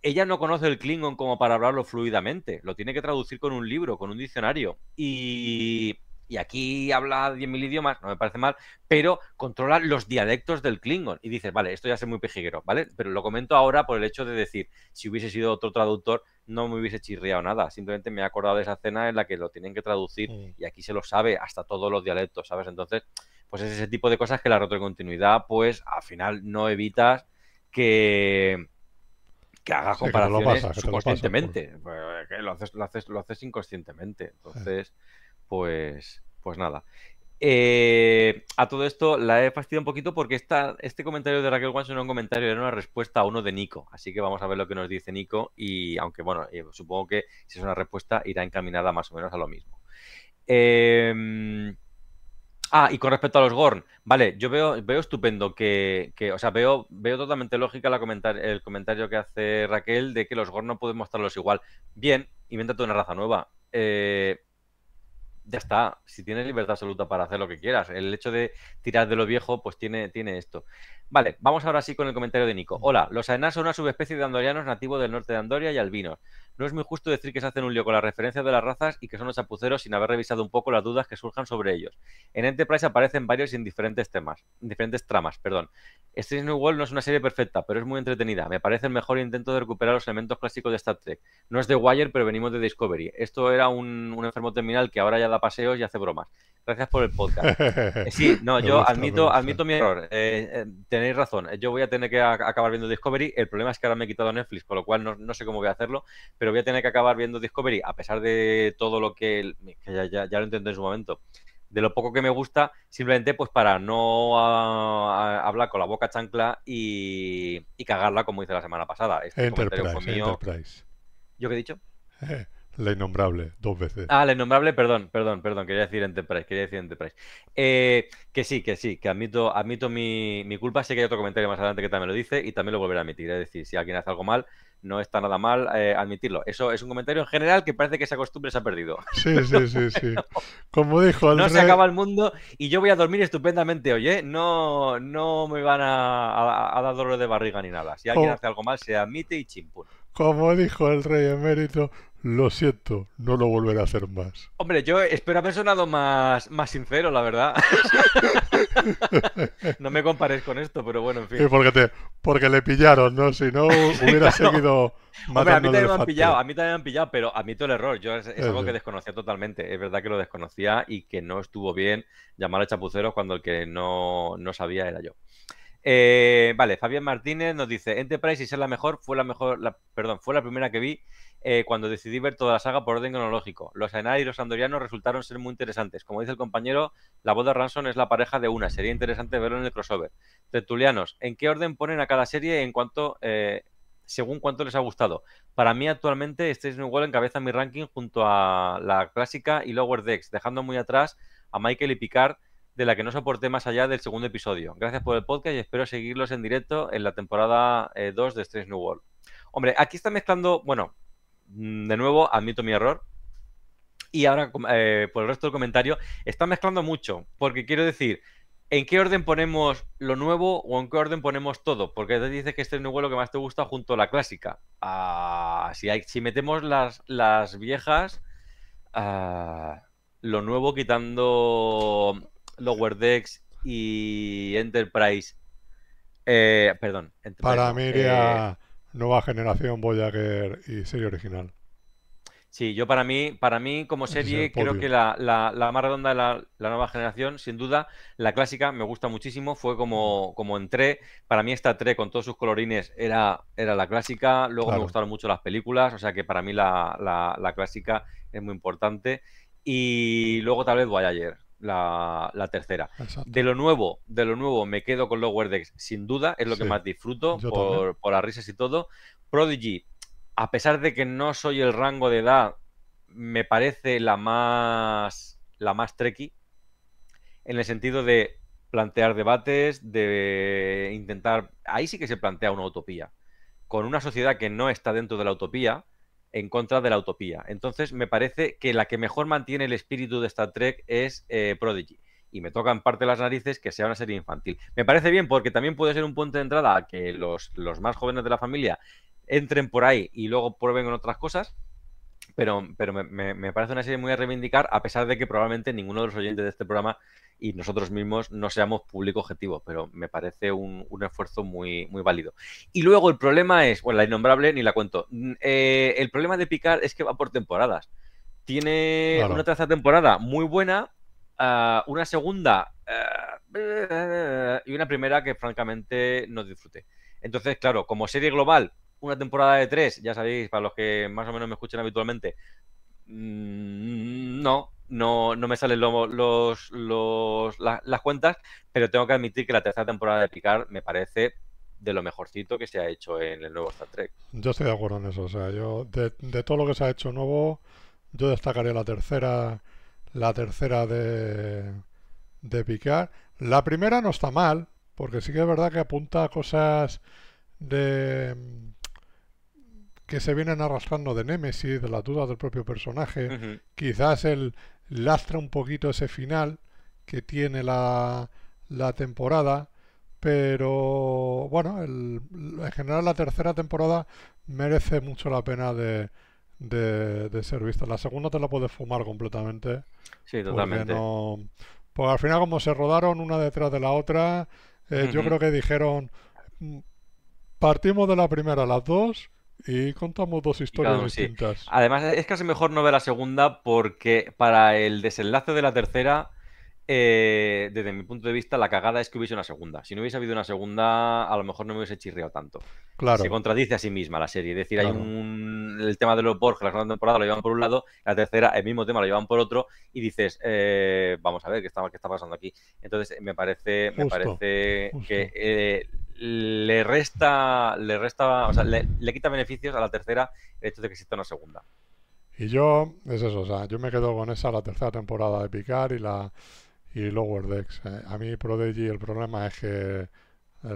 ella no conoce el Klingon como para hablarlo fluidamente. Lo tiene que traducir con un libro, con un diccionario. Y y aquí habla 10.000 idiomas, no me parece mal, pero controla los dialectos del Klingon. Y dices, vale, esto ya es muy pejiguero, ¿vale? Pero lo comento ahora por el hecho de decir, si hubiese sido otro traductor, no me hubiese chirriado nada. Simplemente me he acordado de esa escena en la que lo tienen que traducir y aquí se lo sabe hasta todos los dialectos, ¿sabes? Entonces, pues es ese tipo de cosas que la continuidad, pues al final no evitas que que hagas comparaciones sí, lo, pues, lo, haces, lo, haces, lo haces inconscientemente. Entonces, pues, pues nada. Eh, a todo esto la he fastidiado un poquito porque está este comentario de Raquel Wanson era un comentario, era una respuesta a uno de Nico. Así que vamos a ver lo que nos dice Nico y aunque bueno, eh, supongo que si es una respuesta irá encaminada más o menos a lo mismo. Em, ah, y con respecto a los Gorn, vale, yo veo, veo estupendo que, o sea, veo, veo totalmente lógica la el comentario que hace Raquel de que los Gorn no pueden mostrarlos igual. Bien, inventa una raza nueva. Eh, ya está. Si tienes libertad absoluta para hacer lo que quieras. El hecho de tirar de lo viejo, pues tiene, tiene esto. Vale, vamos ahora sí con el comentario de Nico. Hola, los aenás son una subespecie de andorianos Nativo del norte de Andoria y albinos. No es muy justo decir que se hacen un lío con las referencias de las razas y que son los chapuceros sin haber revisado un poco las dudas que surjan sobre ellos. En Enterprise aparecen varios y en diferentes temas, en diferentes tramas, perdón. Street New World no es una serie perfecta, pero es muy entretenida. Me parece el mejor intento de recuperar los elementos clásicos de Star Trek. No es de Wire, pero venimos de Discovery. Esto era un, enfermo terminal que ahora ya da paseos y hace bromas. Gracias por el podcast. Eh, sí, no, yo admito, admito mi error. Eh, eh, tenéis razón. Yo voy a tener que acabar viendo Discovery. El problema es que ahora me he quitado Netflix, con lo cual no, sé cómo voy a hacerlo, pero voy a tener que acabar viendo Discovery, a pesar de todo lo que, ya, ya, lo intenté en su momento. De lo poco que me gusta, simplemente pues para no ah, ah, hablar con la boca chancla y, y, cagarla como hice la semana pasada. Este Enterprise, ¿Yo qué he dicho? Eh, la innombrable, dos veces. Ah, la innombrable, perdón, perdón, perdón, quería decir Enterprise, quería decir Enterprise. Eh, que sí, que sí, que admito, admito mi, culpa, sé que hay otro comentario más adelante que también lo dice y también lo volveré a admitir. Es decir, si alguien hace algo mal, no está nada mal eh, admitirlo. Eso es un comentario en general que parece que esa costumbre se ha perdido. Sí, sí, sí, sí. Como dijo el No se acaba el mundo y yo voy a dormir estupendamente hoy, ¿eh? No, no me van a, dar dolor de barriga ni nada. Si alguien hace algo mal, se admite y chimpú. Como dijo el rey emérito, lo siento, no lo volveré a hacer más. Hombre, yo espero haber sonado más, más sincero, la verdad. no me compares con esto, pero bueno, en fin. porque, le pillaron, ¿no? Si no, hubiera seguido Hombre, a mí también pillado, a mí también me han pillado, pero admito el error. Yo es, algo que desconocía totalmente. Es verdad que lo desconocía y que no estuvo bien llamar a chapuceros cuando el que no, no sabía era yo. Eh, vale, Fabián Martínez nos dice, Enterprise y ser la mejor fue la mejor, la, perdón, fue la primera que vi eh, cuando decidí ver toda la saga por orden cronológico. Los Aenari y los Andorianos resultaron ser muy interesantes. Como dice el compañero, la boda Ransom es la pareja de una. Sería interesante verlo en el crossover. Tertulianos, ¿en qué orden ponen a cada serie en cuanto, eh, según cuánto les ha gustado? Para mí actualmente igual este New en encabeza mi ranking junto a la clásica y Lower Decks, dejando muy atrás a Michael y Picard de la que no soporté más allá del segundo episodio. Gracias por el podcast y espero seguirlos en directo en la temporada 2 eh, de Strange New World. Hombre, aquí está mezclando, bueno, mm, de nuevo admito mi error. Y ahora, eh, por el resto del comentario, está mezclando mucho, porque quiero decir, ¿en qué orden ponemos lo nuevo o en qué orden ponemos todo? Porque te dices que este es lo que más te gusta junto a la clásica. Ah, si, metemos las, viejas, ah, lo nuevo quitando Lower Decks y Enterprise. Eh, perdón. Para mí eh, iría nueva generación Voyager y serie original. Sí, yo para mí, para mí como serie, creo que la, la, más redonda de la, nueva generación, sin duda, la clásica me gusta muchísimo, fue como, como entré, para mí esta 3 con todos sus colorines era, era la clásica, luego me gustaron mucho las películas, o sea que para mí la, clásica es muy importante, y luego tal vez Voyager, la, tercera. De lo nuevo, de lo nuevo, me quedo con los Decks, sin duda, es lo que más disfruto por, las risas y todo. Prodigy, a pesar de que no soy el rango de edad, me parece la más la más treki en el sentido de plantear debates, de intentar ahí sí que se plantea una utopía con una sociedad que no está dentro de la utopía en contra de la utopía. Entonces, me parece que la que mejor mantiene el espíritu de Star Trek es eh, Prodigy. Y me tocan parte las narices que sea una serie infantil. Me parece bien porque también puede ser un punto de entrada a que los, más jóvenes de la familia entren por ahí y luego prueben otras cosas, pero, me, me, parece una serie muy a reivindicar, a pesar de que probablemente ninguno de los oyentes de este programa y nosotros mismos no seamos público objetivo, pero me parece un, esfuerzo muy, muy válido. Y luego el problema es, bueno, la innombrable ni la cuento, mm, eh, el problema de Picard es que va por temporadas. Tiene una tercera temporada muy buena, ah, una segunda ah, y una primera que francamente no disfruté. Entonces, claro, como serie global, una temporada de tres, ya sabéis, para los que más o menos me escuchan habitualmente, mm, no, no, no me salen los, los, las cuentas, pero tengo que admitir que la tercera temporada de Picard me parece de lo mejorcito que se ha hecho en el nuevo Star Trek. Yo estoy de acuerdo en eso, o sea, yo de, todo lo que se ha hecho nuevo, yo destacaré la tercera, la tercera de, de Picard. La primera no está mal, porque sí que es verdad que apunta a cosas de que se vienen arrastrando de Nemesis, de las dudas del propio personaje. Quizás él lastra un poquito ese final que tiene la, la temporada. Pero bueno, en general la tercera temporada merece mucho la pena de, de, ser vista. La segunda te la puedes fumar completamente. Sí, totalmente. No... Pues al final, como se rodaron una detrás de la otra, eh, yo creo que dijeron: mm, partimos de la primera las dos y contamos dos historias distintas. Además, es casi mejor no ver la segunda porque para el desenlace de la tercera, eh, desde mi punto de vista, la cagada es que hubiese una segunda. Si no hubiese habido una segunda, a lo mejor no me hubiese chirriado tanto. Claro. Se contradice a sí misma la serie. Es decir, hay un. El tema de los Borges, la segunda temporada lo llevan por un lado, la tercera, el mismo tema lo llevan por otro, y dices, eh, vamos a ver qué está, qué está pasando aquí. Entonces, me parece, me parece que. Eh, le resta, le resta, o sea, le, quita beneficios a la tercera el hecho de que exista una segunda. Y yo, es eso, o sea, yo me quedo con esa la tercera temporada de Picar y la y Lower Decks. Eh. A mí Prodigy el problema es que, eh,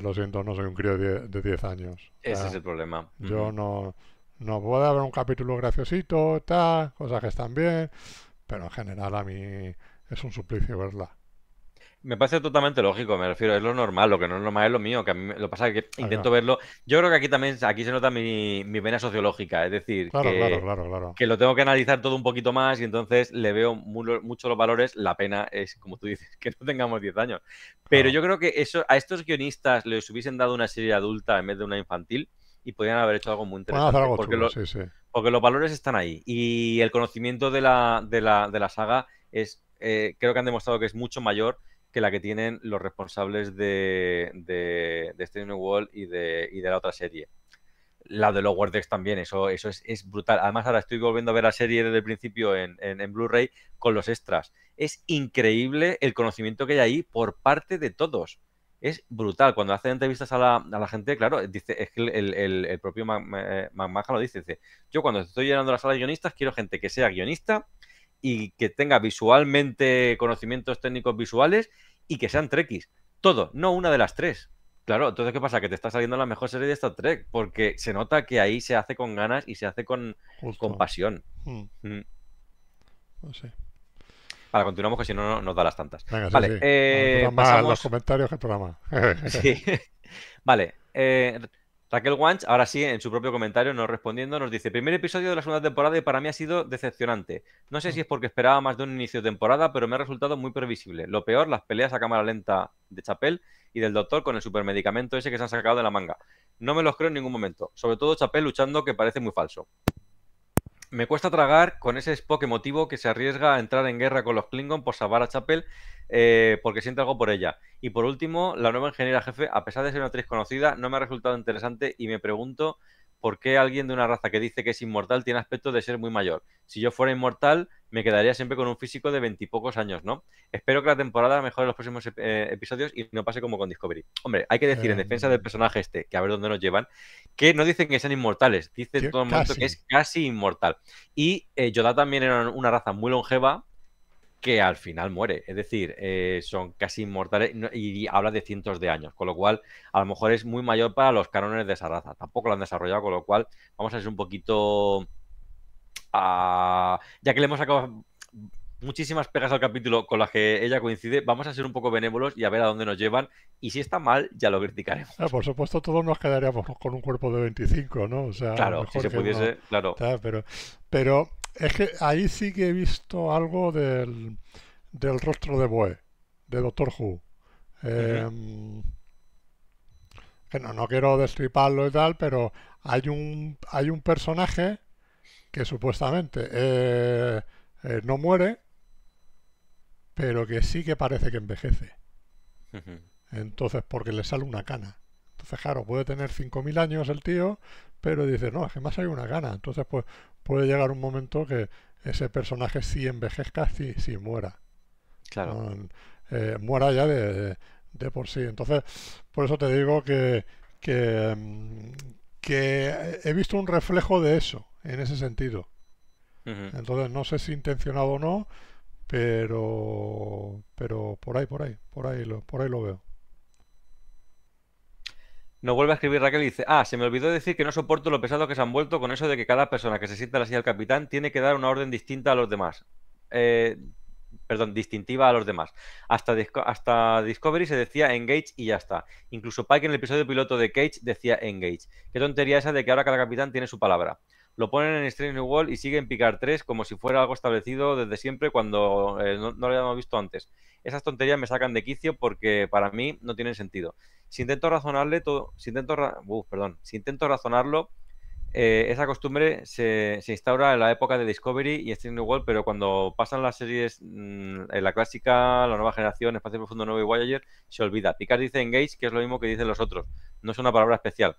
lo siento, no soy un crío de 10 años. Ese es el problema. Yo no, no puede haber un capítulo graciosito, tal, cosas que están bien, pero en general a mí es un suplicio verla. Me parece totalmente lógico, me refiero, es lo normal, lo que no es normal es lo mío, que a mí lo pasa que intento verlo. Yo creo que aquí también aquí se nota mi, mi vena sociológica, es decir, que, que, lo tengo que analizar todo un poquito más y entonces le veo mucho los valores. La pena es, como tú dices, que no tengamos 10 años. Pero yo creo que eso a estos guionistas les hubiesen dado una serie adulta en vez de una infantil y podrían haber hecho algo muy interesante. porque, los, porque, los valores están ahí y el conocimiento de la, de la, de la saga es, eh, creo que han demostrado que es mucho mayor que la que tienen los responsables de, de, de este World y de, y de la otra serie. La de los Decks también, eso, eso es, brutal. Además, ahora estoy volviendo a ver la serie desde el principio en, en, Blu-ray con los extras. Es increíble el conocimiento que hay ahí por parte de todos. Es brutal. Cuando hacen entrevistas a la, a la gente, claro, dice, es que el, el, propio McMahon eh, lo dice, dice, yo cuando estoy llenando la sala de guionistas quiero gente que sea guionista, y que tenga visualmente conocimientos técnicos visuales y que sean trekkies. Todo, no una de las tres. Claro, entonces ¿qué pasa? Que te está saliendo la mejor serie de esta Trek, porque se nota que ahí se hace con ganas y se hace con, con pasión. Hmm. Hmm. Vale, continuamos que si no, nos da las tantas. vale, sí, eh, los comentarios del programa. sí. Vale, eh, Raquel Wanch, ahora sí, en su propio comentario, no respondiendo, nos dice: Primer episodio de la segunda temporada y para mí ha sido decepcionante. No sé si mm. es porque esperaba más de un inicio de temporada, pero me ha resultado muy previsible. Lo peor, las peleas a cámara lenta de Chapel y del doctor con el supermedicamento ese que se han sacado de la manga. No me los creo en ningún momento. Sobre todo Chapel luchando, que parece muy falso. Me cuesta tragar con ese Spock emotivo que se arriesga a entrar en guerra con los Klingon por salvar a Chapel eh, porque siente algo por ella. Y por último, la nueva ingeniera jefe, a pesar de ser una actriz conocida, no me ha resultado interesante y me pregunto ¿por qué alguien de una raza que dice que es inmortal tiene aspecto de ser muy mayor? Si yo fuera inmortal, me quedaría siempre con un físico de veintipocos años, ¿no? Espero que la temporada mejore los próximos eh, episodios y no pase como con Discovery. Hombre, hay que decir en eh. defensa del personaje este, que a ver dónde nos llevan, que no dicen que sean inmortales, dicen todo el mundo que es casi inmortal. Y eh, Yoda también era una raza muy longeva, que al final muere. Es decir, eh, son casi inmortales y habla de cientos de años, con lo cual a lo mejor es muy mayor para los cánones de esa raza. Tampoco lo han desarrollado, con lo cual vamos a ser un poquito... Ah, ya que le hemos acabado muchísimas pegas al capítulo con las que ella coincide, vamos a ser un poco benévolos y a ver a dónde nos llevan. Y si está mal, ya lo criticaremos. Ah, por supuesto, todos nos quedaríamos con un cuerpo de 25, ¿no? O sea, claro, si se pudiese, claro. pero, pero es que ahí sí que he visto algo del, rostro de Boe, de Doctor Who. Em, no, quiero destriparlo y tal, pero hay un, hay un personaje que supuestamente eh, eh, no muere, pero que sí que parece que envejece. Entonces, porque le sale una cana. Entonces, claro, puede tener 5.000 años el tío, pero dice, no, es que más hay una cana. Entonces, pues, puede llegar un momento que ese personaje sí envejezca, sí, sí muera. Claro. Eh, muera ya de, por sí. Entonces, por eso te digo que, que, mm, he visto un reflejo de eso, en ese sentido. Entonces, no sé si intencionado o no, pero, pero por ahí, por ahí, por ahí, lo, por ahí lo veo. No vuelve a escribir Raquel y dice, ah, se me olvidó decir que no soporto lo pesado que se han vuelto con eso de que cada persona que se sienta en la silla del capitán tiene que dar una orden distinta a los demás. Eh, perdón, distintiva a los demás. Hasta, hasta Discovery se decía engage y ya está. Incluso Pike en el episodio piloto de Cage decía engage. Qué tontería esa de que ahora cada capitán tiene su palabra lo ponen en Strange New World y siguen picar 3 como si fuera algo establecido desde siempre cuando eh, no, lo habíamos visto antes. Esas tonterías me sacan de quicio porque para mí no tienen sentido. Si intento razonarle todo, si intento, uh, perdón, si intento razonarlo, eh, esa costumbre se, instaura en la época de Discovery y Strange New World, pero cuando pasan las series, mm, en eh, la clásica, la nueva generación, Espacio Profundo Nuevo y Voyager, se olvida. Picard dice engage, que es lo mismo que dicen los otros. No es una palabra especial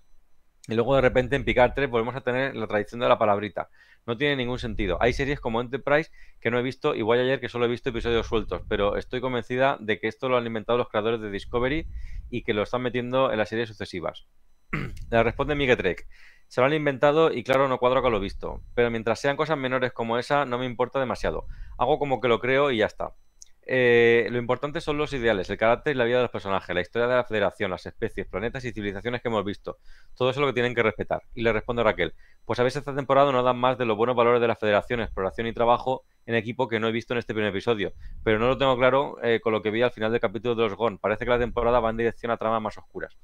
y luego de repente en Picard 3 volvemos a tener la tradición de la palabrita. No tiene ningún sentido. Hay series como Enterprise que no he visto y ayer que solo he visto episodios sueltos, pero estoy convencida de que esto lo han inventado los creadores de Discovery y que lo están metiendo en las series sucesivas. Le responde Miguel Trek. Se lo han inventado y claro, no cuadro con lo visto, pero mientras sean cosas menores como esa, no me importa demasiado. Hago como que lo creo y ya está. Eh, lo importante son los ideales, el carácter y la vida de los personajes, la historia de la federación, las especies, planetas y civilizaciones que hemos visto. Todo eso es lo que tienen que respetar. Y le responde Raquel, pues a veces esta temporada no dan más de los buenos valores de la federación, exploración y trabajo en equipo que no he visto en este primer episodio. Pero no lo tengo claro eh, con lo que vi al final del capítulo de los Gon. Parece que la temporada va en dirección a tramas más oscuras.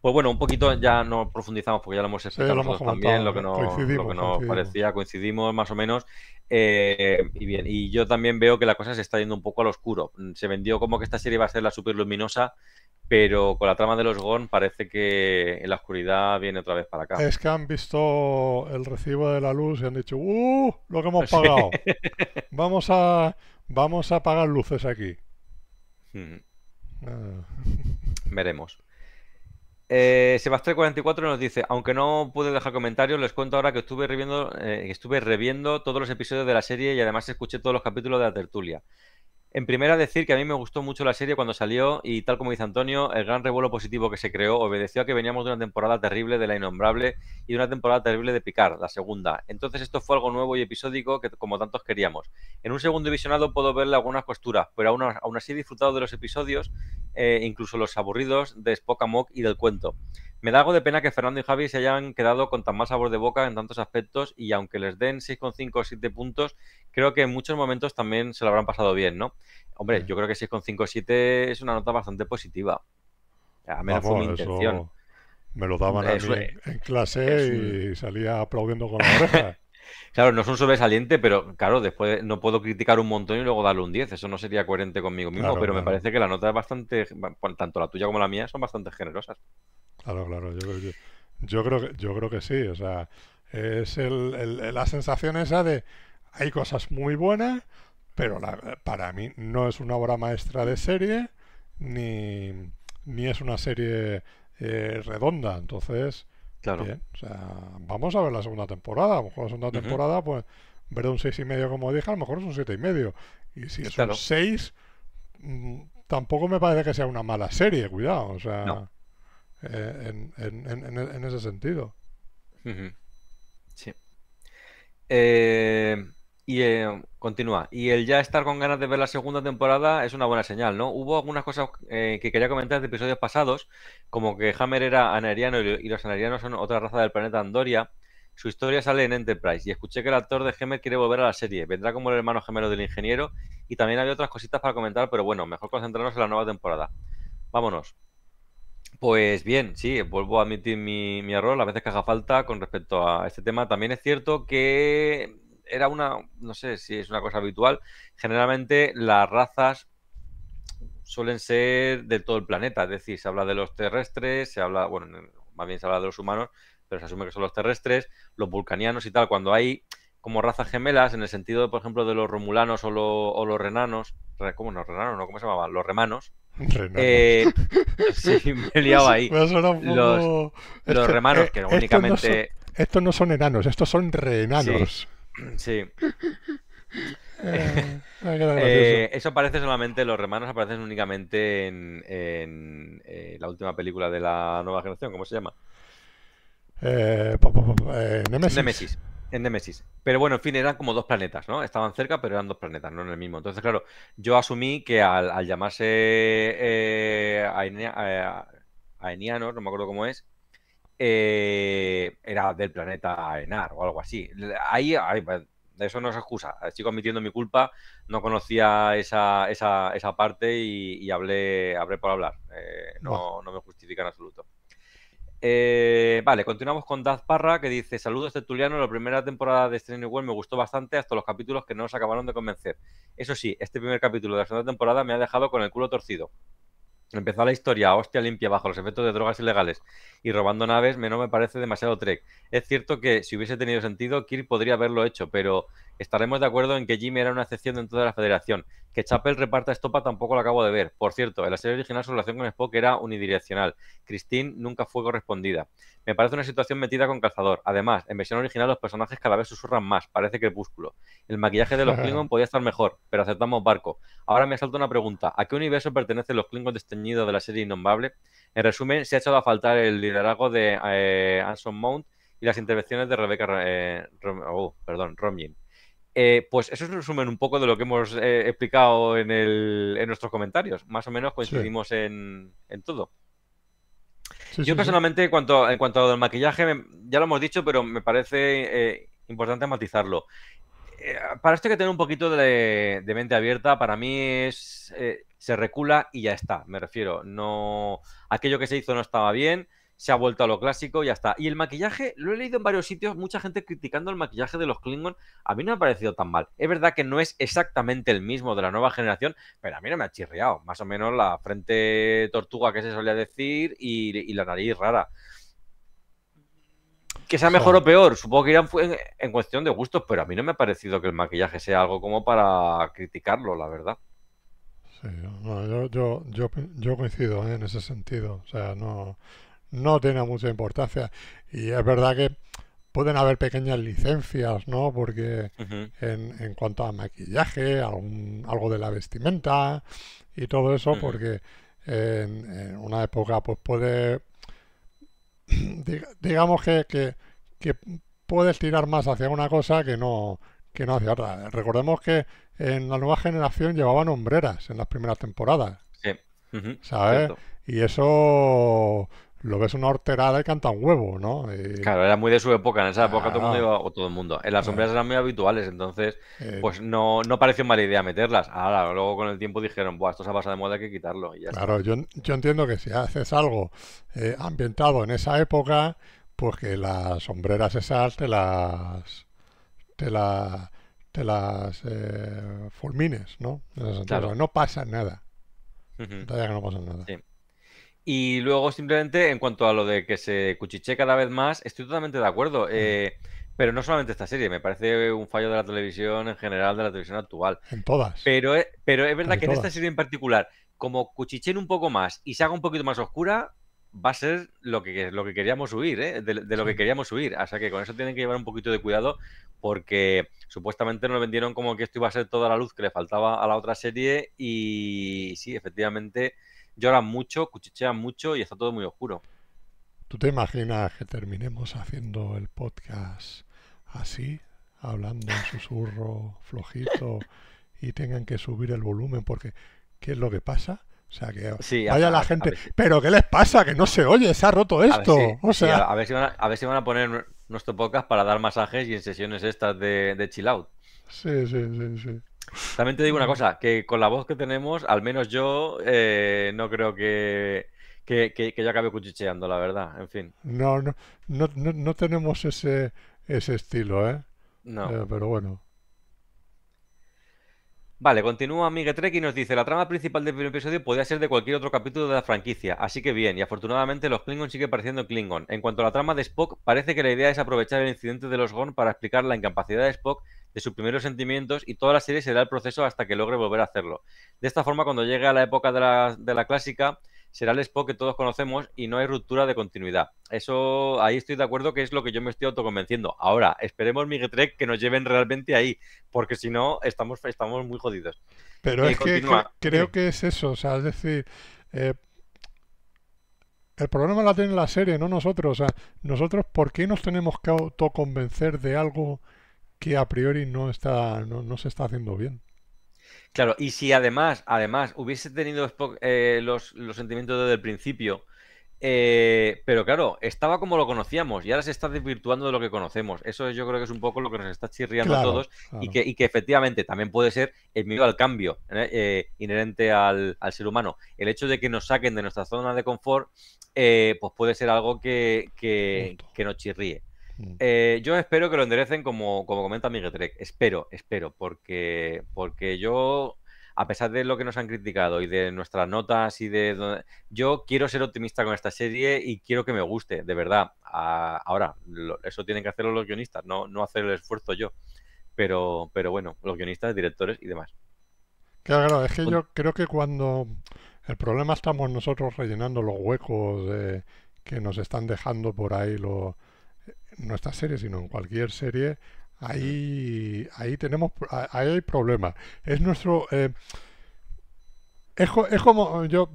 Pues bueno, un poquito ya no profundizamos porque ya lo hemos explicado también, lo que, nos, parecía, coincidimos más o menos. Eh, y bien, y yo también veo que la cosa se está yendo un poco al oscuro. Se vendió como que esta serie va a ser la super luminosa, pero con la trama de los Gorn parece que en la oscuridad viene otra vez para acá. Es que han visto el recibo de la luz y han dicho, ¡uh! Lo que hemos pagado. Vamos a vamos a apagar luces aquí. Hmm. Ah. Veremos. Eh, 44 nos dice, aunque no pude dejar comentarios, les cuento ahora que estuve reviendo, eh, estuve reviendo todos los episodios de la serie y además escuché todos los capítulos de la tertulia. En primera, decir que a mí me gustó mucho la serie cuando salió y tal como dice Antonio, el gran revuelo positivo que se creó obedeció a que veníamos de una temporada terrible de La Innombrable y de una temporada terrible de Picard, la segunda. Entonces esto fue algo nuevo y episódico que como tantos queríamos. En un segundo visionado puedo verle algunas costuras, pero aún, aún así he disfrutado de los episodios eh, incluso los aburridos de Spokamok y del cuento. Me da algo de pena que Fernando y Javi se hayan quedado con tan mal sabor de boca en tantos aspectos y aunque les den 6,5 o 7 puntos, creo que en muchos momentos también se lo habrán pasado bien, ¿no? Hombre, mm. yo creo que 6,5 o 7 es una nota bastante positiva. Me lo daban a mí en, clase y salía aplaudiendo con la oreja. Claro, no es un sobresaliente, pero claro, después no puedo criticar un montón y luego darle un 10. Eso no sería coherente conmigo mismo, pero me parece que la nota es bastante, tanto la tuya como la mía, son bastante generosas. Claro, claro, yo, creo, que, yo creo que sí. O sea, es el, la sensación esa de hay cosas muy buenas, pero para mí no es una obra maestra de serie, ni, es una serie eh, redonda. Entonces, Claro. o sea, vamos a ver la segunda temporada. A lo mejor la segunda temporada, pues, ver un 6,5 como dije, a lo mejor es un 7,5. Y si es un 6, mm, tampoco me parece que sea una mala serie, cuidado. O sea, eh, en, en, en, ese sentido. Sí. Eh, y eh, continúa. Y el ya estar con ganas de ver la segunda temporada es una buena señal, ¿no? Hubo algunas cosas eh, que quería comentar de episodios pasados, como que Hammer era aneriano y, los anerianos son otra raza del planeta Andoria. Su historia sale en Enterprise y escuché que el actor de Hammer quiere volver a la serie. Vendrá como el hermano gemelo del ingeniero y también había otras cositas para comentar, pero bueno, mejor concentrarnos en la nueva temporada. Vámonos. Pues bien, sí, vuelvo a admitir mi, mi error, las veces que haga falta con respecto a este tema. También es cierto que era una, no sé si es una cosa habitual, generalmente las razas suelen ser de todo el planeta, es decir, se habla de los terrestres, se habla, bueno, más bien se habla de los humanos, pero se asume que son los terrestres, los vulcanianos y tal, cuando hay como razas gemelas, en el sentido, por ejemplo, de los romulanos o, los renanos, ¿cómo no? Renanos, ¿Cómo se llamaban? Los remanos. Eh, sí, me he ahí. Los, remanos, que eh, únicamente... estos no son enanos, estos son renanos. Sí. Eh, eh, eso aparece solamente, los remanos aparecen únicamente en, eh, la última película de la nueva generación, ¿cómo se llama? Nemesis. En Nemesis. Pero bueno, en fin, eran como dos planetas, ¿no? Estaban cerca, pero eran dos planetas, no en el mismo. Entonces, claro, yo asumí que al, llamarse a Aenianos, no me acuerdo cómo es, eh, era del planeta Enar o algo así. Ahí, ahí pues, eso no es excusa. Estoy admitiendo mi culpa, no conocía esa, parte y, hablé, hablé por hablar. Eh, no, no, me justifica en absoluto. Eh, vale, continuamos con Daz Parra que dice: Saludos, Tertuliano. La primera temporada de Strange World me gustó bastante, hasta los capítulos que no nos acabaron de convencer. Eso sí, este primer capítulo de la segunda temporada me ha dejado con el culo torcido. Empezó la historia hostia limpia bajo los efectos de drogas ilegales y robando naves, me no me parece demasiado Trek. Es cierto que si hubiese tenido sentido, Kirk podría haberlo hecho, pero estaremos de acuerdo en que Jimmy era una excepción dentro de la federación. Que Chapel reparta estopa tampoco lo acabo de ver. Por cierto, en la serie original su relación con Spock era unidireccional. Christine nunca fue correspondida. Me parece una situación metida con calzador. Además, en versión original los personajes cada vez susurran más, parece crepúsculo. El maquillaje de los Klingon podía estar mejor, pero aceptamos barco. Ahora me asalta una pregunta. ¿A qué universo pertenecen los Klingons desteñidos de la serie innombable? En resumen, se ha echado a faltar el liderazgo de eh, Anson Mount y las intervenciones de Rebecca eh, oh, perdón, eh, pues eso es un resumen un poco de lo que hemos eh, explicado en, nuestros comentarios. Más o menos coincidimos en, todo. Yo personalmente, en cuanto al maquillaje, ya lo hemos dicho, pero me parece eh, importante matizarlo. para esto hay que tener un poquito de, mente abierta. Para mí es se recula y ya está, me refiero. No, aquello que se hizo no estaba bien se ha vuelto a lo clásico, y ya está. Y el maquillaje, lo he leído en varios sitios, mucha gente criticando el maquillaje de los Klingon. A mí no me ha parecido tan mal. Es verdad que no es exactamente el mismo de la nueva generación, pero a mí no me ha chirriado. Más o menos la frente tortuga que se solía decir y, la nariz rara. Que sea mejor o peor, supongo que irán en, cuestión de gustos, pero a mí no me ha parecido que el maquillaje sea algo como para criticarlo, la verdad. Sí, yo, yo, yo, coincido ¿eh? en ese sentido. O sea, no, no tiene mucha importancia. Y es verdad que pueden haber pequeñas licencias, ¿no? Porque en, en, cuanto a maquillaje, algo de la vestimenta y todo eso, porque en, una época pues puede, digamos que, que, puedes tirar más hacia una cosa que no, que no hacia otra. Recordemos que en la nueva generación llevaban hombreras en las primeras temporadas. Sí. ¿Sabes? Y eso lo ves una horterada y canta un huevo, ¿no? Claro, era muy de su época. En esa época todo el mundo iba, o todo el mundo. las sombreras eran muy habituales, entonces, eh. pues no, no pareció mala idea meterlas. Ahora, luego con el tiempo dijeron, pues esto se ha pasado de moda, hay que quitarlo. claro, Yo, entiendo que si haces algo eh, ambientado en esa época, pues que las sombreras esas te las. te las. te las. Eh, fulmines, ¿no? No pasa nada. Uh que No pasa nada. Y luego, simplemente, en cuanto a lo de que se cuchiche cada vez más, estoy totalmente de acuerdo. Eh, pero no solamente esta serie, me parece un fallo de la televisión en general, de la televisión actual. En todas. Pero, pero es verdad que en esta serie en particular, como cuchicheen un poco más y se haga un poquito más oscura, va a ser lo que, lo que queríamos huir, ¿eh? de, lo que queríamos huir. O sea que con eso tienen que llevar un poquito de cuidado porque supuestamente nos vendieron como que esto iba a ser toda la luz que le faltaba a la otra serie y sí, efectivamente lloran mucho, cuchichean mucho y está todo muy oscuro. ¿Tú te imaginas que terminemos haciendo el podcast así, hablando en susurro flojito y tengan que subir el volumen porque ¿qué es lo que pasa? O sea, que vaya la gente. Pero ¿qué les pasa? Que no se oye, se ha roto esto. a, van a, ver si van a, poner nuestro podcast para dar masajes y en sesiones estas de, de chill out. Sí, sí, sí, sí. También te digo una cosa, que con la voz que tenemos, al menos yo eh, no creo que, que, yo acabe cuchicheando, la verdad, en fin. No, no, no, tenemos ese, ese estilo, ¿eh? No. Eh, pero bueno. Vale, continúa Miguel Trek y nos dice, la trama principal del primer episodio podría ser de cualquier otro capítulo de la franquicia, así que bien, y afortunadamente los Klingons Sigue pareciendo Klingon. En cuanto a la trama de Spock, parece que la idea es aprovechar el incidente de los Gon para explicar la incapacidad de Spock de sus primeros sentimientos y toda la serie será el proceso hasta que logre volver a hacerlo. De esta forma, cuando llegue a la época de la, clásica, será el Spock que todos conocemos y no hay ruptura de continuidad. Eso ahí estoy de acuerdo que es lo que yo me estoy autoconvenciendo. Ahora, esperemos Miguel que nos lleven realmente ahí, porque si no, estamos, estamos muy jodidos. Pero es que, creo que es eso, es decir, eh, el problema la tiene la serie, no nosotros. nosotros, ¿por qué nos tenemos que autoconvencer de algo? que a priori no, está, no, no se está haciendo bien. Claro, y si además, además, hubiese tenido los, eh, sentimientos desde el principio, eh, pero claro, estaba como lo conocíamos y ahora se está desvirtuando de lo que conocemos. Eso yo creo que es un poco lo que nos está chirriando a todos y, que, y, que, efectivamente también puede ser el miedo al cambio ¿eh? inherente al, ser humano. El hecho de que nos saquen de nuestra zona de confort, pues puede ser algo que, que nos chirríe. Mm. Eh, yo espero que lo enderecen como, como comenta Miguel Trek. Espero, espero, porque, porque yo, a pesar de lo que nos han criticado y de nuestras notas y de... Yo quiero ser optimista con esta serie y quiero que me guste, de verdad. ahora, eso tienen que hacerlo los guionistas, no, no hacer el esfuerzo yo. Pero, pero bueno, los guionistas, directores y demás. Claro, claro, es que yo creo que cuando el problema estamos nosotros rellenando los huecos que nos están dejando por ahí los nuestra serie, sino en cualquier serie, ahí, ahí tenemos, hay problemas. Es nuestro... Eh, es, como, yo,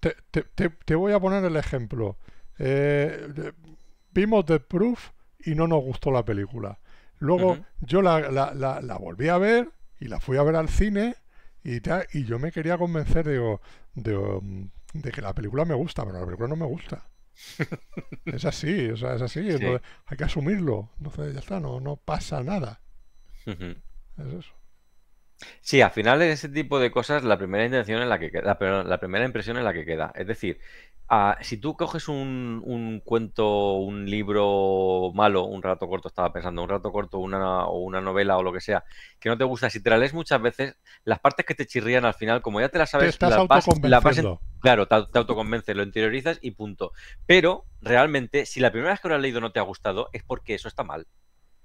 te, te, te, te, voy a poner el ejemplo. Eh, vimos The Proof y no nos gustó la película. Luego yo la, volví a ver y la fui a ver al cine y, y yo me quería convencer, digo, de, de que la película me gusta, pero la película no me gusta es así, o sea, es así. hay que asumirlo. ya está, no, no pasa nada. Es eso. Sí, al final ese tipo de cosas, la primera intención la que queda, la primera impresión en la que queda. Es decir, Ah, si tú coges un, cuento, un libro malo, un rato corto, estaba pensando, un rato corto una, o una novela o lo que sea, que no te gusta, si te la lees muchas veces, las partes que te chirrían al final, como ya te las sabes, te estás claro, te, autoconvences, lo interiorizas y punto. Pero realmente, si la primera vez que lo has leído no te ha gustado, es porque eso está mal.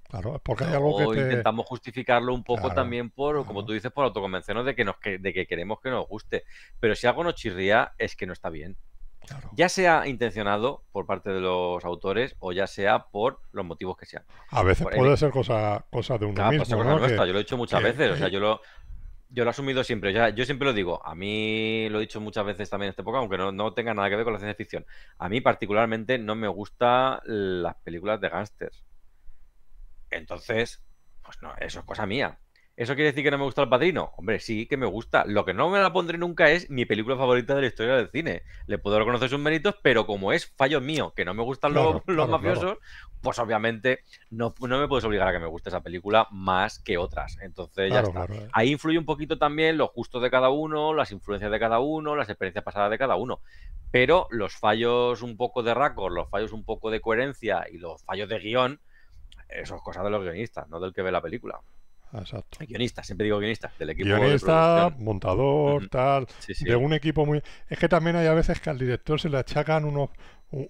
Claro, porque hay algo que te... intentamos justificarlo un poco también por, como tú dices, por autoconvencernos de que, nos, de que queremos que nos guste. Pero si algo nos chirría, es que no está bien. Ya sea intencionado por parte de los autores o ya sea por los motivos que sean. A veces puede ser cosa, cosa de uno pues mismo. yo lo he dicho muchas veces. O sea, yo lo, yo lo he asumido siempre. Yo, yo siempre lo digo. A mí lo he dicho muchas veces también en este época, aunque no, no, tenga nada que ver con la ciencia ficción. A mí particularmente no me gustan las películas de gángsters. Entonces, pues no, eso es cosa mía. ¿Eso quiere decir que no me gusta El Padrino? Hombre, sí que me gusta. Lo que no me la pondré nunca es mi película favorita de la historia del cine. Le puedo reconocer sus méritos, pero como es fallo mío, que no me gustan los, mafiosos, pues obviamente no, me puedes obligar a que me guste esa película más que otras. Entonces ya está. Eh. Ahí influye un poquito también los gustos de cada uno, las influencias de cada uno, las experiencias pasadas de cada uno. Pero los fallos un poco de racos los fallos un poco de coherencia y los fallos de guión, eso es cosa de los guionistas, no del que ve la película. Exacto. Guionista, siempre digo guionista, del equipo. Guionista, montador, tal, de un equipo muy... Es que también hay a veces que al director se le achacan unos,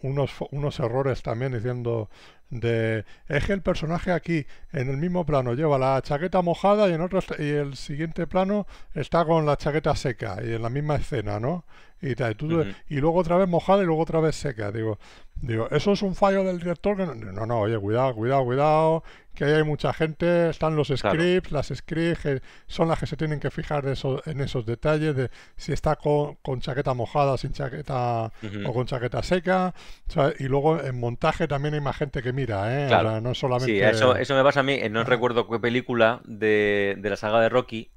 unos, unos errores también diciendo de... Es que el personaje aquí, en el mismo plano, lleva la chaqueta mojada y en otro y el siguiente plano está con la chaqueta seca y en la misma escena, ¿no? Y, y luego otra vez mojada y luego otra vez seca. Digo, Digo, eso es un fallo del director. no, no, oye, cuidado, cuidado, cuidado, que ahí hay mucha gente, están los scripts, las scripts, son las que se tienen que fijar eso, en esos detalles de si está con, chaqueta mojada, sin chaqueta o con chaqueta seca. Y luego en montaje también hay más gente que mira, ¿eh? no solamente... Sí, eso, eso me pasa a mí. Eh, no recuerdo qué película de la saga de Rocky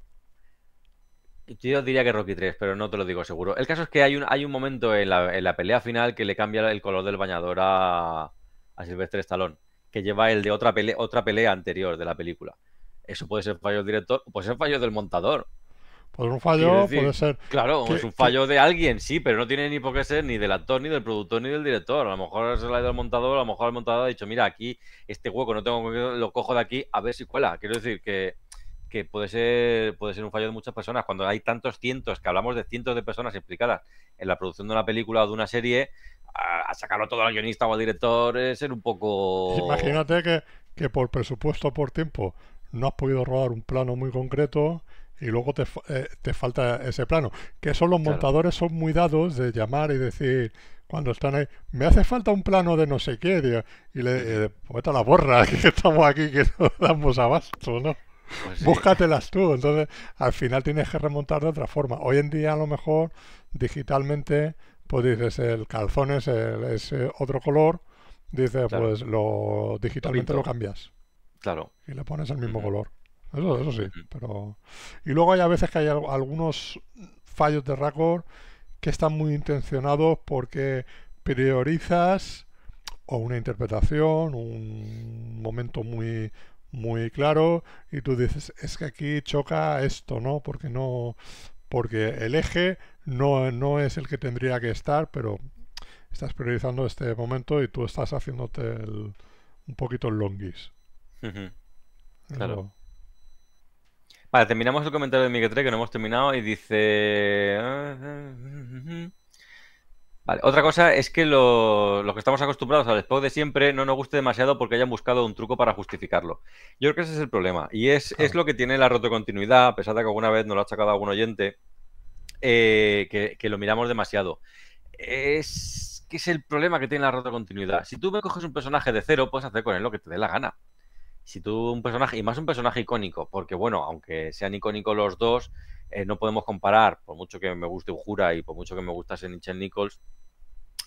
yo diría que Rocky 3, pero no te lo digo seguro. El caso es que hay un, hay un momento en la, pelea final que le cambia el color del bañador a, a Silvestre Stallone, que lleva el de otra pelea, otra pelea anterior de la película. Eso puede ser fallo del director, puede ser fallo del montador. Puede ser un fallo, puede ser. Claro, es un fallo de alguien, sí, pero no tiene ni por qué ser ni del actor, ni del productor, ni del director. A lo mejor es la del montador, a lo mejor el montador ha dicho, mira, aquí este hueco no tengo lo cojo de aquí a ver si cuela. Quiero decir que que puede ser, puede ser un fallo de muchas personas. Cuando hay tantos cientos, que hablamos de cientos de personas implicadas en la producción de una película o de una serie, a, a sacarlo todo al guionista o al director es ser un poco... Imagínate que, que por presupuesto o por tiempo no has podido rodar un plano muy concreto y luego te, eh, te falta ese plano. Que son los montadores son muy dados de llamar y decir, cuando están ahí, me hace falta un plano de no sé qué, y le, y pues la borra, que estamos aquí, que no damos abasto, ¿no? Pues Búscatelas tú. Entonces, al final tienes que remontar de otra forma. Hoy en día, a lo mejor, digitalmente, pues dices, el calzón es, el, eh, otro color. Dices, pues lo digitalmente lo, cambias. Claro. Y le pones el mismo color. Eso, sí. pero... Y luego hay a veces que hay algunos fallos de récord que están muy intencionados porque priorizas o una interpretación, un momento muy muy claro y tú dices, es que aquí choca esto, ¿no? Porque no porque el eje no, no es el que tendría que estar, pero estás priorizando este momento y tú estás haciéndote el, un poquito el longis. Claro. Vale, terminamos el comentario de Miguel 3, que no hemos terminado, y dice... Ah, ah, ah, Vale, otra cosa es que lo, los que estamos acostumbrados al Spock de siempre no nos guste demasiado porque hayan buscado un truco para justificarlo. Yo creo que ese es el problema. Y es, lo que tiene la continuidad, a pesar de que alguna vez nos lo ha sacado algún oyente, eh, que, lo miramos demasiado. Es que es el problema que tiene la continuidad. Si tú me coges un personaje de cero, puedes hacer con él lo que te dé la gana. Si tú un personaje, y más un personaje icónico, porque bueno, aunque sean icónicos los dos, eh, no podemos comparar, por mucho que me guste Ujura y por mucho que me gustase Nichelle Nichols,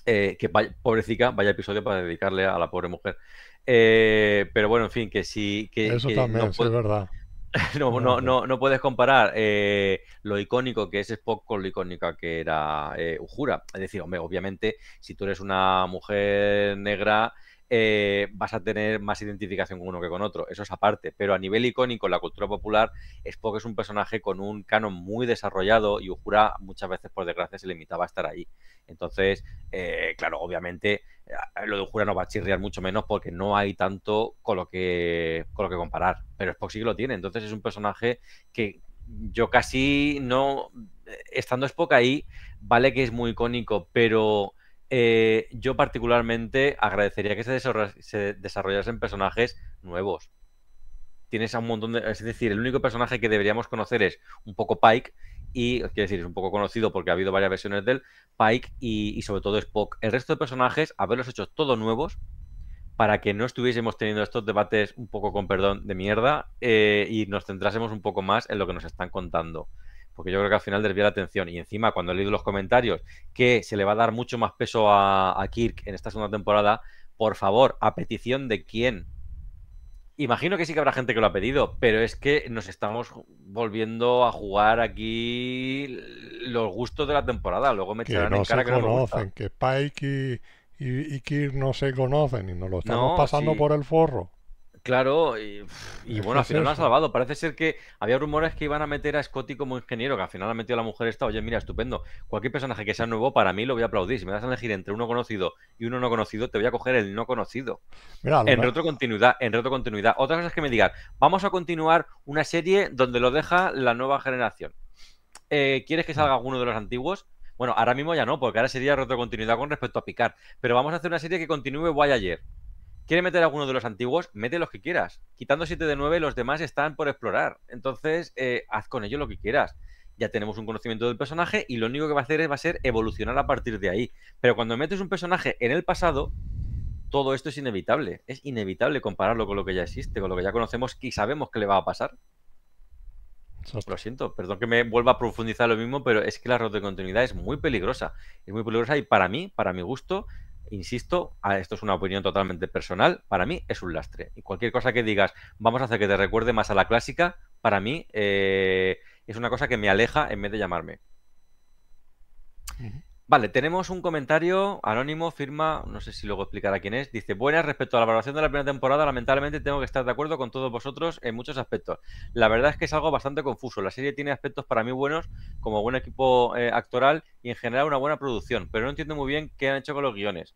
eh, que vaya, pobrecita, vaya episodio para dedicarle a la pobre mujer. Eh, pero bueno, en fin, que sí. Que, Eso también, es verdad. no, no, puedes comparar eh, lo icónico que es Spock con lo icónica que era Ujura. Eh, Uhura. Es decir, hombre, obviamente, si tú eres una mujer negra, eh, vas a tener más identificación con uno que con otro. Eso es aparte. Pero a nivel icónico, en la cultura popular, Spock es un personaje con un canon muy desarrollado y Uhura muchas veces, por desgracia, se limitaba a estar ahí. Entonces, claro, obviamente lo de a chirriar mucho menos porque no hay tanto con lo que, lo que comparar. Pero Spock sí que lo tiene. Entonces es un personaje que yo casi no... Estando Spock ahí, vale que es muy icónico, pero eh, yo particularmente agradecería que se, desarrollasen personajes nuevos. Tienes a un montón de... Es decir, el único personaje que deberíamos conocer es un poco Pike y, quiero decir, es un poco conocido porque ha habido varias versiones de él, Pike y, sobre todo Spock. El resto de personajes, haberlos hecho todos nuevos, para que no estuviésemos teniendo estos debates un poco con perdón de mierda eh, y nos centrásemos un poco más en lo que nos están contando. Porque yo creo que al final desvía la atención. Y encima, cuando he leído los comentarios que se le va a dar mucho más peso a, a Kirk en esta segunda temporada, por favor, a petición de quién, Imagino que sí que habrá gente que lo ha pedido, pero es que nos estamos volviendo a jugar aquí los gustos de la temporada. Luego me echarán en cara que no conocen que Pike y, Kir no se conocen y nos lo estamos pasando por el forro. Claro, y, bueno, al final lo han salvado. Parece ser que había rumores que iban a meter a Scotty como ingeniero, que al final ha metido la mujer esta. Oye, mira, estupendo. Cualquier personaje que sea nuevo, para mí lo voy a aplaudir. Si me vas a elegir entre uno conocido y uno no conocido, te voy a coger el no conocido. en retro continuidad, en continuidad. Otra cosa es que me digan, vamos a continuar una serie donde lo deja la nueva generación. Eh, ¿Quieres que salga alguno de los antiguos? Bueno, ahora mismo ya no, porque ahora sería continuidad con respecto a Picard. Pero vamos a hacer una serie que continúe Guay ayer. ...quiere meter alguno de los antiguos? Mete los que quieras. Quitando 7 de 9, los demás están por explorar. Entonces, eh, haz con ello lo que quieras. Ya tenemos un conocimiento del personaje y lo único que va a hacer es, va a ser evolucionar a partir de ahí. Pero cuando metes un personaje en el pasado, todo esto es inevitable. Es inevitable compararlo con lo que ya existe, con lo que ya conocemos y sabemos que le va a pasar. Lo siento, perdón que me vuelva a profundizar lo mismo, pero es que la rota de continuidad es muy peligrosa. Es muy peligrosa y para mí, para mi gusto, insisto, ah, esto es una opinión totalmente personal, para mí es un lastre. Y cualquier cosa que digas, vamos a hacer que te recuerde más a la clásica, para mí eh, es una cosa que me aleja en vez de llamarme. Vale, tenemos un comentario anónimo, firma, no sé si luego explicará quién es. Dice, buenas, respecto a la valoración de la primera temporada, lamentablemente tengo que estar de acuerdo con todos vosotros en muchos aspectos. La verdad es que es algo bastante confuso. La serie tiene aspectos para mí buenos, como buen equipo eh, actoral y en general una buena producción, pero no entiendo muy bien qué han hecho con los guiones.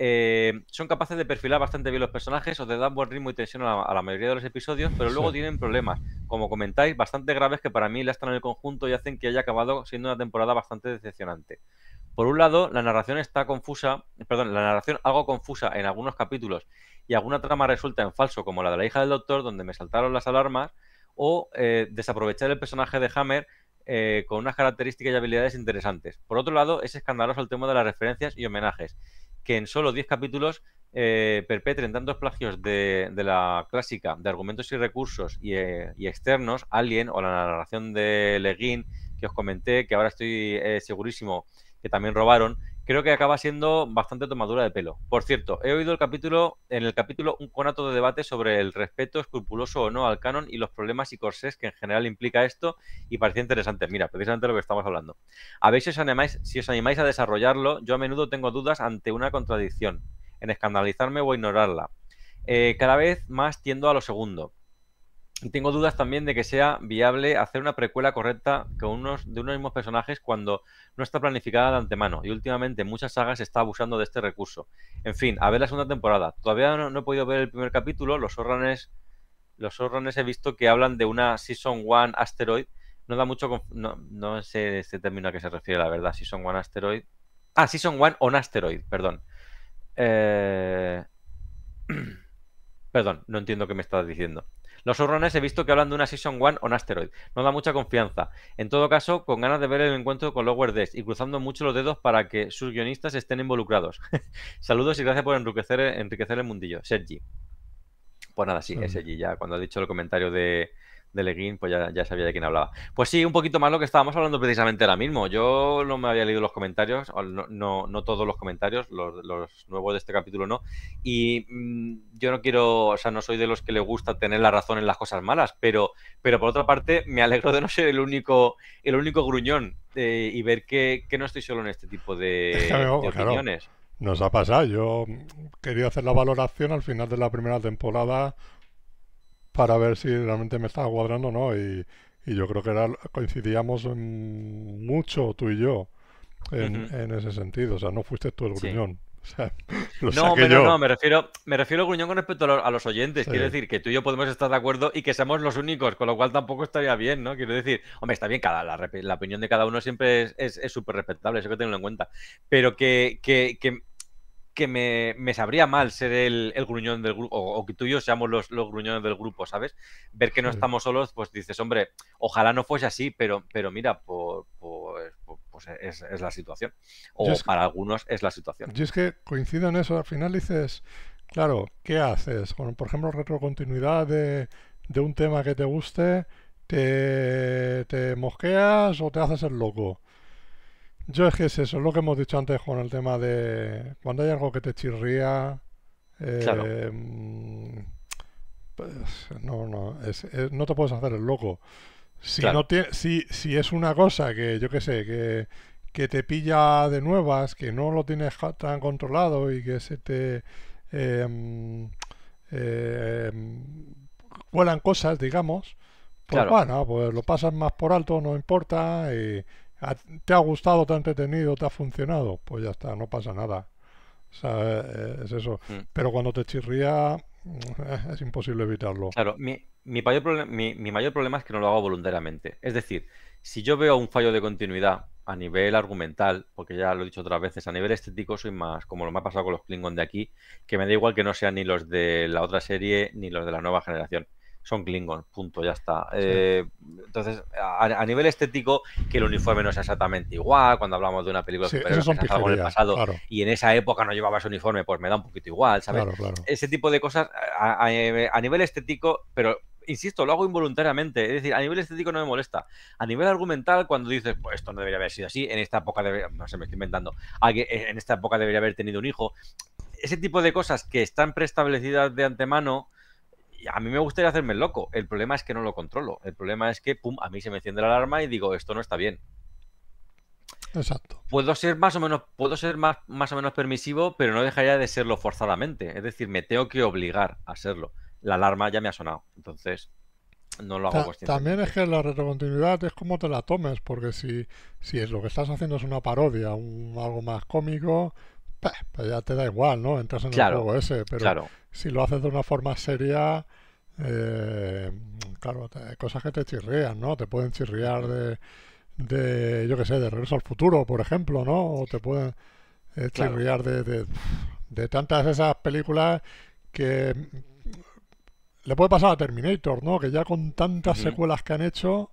Eh, son capaces de perfilar bastante bien los personajes o de dar buen ritmo y tensión a la, mayoría de los episodios, pero luego tienen problemas, como comentáis, bastante graves que para mí la están en el conjunto y hacen que haya acabado siendo una temporada bastante decepcionante. Por un lado, la narración está confusa, perdón, la narración algo confusa en algunos capítulos y alguna trama resulta en falso, como la de la hija del doctor, donde me saltaron las alarmas, o eh, desaprovechar el personaje de Hammer eh, con unas características y habilidades interesantes. Por otro lado, es escandaloso el tema de las referencias y homenajes que en solo 10 capítulos eh, perpetren tantos plagios de, la clásica de argumentos y recursos y, eh, externos, Alien o la narración de Leguin que os comenté, que ahora estoy eh, segurísimo que también robaron, creo que acaba siendo bastante tomadura de pelo. Por cierto, he oído el capítulo, en el capítulo un conato de debate sobre el respeto escrupuloso o no al canon y los problemas y corsés que en general implica esto y parecía interesante. Mira, precisamente lo que estamos hablando. A ver si os animáis, si os animáis a desarrollarlo, yo a menudo tengo dudas ante una contradicción, en escandalizarme o ignorarla. Eh, cada vez más tiendo a lo segundo tengo dudas también de que sea viable hacer una precuela correcta con unos, de unos mismos personajes cuando no está planificada de antemano. Y últimamente muchas sagas está abusando de este recurso. En fin, a ver la segunda temporada. Todavía no, he podido ver el primer capítulo. Los órganes los he visto que hablan de una Season 1 Asteroid. No da mucho. No, no sé este término a qué se refiere, la verdad. Season 1 Asteroid. Ah, Season 1 on Asteroid, perdón. Eh, perdón, no entiendo qué me estás diciendo. Los Horrones he visto que hablan de una Season 1 on Asteroid. No da mucha confianza. En todo caso, con ganas de ver el encuentro con Lower Decks y cruzando mucho los dedos para que sus guionistas estén involucrados. Saludos y gracias por enriquecer, el mundillo. Sergi. Pues nada, sí, Sergi ya. Cuando ha dicho el comentario de, de Leguín, pues ya, ya, sabía de quién hablaba. Pues sí, un poquito más lo que estábamos hablando precisamente ahora mismo. Yo no me había leído los comentarios, no, no, todos los comentarios, los, nuevos de este capítulo no. Y mm, yo no quiero, o sea, no soy de los que le gusta tener la razón en las cosas malas, pero, pero por otra parte me alegro de no ser el único, el único gruñón eh, y ver que, que, no estoy solo en este tipo de, Nos ha pasado, yo quería hacer la valoración al final de la primera temporada para ver si realmente me estaba cuadrando o no. Y, yo creo que era, coincidíamos mucho tú y yo en, ese sentido. O sea, no fuiste tú el gruñón. no, no, me refiero, me refiero gruñón con respecto a, los oyentes. quiere decir que tú y yo podemos estar de acuerdo y que seamos los únicos, con lo cual tampoco estaría bien, ¿no? Quiero decir, hombre, está bien, cada, la, opinión de cada uno siempre es súper es, respetable, eso que tengo en cuenta. Pero que, que, que que me, sabría mal ser el, gruñón del grupo, o, que tú y yo seamos los, gruñones del grupo, ¿sabes? Ver que no estamos solos, pues dices, hombre, ojalá no fuese así, pero, pero mira, por, pues es, la situación. O para algunos es la situación. Yo es que coincido en eso. Al final dices, claro, ¿qué haces? por ejemplo, retrocontinuidad de, un tema que te guste, te, te mosqueas o te haces el loco. Yo es que es eso, es lo que hemos dicho antes con el tema de cuando hay algo que te chirría. Eh, mm, pues, no, no, no te puedes hacer el loco. Si, no si, si es una cosa que, yo qué sé, que, te pilla de nuevas, que no lo tienes tan controlado y que se te eh, cuelan cosas, digamos, pues bueno, pues lo pasas más por alto, no importa. Y, ¿Te ha gustado, te ha entretenido, te ha funcionado? Pues ya está, no pasa nada. O sea, eh, es eso. Mm. Pero cuando te chirría, eh, es imposible evitarlo. Claro, mi, mayor mi, mayor problema es que no lo hago voluntariamente. Es decir, si yo veo un fallo de continuidad a nivel argumental, porque ya lo he dicho otras veces, a nivel estético soy más, como lo me ha pasado con los Klingon de aquí, que me da igual que no sean ni los de la otra serie ni los de la nueva generación son Klingon, punto, ya está. Eh, entonces, a, nivel estético, que el uniforme no es exactamente igual, cuando hablamos de una película que en el pasado y en esa época no llevaba ese uniforme, pues me da un poquito igual, ¿sabes? Ese tipo de cosas a, nivel estético, pero insisto, lo hago involuntariamente. Es decir, a nivel estético no me molesta. A nivel argumental, cuando dices, pues esto no debería haber sido así, en esta época no sé, me estoy inventando, eh, en esta época debería haber tenido un hijo. Ese tipo de cosas que están preestablecidas de antemano a mí me gustaría hacerme loco. El problema es que no lo controlo. El problema es que, pum, a mí se me enciende la alarma y digo, esto no está bien. Exacto. Puedo ser más o menos, puedo ser más, más o menos permisivo, pero no dejaría de serlo forzadamente. Es decir, me tengo que obligar a serlo. La alarma ya me ha sonado. Entonces, no lo hago También es que la retrocontinuidad es como te la tomes, porque si, si es lo que estás haciendo es una parodia, un, algo más cómico, pues, pues ya te da igual, ¿no? Entras en el juego ese, pero claro si lo haces de una forma seria, eh, claro, hay cosas que te chirrean, ¿no? Te pueden chirriar de, de yo qué sé, de Regreso al Futuro, por ejemplo, ¿no? O te pueden eh, chirriar de, tantas de, esas películas que le puede pasar a Terminator, ¿no? Que ya con tantas secuelas que han hecho,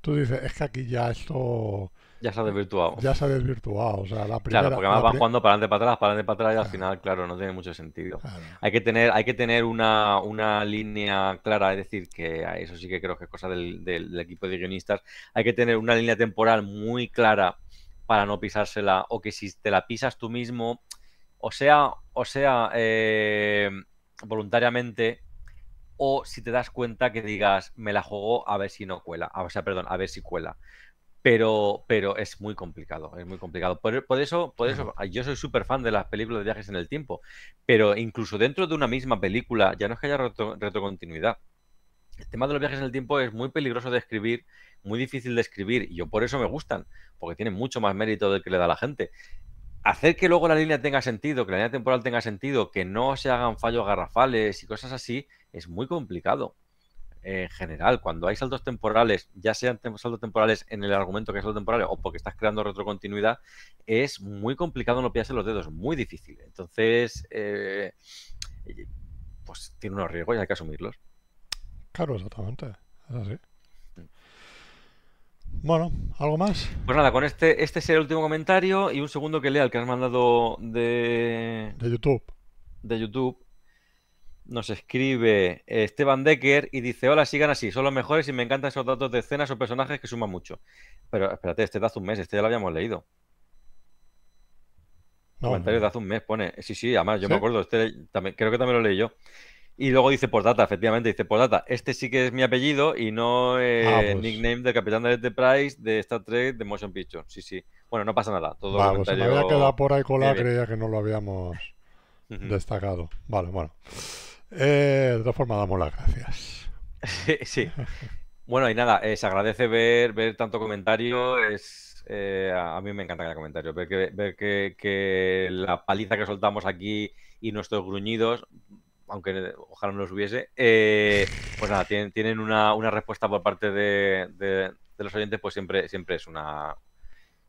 tú dices, es que aquí ya esto ya se ha desvirtuado. Ya se ha desvirtuado. O sea, la primera, claro, porque además van jugando para adelante, para atrás, para adelante, para atrás y al final, claro, no tiene mucho sentido. Hay que tener, hay que tener una, línea clara, es decir, que eso sí que creo que es cosa del, equipo de guionistas. Hay que tener una línea temporal muy clara para no pisársela o que si te la pisas tú mismo, o sea, o sea, eh, voluntariamente o si te das cuenta que digas, me la juego a ver si no cuela, o sea, perdón, a ver si cuela. Pero, pero es muy complicado, es muy complicado. Por, eso, por eso ah, yo soy súper fan de las películas de viajes en el tiempo, pero incluso dentro de una misma película, ya no es que haya retrocontinuidad. El tema de los viajes en el tiempo es muy peligroso de escribir, muy difícil de escribir, y yo por eso me gustan, porque tienen mucho más mérito del que le da la gente. Hacer que luego la línea tenga sentido, que la línea temporal tenga sentido, que no se hagan fallos garrafales y cosas así, es muy complicado en general. Cuando hay saltos temporales, ya sean saltos temporales en el argumento que es salto temporal o porque estás creando retrocontinuidad, es muy complicado no pillarse los dedos, muy difícil. Entonces, eh, pues tiene unos riesgos y hay que asumirlos. Claro, exactamente. Es mm. Bueno, ¿algo más? Pues nada, con este, este el último comentario y un segundo que lea el que has mandado de... De YouTube. De YouTube nos escribe Esteban Decker y dice: Hola, sigan así, son los mejores y me encantan esos datos de escenas o personajes que suman mucho. Pero espérate, este de hace un mes, este ya lo habíamos leído. No, Comentario de hace un mes, pone. Sí, sí, además yo me acuerdo, este creo que también lo leí yo. Y luego dice por data, efectivamente, dice data Este sí que es mi apellido y no eh, ah, pues. nickname del capitán de Price de Star Trek de Motion Picture. Sí, sí. Bueno, no pasa nada. Todo me había quedado por ahí con creía que no lo habíamos destacado. Vale, bueno. Eh, de todas formas, damos las gracias. Sí, sí. Bueno, y nada, eh, se agradece ver, ver tanto comentario. Es, eh, a, mí me encanta que comentario. Ver, que, la paliza que soltamos aquí y nuestros gruñidos, aunque ojalá no los hubiese, pues nada, tienen, tienen una, una, respuesta por parte de, de los oyentes, pues siempre, siempre es una,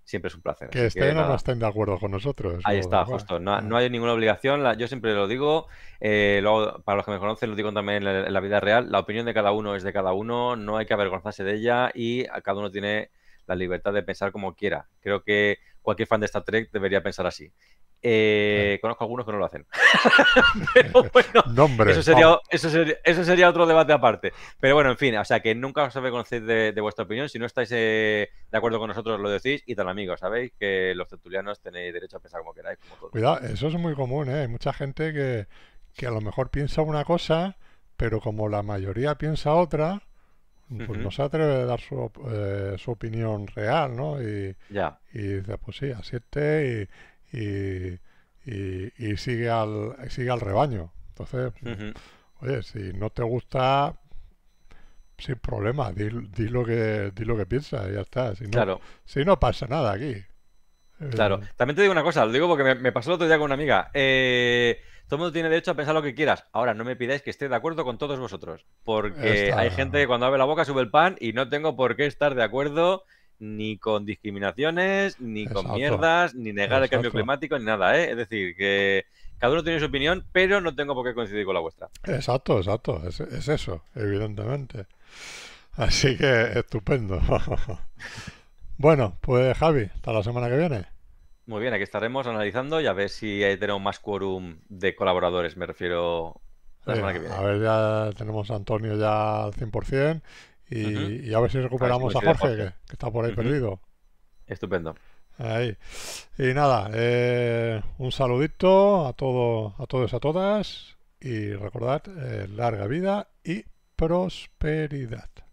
siempre es un placer. Que estén o no estén de acuerdo con nosotros. Ahí está, justo. Ah. No, hay ninguna obligación. yo siempre lo digo. Eh, para los que me conocen, lo digo también en la, vida real. La opinión de cada uno es de cada uno. No hay que avergonzarse de ella y cada uno tiene la libertad de pensar como quiera. Creo que cualquier fan de Star Trek debería pensar así. Eh, conozco algunos que no lo hacen. eso, sería, otro debate aparte. Pero bueno, en fin, o sea que nunca os avergoncéis de, de vuestra opinión. Si no estáis eh, de acuerdo con nosotros, lo decís y tal, amigos. Sabéis que los tertulianos tenéis derecho a pensar como queráis. Cuidado, eso es muy común, ¿eh? Hay mucha gente que, a lo mejor piensa una cosa, pero como la mayoría piensa otra, pues no se atreve a dar eh, su, opinión real, ¿no? Y, ya. y dice, pues sí, así y y, y, sigue, al, sigue al rebaño. Entonces, oye, si no te gusta, sin problema, di, lo, que, di lo que piensas, ya está. Si no, si no pasa nada aquí. Claro. Eh, También te digo una cosa, lo digo porque me, pasó el otro día con una amiga. Eh, todo el mundo tiene derecho a pensar lo que quieras. Ahora, no me pidáis que esté de acuerdo con todos vosotros. Porque hay gente que cuando abre la boca sube el pan y no tengo por qué estar de acuerdo ni con discriminaciones, ni con mierdas, ni negar el cambio climático, ni nada, ¿eh? Es decir, que cada uno tiene su opinión, pero no tengo por qué coincidir con la vuestra. Exacto, exacto, es, es eso, evidentemente. Así que estupendo. bueno, pues Javi, hasta la semana que viene. Muy bien, aquí estaremos analizando y a ver si ahí tenemos más quórum de colaboradores, me refiero a la semana que viene. A ver, ya tenemos a Antonio ya al 100% y, a ver si recuperamos a, Jorge, Que, está por ahí perdido. Estupendo. Ahí. Y nada, eh, un saludito a, todos a todos a todas y recordad, eh, larga vida y prosperidad.